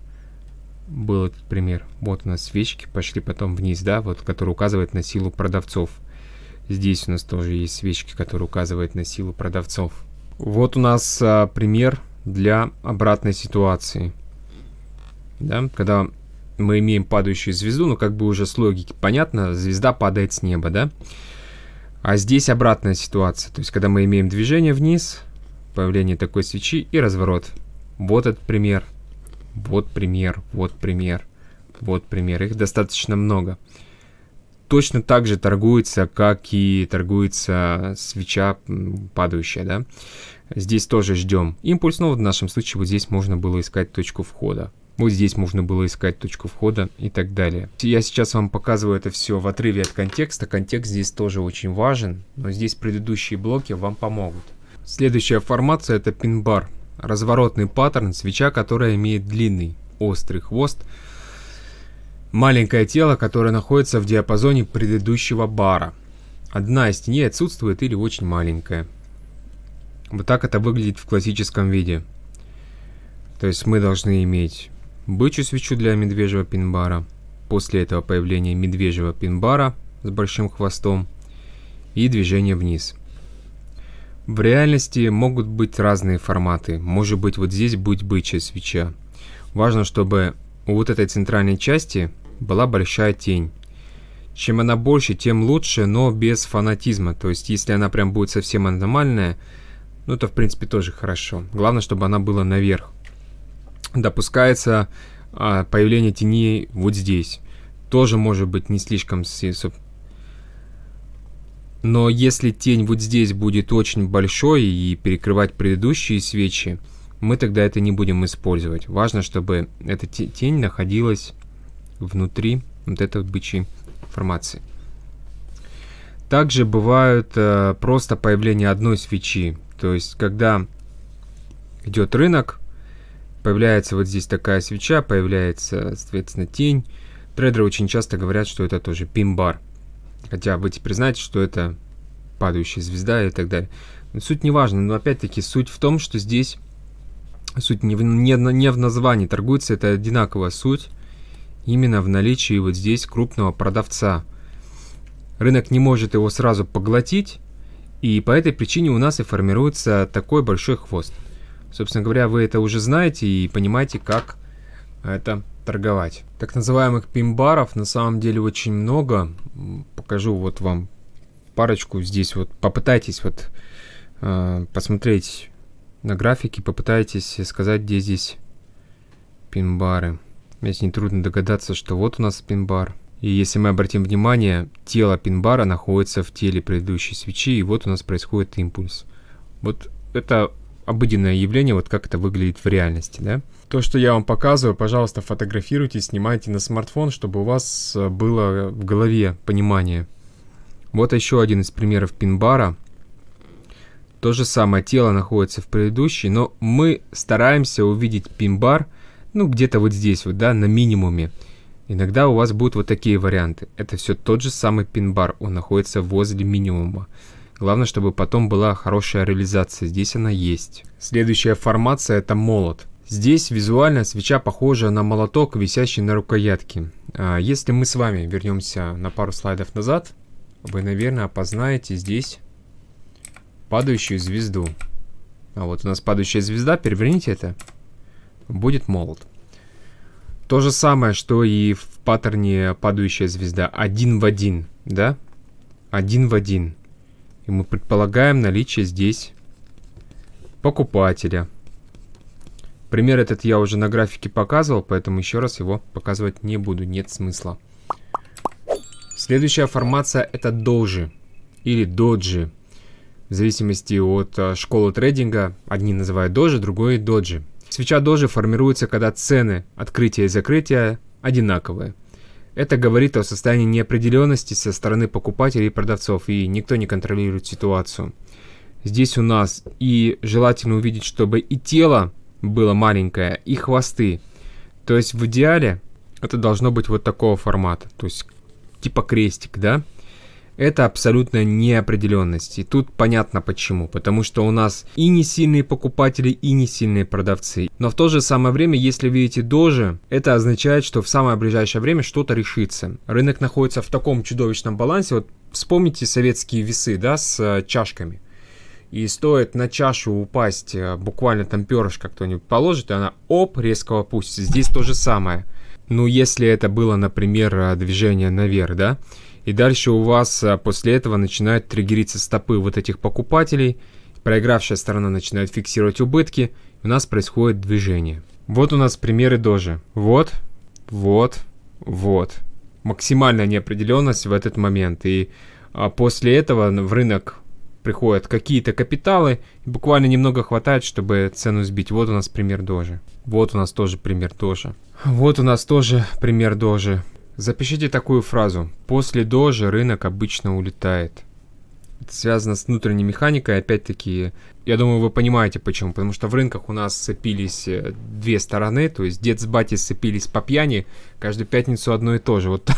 был этот пример. Вот у нас свечки пошли потом вниз, да, вот, которые указывает на силу продавцов. Здесь у нас тоже есть свечки, которые указывают на силу продавцов. Вот у нас а, пример для обратной ситуации. Да? Когда мы имеем падающую звезду, ну как бы уже с логики понятно, звезда падает с неба, да? А здесь обратная ситуация, то есть когда мы имеем движение вниз, появление такой свечи и разворот. Вот этот пример, вот пример, вот пример, вот пример. Их достаточно много. Точно так же торгуется, как и торгуется свеча падающая, да? Здесь тоже ждем импульс, но в нашем случае вот здесь можно было искать точку входа. Вот здесь можно было искать точку входа и так далее. Я сейчас вам показываю это все в отрыве от контекста. Контекст здесь тоже очень важен, но здесь предыдущие блоки вам помогут. Следующая формация это пин-бар. Разворотный паттерн свеча, которая имеет длинный острый хвост. Маленькое тело, которое находится в диапазоне предыдущего бара. Одна из теней отсутствует или очень маленькая. Вот так это выглядит в классическом виде. То есть мы должны иметь бычью свечу для медвежьего пинбара, после этого появление медвежьего пинбара с большим хвостом и движение вниз. В реальности могут быть разные форматы. Может быть вот здесь будет бычья свеча. Важно, чтобы у вот этой центральной части была большая тень. Чем она больше, тем лучше, но без фанатизма. То есть, если она прям будет совсем аномальная, ну, это, в принципе, тоже хорошо. Главное, чтобы она была наверх. Допускается а, появление теней вот здесь. Тоже может быть не слишком... Но если тень вот здесь будет очень большой и перекрывать предыдущие свечи, мы тогда это не будем использовать. Важно, чтобы эта тень находилась внутри вот этой бычьей формации. Также бывают э, просто появление одной свечи. То есть, когда идет рынок, появляется вот здесь такая свеча, появляется, соответственно, тень. Трейдеры очень часто говорят, что это тоже пин-бар. Хотя теперь знаете, что это падающая звезда и так далее. Но суть не важна, но опять-таки суть в том, что здесь суть не в, не, не в названии торгуется, это одинаковая суть именно в наличии вот здесь крупного продавца. Рынок не может его сразу поглотить, и по этой причине у нас и формируется такой большой хвост. Собственно говоря, вы это уже знаете и понимаете, как это торговать. Так называемых пин на самом деле очень много. Покажу вот вам парочку здесь. Вот попытайтесь вот э, посмотреть на графике, попытайтесь сказать, где здесь пинбары. бары Здесь нетрудно догадаться, что вот у нас пинбар. бар и если мы обратим внимание, тело пинбара находится в теле предыдущей свечи, и вот у нас происходит импульс. Вот это обыденное явление, вот как это выглядит в реальности, да? То, что я вам показываю, пожалуйста, фотографируйте, снимайте на смартфон, чтобы у вас э, было в голове понимание. Вот еще один из примеров пинбара. То же самое тело находится в предыдущей, но мы стараемся увидеть пинбар, ну, где-то вот здесь вот, да, на минимуме. Иногда у вас будут вот такие варианты. Это все тот же самый пин-бар, он находится возле минимума. Главное, чтобы потом была хорошая реализация, здесь она есть. Следующая формация это молот. Здесь визуально свеча похожа на молоток, висящий на рукоятке. А, если мы с вами вернемся на пару слайдов назад, вы, наверное, опознаете здесь падающую звезду. А вот у нас падающая звезда, переверните это, будет молот. То же самое, что и в паттерне падающая звезда. Один в один, да? Один в один. И мы предполагаем наличие здесь покупателя. Пример этот я уже на графике показывал, поэтому еще раз его показывать не буду, нет смысла. Следующая формация это дожи или доджи. В зависимости от э, школы трейдинга, одни называют дожи, другие доджи. Свеча дожи формируется, когда цены открытия и закрытия одинаковые. Это говорит о состоянии неопределенности со стороны покупателей и продавцов, и никто не контролирует ситуацию. Здесь у нас и желательно увидеть, чтобы и тело было маленькое, и хвосты. То есть в идеале это должно быть вот такого формата, то есть типа крестик, да? это абсолютная неопределенность. И тут понятно почему. Потому что у нас и не сильные покупатели, и не сильные продавцы. Но в то же самое время, если видите доже, это означает, что в самое ближайшее время что-то решится. Рынок находится в таком чудовищном балансе. Вот вспомните советские весы, да, с э, чашками. И стоит на чашу упасть, э, буквально там перышко кто-нибудь положит, и она оп, резко опустится. Здесь то же самое. Ну, если это было, например, э, движение наверх, да, и дальше у вас э, после этого начинают триггериться стопы вот этих покупателей. Проигравшая сторона начинает фиксировать убытки. У нас происходит движение. Вот у нас примеры тоже. Вот, вот, вот. Максимальная неопределенность в этот момент. И а, после этого в рынок приходят какие-то капиталы, буквально немного хватает, чтобы цену сбить. Вот у нас пример тоже. Вот у нас тоже пример тоже. Вот у нас тоже пример тоже. Запишите такую фразу. После дожи рынок обычно улетает. Это связано с внутренней механикой, опять-таки, я думаю, вы понимаете почему. Потому что в рынках у нас сцепились э, две стороны, то есть дед с батей сцепились по пьяни, каждую пятницу одно и то же. Вот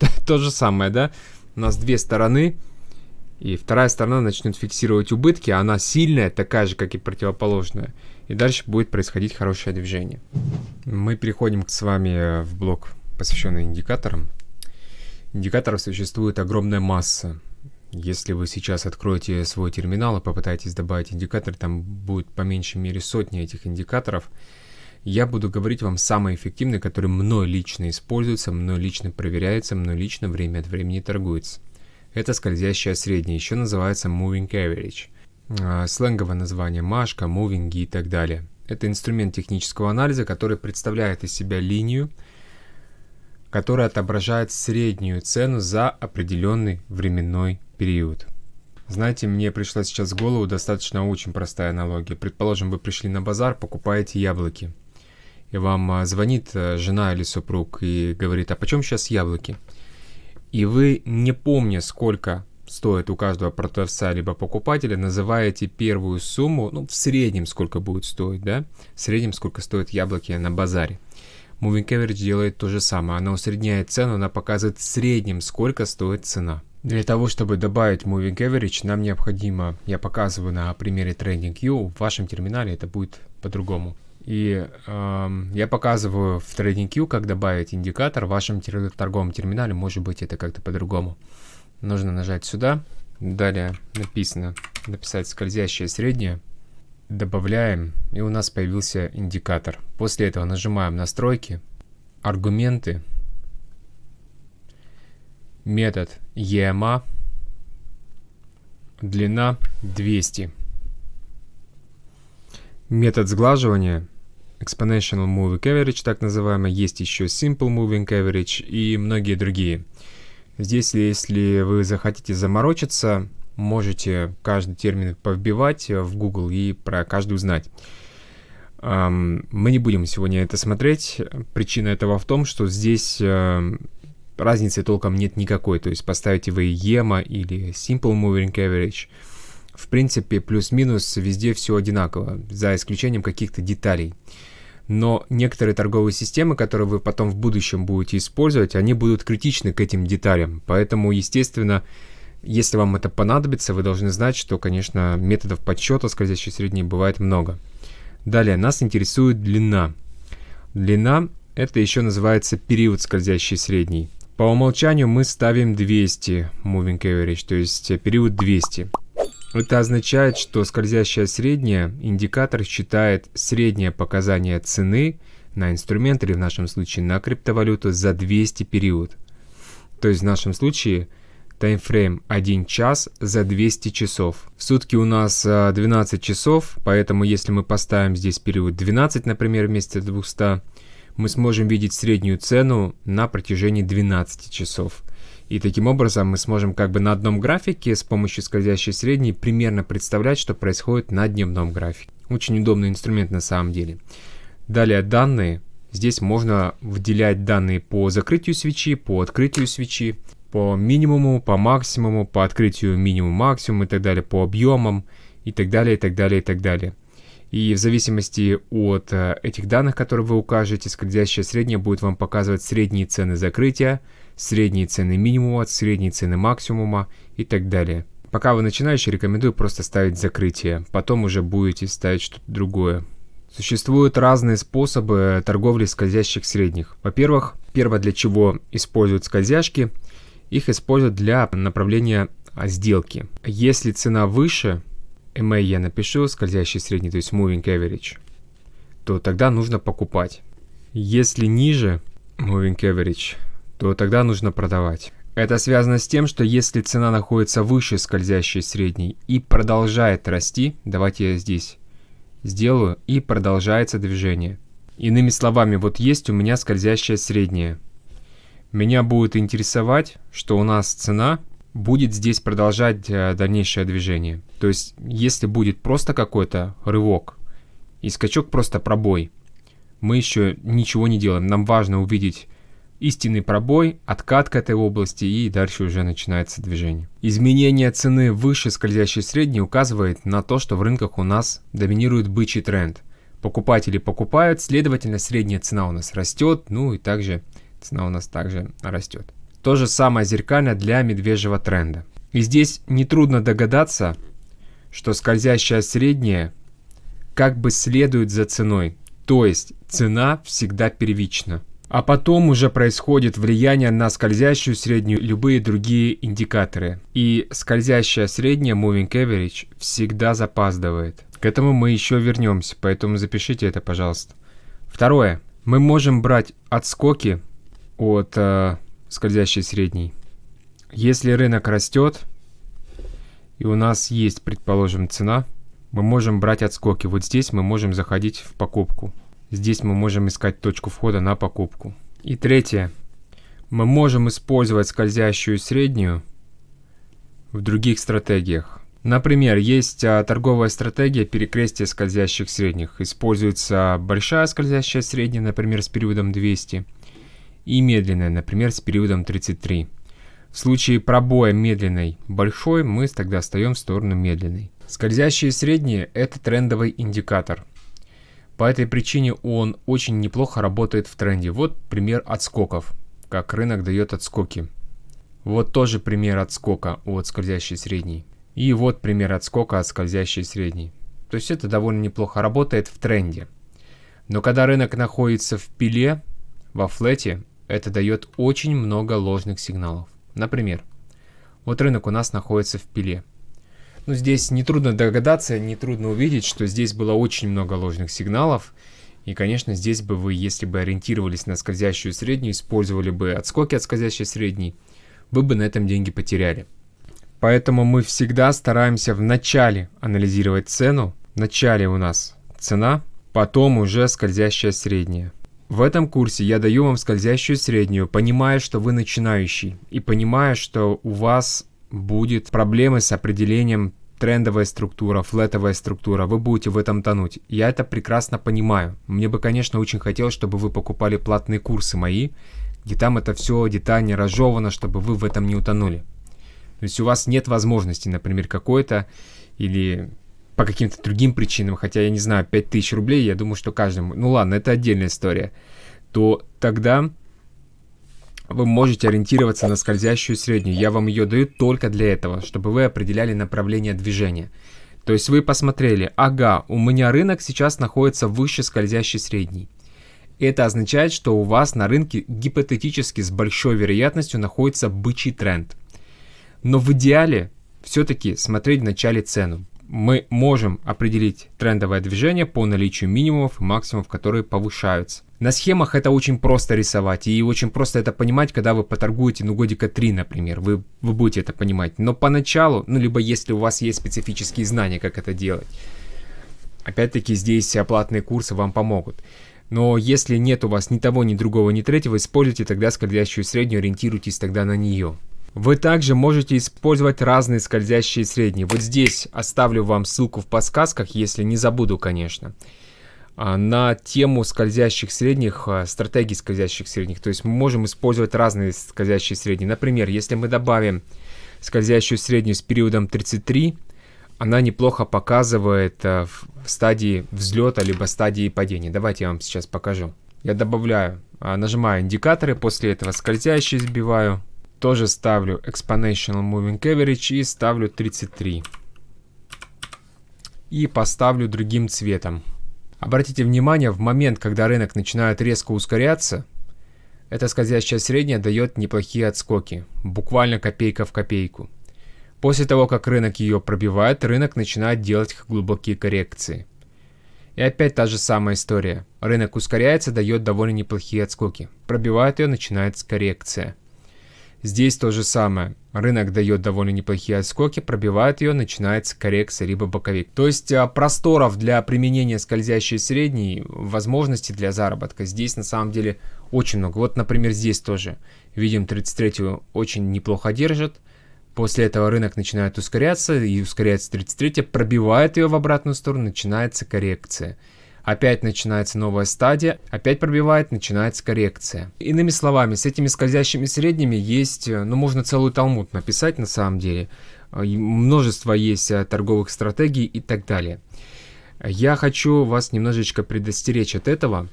то же самое, да? У нас две стороны, и вторая сторона начнет фиксировать убытки, а она сильная, такая же, как и противоположная. И дальше будет происходить хорошее движение. Мы переходим с вами э, в блок посвященный индикаторам. Индикаторов существует огромная масса. Если вы сейчас откроете свой терминал и попытаетесь добавить индикатор, там будет по меньшей мере сотни этих индикаторов. Я буду говорить вам самый эффективный, который мной лично используется, мной лично проверяется, мной лично время от времени торгуется. Это скользящая средняя, еще называется Moving Average. А, сленговое название Машка, Moving и так далее. Это инструмент технического анализа, который представляет из себя линию, которая отображает среднюю цену за определенный временной период. Знаете, мне пришла сейчас в голову достаточно очень простая аналогия. Предположим, вы пришли на базар, покупаете яблоки. И вам а, звонит э, жена или супруг и говорит, а почем сейчас яблоки? И вы, не помня, сколько стоит у каждого продавца либо покупателя, называете первую сумму, ну, в среднем сколько будет стоить, да? В среднем сколько стоят яблоки на базаре. Moving Average делает то же самое. Она усредняет цену, она показывает в среднем, сколько стоит цена. Для того, чтобы добавить Moving Average, нам необходимо, я показываю на примере TradingView, в вашем терминале это будет по-другому. И эм, я показываю в TradingView, как добавить индикатор в вашем торговом терминале. Может быть, это как-то по-другому. Нужно нажать сюда. Далее написано написать скользящее среднее добавляем, и у нас появился индикатор. После этого нажимаем «Настройки», «Аргументы», метод EMA, длина 200. Метод сглаживания Exponential Moving Average, так называемый, есть еще Simple Moving Average и многие другие. Здесь, если вы захотите заморочиться, можете каждый термин повбивать э, в Google и про каждый узнать. Мы не будем сегодня это смотреть. Причина этого в том, что здесь э, разницы толком нет никакой. То есть поставите вы EMA или Simple Moving Average. В принципе, плюс-минус везде все одинаково, за исключением каких-то деталей. Но некоторые торговые системы, которые вы потом в будущем будете использовать, они будут критичны к этим деталям. Поэтому, естественно, если вам это понадобится, вы должны знать, что, конечно, методов подсчета скользящей средней бывает много. Далее, нас интересует длина. Длина – это еще называется период скользящей средней. По умолчанию мы ставим 200 moving average, то есть период 200. Это означает, что скользящая средняя индикатор считает среднее показание цены на инструмент или в нашем случае на криптовалюту за 200 период. То есть в нашем случае – Таймфрейм 1 час за 200 часов. В сутки у нас 12 э, часов, поэтому если мы поставим здесь период 12, например, вместо 200, мы сможем видеть среднюю цену на протяжении 12 часов. И таким образом мы сможем как бы на одном графике с помощью скользящей средней примерно представлять, что происходит на дневном графике. Очень удобный инструмент на самом деле. Далее данные. Здесь можно выделять данные по закрытию свечи, по открытию свечи по минимуму, по максимуму, по открытию минимум-максимум и так далее, по объемам и так далее, и так далее, и так далее. И в зависимости от э, этих данных, которые вы укажете, скользящая средняя будет вам показывать средние цены закрытия, средние цены минимума, средние цены максимума и так далее. Пока вы начинающий, рекомендую просто ставить закрытие, потом уже будете ставить что-то другое. Существуют разные способы торговли скользящих средних. Во-первых, первое, для чего используют скользяшки – их используют для направления а, сделки. Если цена выше, MA я напишу, скользящий средний, то есть moving average, то тогда нужно покупать. Если ниже moving average, то тогда нужно продавать. Это связано с тем, что если цена находится выше скользящей средней и продолжает расти, давайте я здесь сделаю, и продолжается движение. Иными словами, вот есть у меня скользящая средняя. Меня будет интересовать, что у нас цена будет здесь продолжать э, дальнейшее движение. То есть, если будет просто какой-то рывок и скачок просто пробой, мы еще ничего не делаем. Нам важно увидеть истинный пробой, откат к этой области и дальше уже начинается движение. Изменение цены выше скользящей средней указывает на то, что в рынках у нас доминирует бычий тренд. Покупатели покупают, следовательно, средняя цена у нас растет, ну и также цена у нас также растет. То же самое зеркально для медвежьего тренда. И здесь нетрудно догадаться, что скользящая средняя как бы следует за ценой, то есть цена всегда первична. А потом уже происходит влияние на скользящую среднюю любые другие индикаторы. И скользящая средняя Moving Average всегда запаздывает. К этому мы еще вернемся, поэтому запишите это, пожалуйста. Второе. Мы можем брать отскоки от э, скользящей средней. Если рынок растет, и у нас есть, предположим, цена, мы можем брать отскоки. Вот здесь мы можем заходить в покупку. Здесь мы можем искать точку входа на покупку. И третье. Мы можем использовать скользящую среднюю в других стратегиях. Например, есть э, торговая стратегия перекрестия скользящих средних. Используется большая скользящая средняя, например, с периодом 200 и медленная, например, с периодом 33. В случае пробоя медленной большой мы тогда встаем в сторону медленной. Скользящие средние – это трендовый индикатор. По этой причине он очень неплохо работает в тренде. Вот пример отскоков, как рынок дает отскоки. Вот тоже пример отскока от скользящей средней. И вот пример отскока от скользящей средней. То есть это довольно неплохо работает в тренде. Но когда рынок находится в пиле, во флете, это дает очень много ложных сигналов. Например, вот рынок у нас находится в пиле. Ну, здесь нетрудно догадаться, нетрудно увидеть, что здесь было очень много ложных сигналов. И, конечно, здесь бы вы, если бы ориентировались на скользящую среднюю, использовали бы отскоки от скользящей средней, вы бы на этом деньги потеряли. Поэтому мы всегда стараемся в начале анализировать цену. В начале у нас цена, потом уже скользящая средняя. В этом курсе я даю вам скользящую среднюю, понимая, что вы начинающий, и понимая, что у вас будет проблемы с определением трендовая структура, флетовая структура, вы будете в этом тонуть. Я это прекрасно понимаю. Мне бы, конечно, очень хотелось, чтобы вы покупали платные курсы мои, где там это все детально разжевано, чтобы вы в этом не утонули. То есть у вас нет возможности, например, какой-то или по каким-то другим причинам, хотя я не знаю, 5000 рублей, я думаю, что каждому, ну ладно, это отдельная история, то тогда вы можете ориентироваться на скользящую среднюю. Я вам ее даю только для этого, чтобы вы определяли направление движения. То есть вы посмотрели, ага, у меня рынок сейчас находится выше скользящей средней. Это означает, что у вас на рынке гипотетически с большой вероятностью находится бычий тренд. Но в идеале все-таки смотреть начале цену мы можем определить трендовое движение по наличию минимумов и максимумов, которые повышаются. На схемах это очень просто рисовать, и очень просто это понимать, когда вы поторгуете, ну, годика 3, например, вы, вы будете это понимать. Но поначалу, ну, либо если у вас есть специфические знания, как это делать. Опять-таки здесь оплатные курсы вам помогут. Но если нет у вас ни того, ни другого, ни третьего, используйте тогда скользящую среднюю, ориентируйтесь тогда на нее. Вы также можете использовать разные скользящие средние. Вот здесь оставлю вам ссылку в подсказках, если не забуду, конечно а, на тему скользящих средних, а, стратегии скользящих средних. То есть мы можем использовать разные скользящие средние. Например, если мы добавим скользящую среднюю с периодом 33, она неплохо показывает а, в стадии взлета либо стадии падения. Давайте я вам сейчас покажу. Я добавляю, нажимаю индикаторы, после этого скользящие сбиваю, тоже ставлю Exponential Moving Average и ставлю 33. И поставлю другим цветом. Обратите внимание, в момент, когда рынок начинает резко ускоряться, эта скользящая средняя дает неплохие отскоки, буквально копейка в копейку. После того, как рынок ее пробивает, рынок начинает делать глубокие коррекции. И опять та же самая история. Рынок ускоряется, дает довольно неплохие отскоки. Пробивает ее, начинается коррекция. Здесь то же самое. Рынок дает довольно неплохие отскоки, пробивает ее, начинается коррекция либо боковик. То есть а, просторов для применения скользящей средней, возможности для заработка здесь на самом деле очень много. Вот, например, здесь тоже. Видим, 33 очень неплохо держит. После этого рынок начинает ускоряться, и ускоряется 33 пробивает ее в обратную сторону, начинается коррекция опять начинается новая стадия, опять пробивает, начинается коррекция. Иными словами, с этими скользящими средними есть, э, ну можно целую талмуд написать на самом деле, э, множество есть э, торговых стратегий и так далее. Я хочу вас немножечко предостеречь от этого,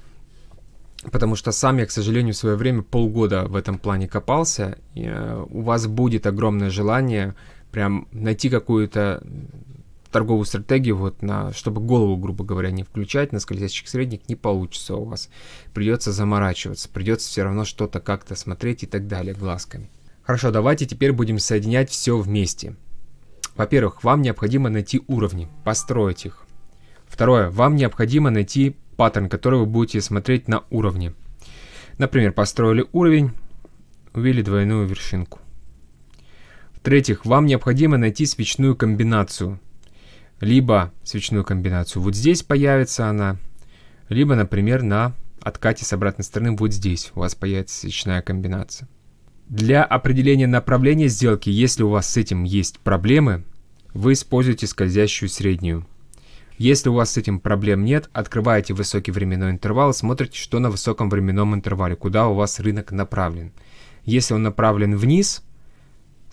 потому что сам я, к сожалению, в свое время полгода в этом плане копался. И, у вас будет огромное желание прям найти какую-то торговую стратегию, вот на, чтобы голову, грубо говоря, не включать, на скользящих средних не получится у вас. Придется заморачиваться, придется все равно что-то как-то смотреть и так далее глазками. Хорошо, давайте теперь будем соединять все вместе. Во-первых, вам необходимо найти уровни, построить их. Второе, вам необходимо найти паттерн, который вы будете смотреть на уровне. Например, построили уровень, увидели двойную вершинку. В-третьих, вам необходимо найти свечную комбинацию – либо свечную комбинацию вот здесь появится она, либо, например, на откате с обратной стороны вот здесь у вас появится свечная комбинация. Для определения направления сделки, если у вас с этим есть проблемы, вы используете скользящую среднюю. Если у вас с этим проблем нет, открываете высокий временной интервал, смотрите, что на высоком временном интервале, куда у вас рынок направлен. Если он направлен вниз,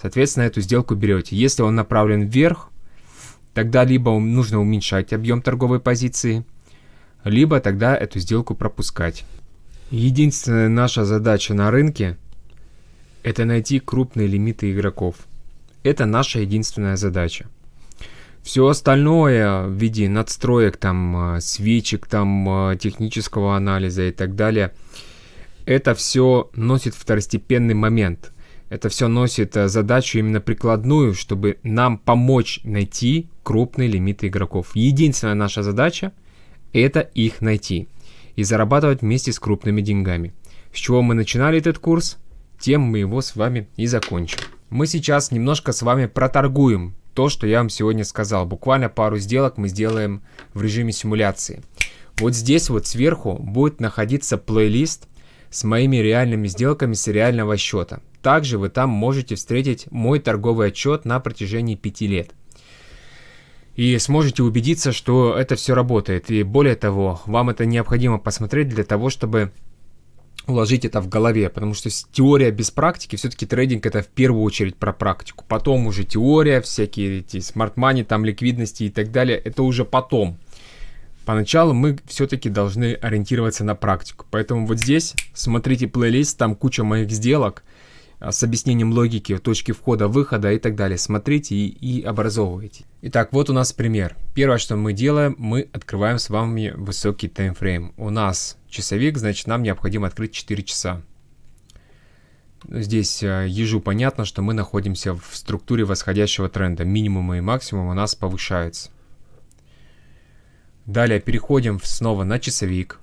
соответственно, эту сделку берете. Если он направлен вверх, Тогда либо нужно уменьшать объем торговой позиции, либо тогда эту сделку пропускать. Единственная наша задача на рынке – это найти крупные лимиты игроков. Это наша единственная задача. Все остальное в виде надстроек, там, э, свечек, там, э, технического анализа и так далее, это все носит второстепенный момент – это все носит э, задачу именно прикладную, чтобы нам помочь найти крупные лимиты игроков. Единственная наша задача – это их найти и зарабатывать вместе с крупными деньгами. С чего мы начинали этот курс, тем мы его с вами и закончим. Мы сейчас немножко с вами проторгуем то, что я вам сегодня сказал. Буквально пару сделок мы сделаем в режиме симуляции. Вот здесь вот сверху будет находиться плейлист с моими реальными сделками с реального счета. Также вы там можете встретить мой торговый отчет на протяжении 5 лет. И сможете убедиться, что это все работает. И более того, вам это необходимо посмотреть для того, чтобы уложить это в голове, потому что теория без практики, все-таки трейдинг это в первую очередь про практику, потом уже теория, всякие эти смарт-мани, там ликвидности и так далее, это уже потом. Поначалу мы все-таки должны ориентироваться на практику, поэтому вот здесь смотрите плейлист, там куча моих сделок, Э, с объяснением логики, точки входа-выхода и так далее. Смотрите и, и образовывайте. Итак, вот у нас пример. Первое, что мы делаем, мы открываем с вами высокий таймфрейм. У нас часовик, значит нам необходимо открыть 4 часа. Ну, здесь э, ежу понятно, что мы находимся в структуре восходящего тренда. Минимум и максимум у нас повышаются. Далее переходим снова на часовик.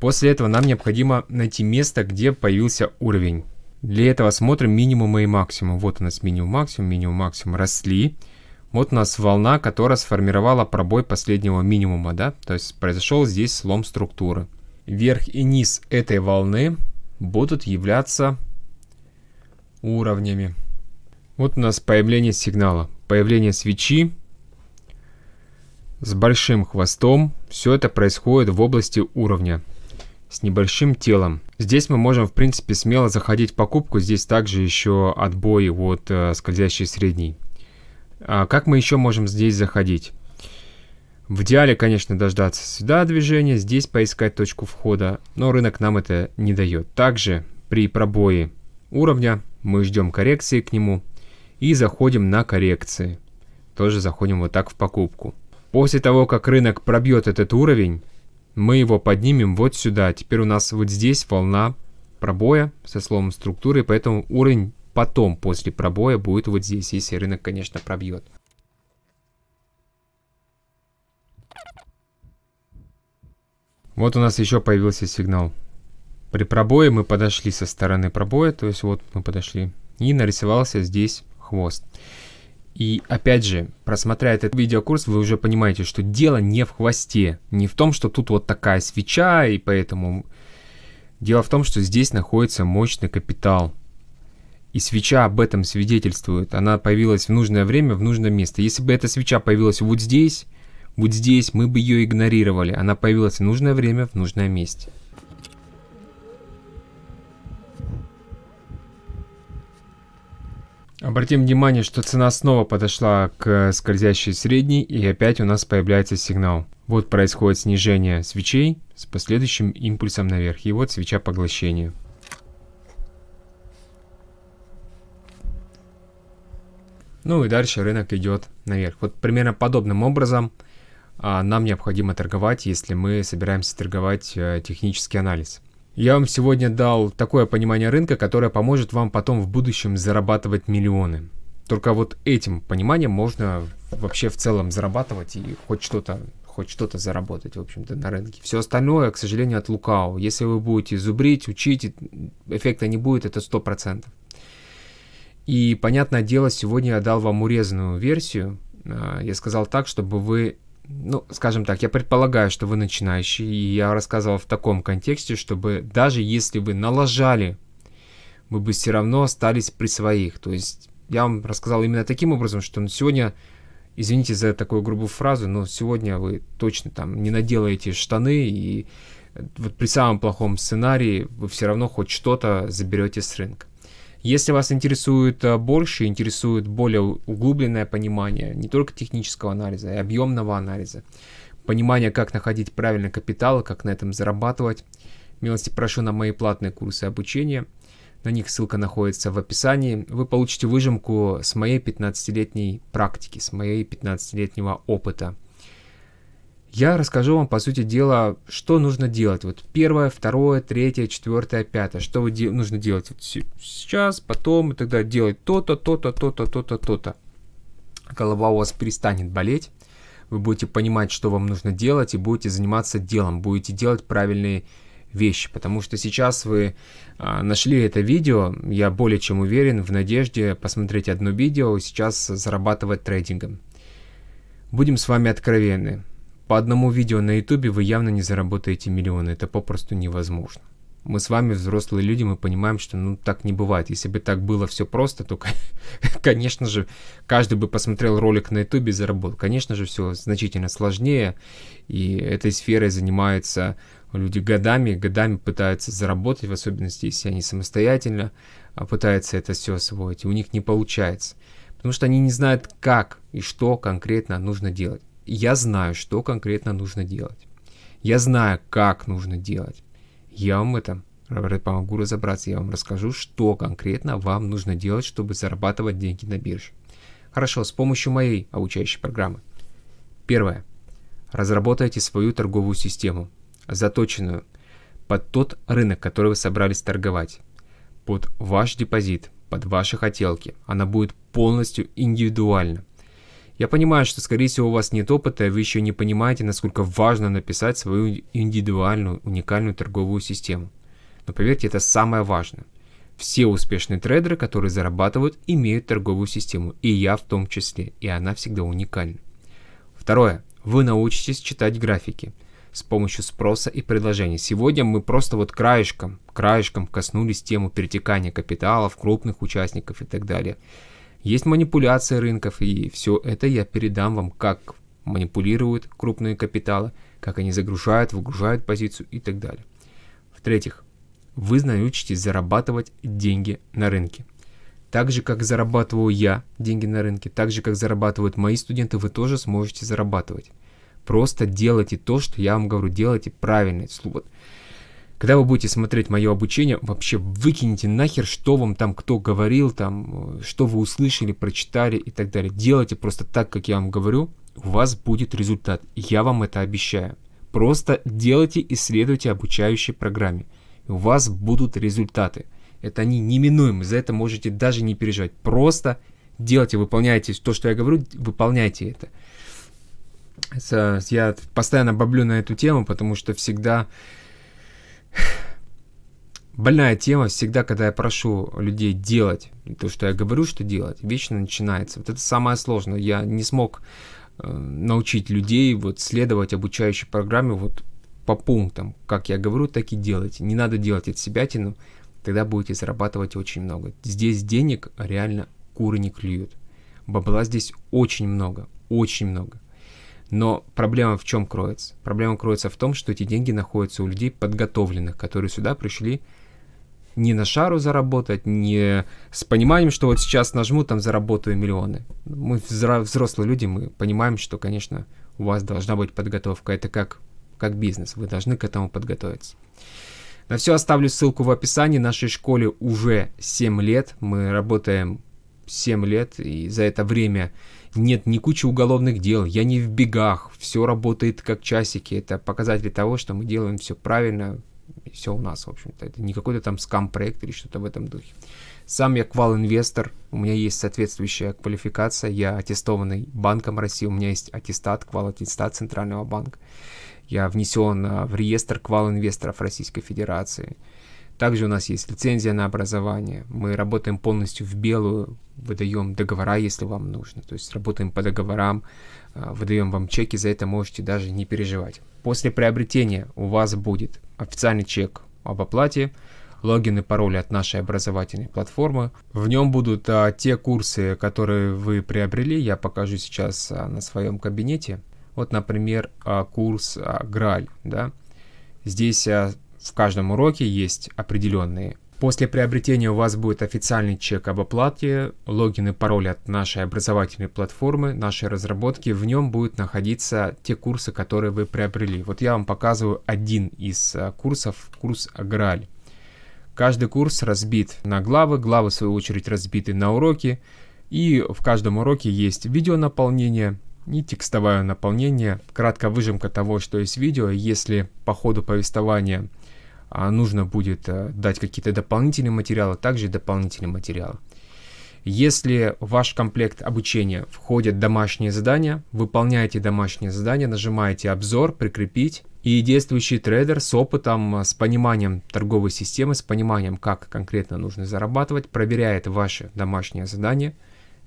После этого нам необходимо найти место, где появился уровень. Для этого смотрим минимум и максимум. Вот у нас минимум, максимум, минимум, максимум росли. Вот у нас волна, которая сформировала пробой последнего минимума, да? То есть произошел здесь слом структуры. Верх и низ этой волны будут являться уровнями. Вот у нас появление сигнала, появление свечи с большим хвостом. Все это происходит в области уровня с небольшим телом. Здесь мы можем, в принципе, смело заходить в покупку. Здесь также еще отбой от э, скользящей средней. А как мы еще можем здесь заходить? В идеале, конечно, дождаться сюда движения, здесь поискать точку входа, но рынок нам это не дает. Также при пробое уровня мы ждем коррекции к нему и заходим на коррекции. Тоже заходим вот так в покупку. После того, как рынок пробьет этот уровень, мы его поднимем вот сюда. Теперь у нас вот здесь волна пробоя со словом структуры, поэтому уровень потом, после пробоя, будет вот здесь, если рынок, конечно, пробьет. Вот у нас еще появился сигнал. При пробое мы подошли со стороны пробоя, то есть вот мы подошли. И нарисовался здесь хвост. И опять же, просмотря этот видеокурс, вы уже понимаете, что дело не в хвосте, не в том, что тут вот такая свеча, и поэтому... Дело в том, что здесь находится мощный капитал. И свеча об этом свидетельствует. Она появилась в нужное время, в нужное место. Если бы эта свеча появилась вот здесь, вот здесь, мы бы ее игнорировали. Она появилась в нужное время, в нужное место. Обратим внимание, что цена снова подошла к э, скользящей средней и опять у нас появляется сигнал. Вот происходит снижение свечей с последующим импульсом наверх. И вот свеча поглощения. Ну и дальше рынок идет наверх. Вот примерно подобным образом а, нам необходимо торговать, если мы собираемся торговать э, технический анализ. Я вам сегодня дал такое понимание рынка, которое поможет вам потом в будущем зарабатывать миллионы. Только вот этим пониманием можно вообще в целом зарабатывать и хоть что-то хоть что-то заработать, в общем-то, на рынке. Все остальное, к сожалению, от лукау. Если вы будете зубрить, учить, эффекта не будет, это 100%. И, понятное дело, сегодня я дал вам урезанную версию. А, я сказал так, чтобы вы ну, скажем так, я предполагаю, что вы начинающий, и я рассказывал в таком контексте, чтобы даже если вы налажали, вы бы все равно остались при своих. То есть я вам рассказал именно таким образом, что сегодня, извините за такую грубую фразу, но сегодня вы точно там не наделаете штаны, и э, вот при самом плохом сценарии вы все равно хоть что-то заберете с рынка. Если вас интересует э, больше, интересует более углубленное понимание не только технического анализа, а и объемного анализа, понимание, как находить правильный капитал, как на этом зарабатывать, милости прошу на мои платные курсы обучения. На них ссылка находится в описании. Вы получите выжимку с моей 15-летней практики, с моей 15-летнего опыта – я расскажу вам, по сути дела, что нужно делать. Вот первое, второе, третье, четвертое, пятое. Что вы де- нужно делать вот сейчас, потом и тогда делать то-то, то-то, то-то, то-то, то-то. Голова у вас перестанет болеть. Вы будете понимать, что вам нужно делать, и будете заниматься делом. Будете делать правильные вещи, потому что сейчас вы а, нашли это видео, я более чем уверен, в надежде посмотреть одно видео и сейчас зарабатывать трейдингом. Будем с вами откровенны. По одному видео на ютубе вы явно не заработаете миллионы, это попросту невозможно. Мы с вами взрослые люди, мы понимаем, что ну так не бывает. Если бы так было все просто, то, конечно же, каждый бы посмотрел ролик на ютубе и заработал. Конечно же, все значительно сложнее, и этой сферой занимаются люди годами, годами пытаются заработать, в особенности, если они самостоятельно а, пытаются это все освоить, и у них не получается. Потому что они не знают, как и что конкретно нужно делать я знаю, что конкретно нужно делать. Я знаю, как нужно делать. Я вам это помогу разобраться. Я вам расскажу, что конкретно вам нужно делать, чтобы зарабатывать деньги на бирже. Хорошо, с помощью моей обучающей программы. Первое. Разработайте свою торговую систему, заточенную под тот рынок, который вы собрались торговать, под ваш депозит, под ваши хотелки. Она будет полностью индивидуальна. Я понимаю, что, скорее всего, у вас нет опыта, и вы еще не понимаете, насколько важно написать свою индивидуальную, уникальную торговую систему. Но поверьте, это самое важное. Все успешные трейдеры, которые зарабатывают, имеют торговую систему, и я в том числе, и она всегда уникальна. Второе. Вы научитесь читать графики с помощью спроса и предложения. Сегодня мы просто вот краешком, краешком коснулись тему перетекания капиталов, крупных участников и так далее. Есть манипуляция рынков, и все это я передам вам, как манипулируют крупные капиталы, как они загружают, выгружают позицию и так далее. В-третьих, вы научитесь зарабатывать деньги на рынке. Так же, как зарабатываю я деньги на рынке, так же, как зарабатывают мои студенты, вы тоже сможете зарабатывать. Просто делайте то, что я вам говорю, делайте правильно. Вот когда вы будете смотреть мое обучение, вообще выкиньте нахер, что вам там кто говорил, там, что вы услышали, прочитали и так далее. Делайте просто так, как я вам говорю, у вас будет результат. Я вам это обещаю. Просто делайте и следуйте обучающей программе. у вас будут результаты. Это они неминуемы, за это можете даже не переживать. Просто делайте, выполняйте то, что я говорю, выполняйте это я постоянно баблю на эту тему, потому что всегда больная тема всегда, когда я прошу людей делать то, что я говорю, что делать, вечно начинается. Вот это самое сложное. Я не смог э, научить людей вот следовать обучающей программе вот по пунктам. Как я говорю, так и делайте. Не надо делать от себя тяну, тогда будете зарабатывать очень много. Здесь денег реально куры не клюют. Бабла здесь очень много, очень много. Но проблема в чем кроется? Проблема кроется в том, что эти деньги находятся у людей подготовленных, которые сюда пришли не на шару заработать, не с пониманием, что вот сейчас нажму, там заработаю миллионы. Мы взрослые люди, мы понимаем, что, конечно, у вас должна быть подготовка. Это как, как бизнес, вы должны к этому подготовиться. На все оставлю ссылку в описании. Нашей школе уже 7 лет. Мы работаем 7 лет, и за это время нет ни кучи уголовных дел, я не в бегах, все работает как часики, это показатели того, что мы делаем все правильно, все у нас, в общем-то, это не какой-то там скам-проект или что-то в этом духе. Сам я квал-инвестор, у меня есть соответствующая квалификация, я аттестованный Банком России, у меня есть аттестат, квал-аттестат Центрального банка. Я внесен а, в реестр квал-инвесторов Российской Федерации. Также у нас есть лицензия на образование. Мы работаем полностью в белую, выдаем договора, если вам нужно. То есть работаем по договорам, э, выдаем вам чеки, за это можете даже не переживать. После приобретения у вас будет официальный чек об оплате, логин и пароль от нашей образовательной платформы. В нем будут а, те курсы, которые вы приобрели. Я покажу сейчас а, на своем кабинете. Вот, например, а, курс а, Граль. Да? Здесь а, в каждом уроке есть определенные. После приобретения у вас будет официальный чек об оплате, логин и пароль от нашей образовательной платформы, нашей разработки. В нем будут находиться те курсы, которые вы приобрели. Вот я вам показываю один из э, курсов, курс "Граль". Каждый курс разбит на главы, главы в свою очередь разбиты на уроки. И в каждом уроке есть видео наполнение и текстовое наполнение, краткая выжимка того, что есть видео. Если по ходу повествования а нужно будет э, дать какие-то дополнительные материалы, также дополнительные материалы. Если в ваш комплект обучения входят домашние задания, выполняете домашние задания, нажимаете «Обзор», «Прикрепить», и действующий трейдер с опытом, э, с пониманием торговой системы, с пониманием, как конкретно нужно зарабатывать, проверяет ваши домашние задания,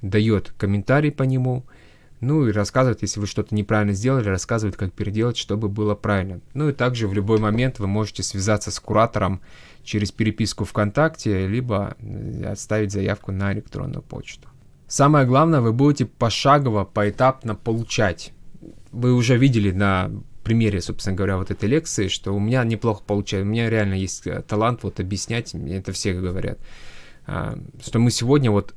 дает комментарий по нему – ну и рассказывать, если вы что-то неправильно сделали, рассказывать, как переделать, чтобы было правильно. Ну и также в любой момент вы можете связаться с куратором через переписку ВКонтакте, либо э, оставить заявку на электронную почту. Самое главное, вы будете пошагово, поэтапно получать. Вы уже видели на примере, собственно говоря, вот этой лекции, что у меня неплохо получается, у меня реально есть э, талант вот объяснять, мне это все говорят, а, что мы сегодня вот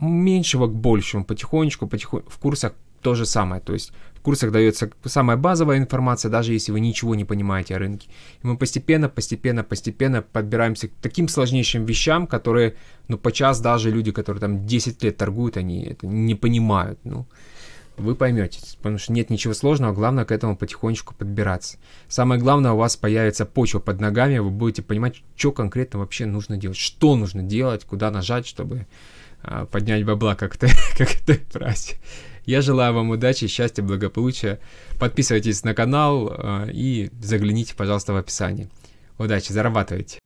меньшего к большему, потихонечку, потихонечку. В курсах то же самое, то есть в курсах дается самая базовая информация, даже если вы ничего не понимаете о рынке. И мы постепенно, постепенно, постепенно подбираемся к таким сложнейшим вещам, которые, ну, по час даже люди, которые там 10 лет торгуют, они это не понимают, ну вы поймете, потому что нет ничего сложного, главное к этому потихонечку подбираться. Самое главное, у вас появится почва под ногами, вы будете понимать, что конкретно вообще нужно делать, что нужно делать, куда нажать, чтобы а, поднять бабла, как ты, как ты прась. Я желаю вам удачи, счастья, благополучия. Подписывайтесь на канал а, и загляните, пожалуйста, в описании. Удачи, зарабатывайте!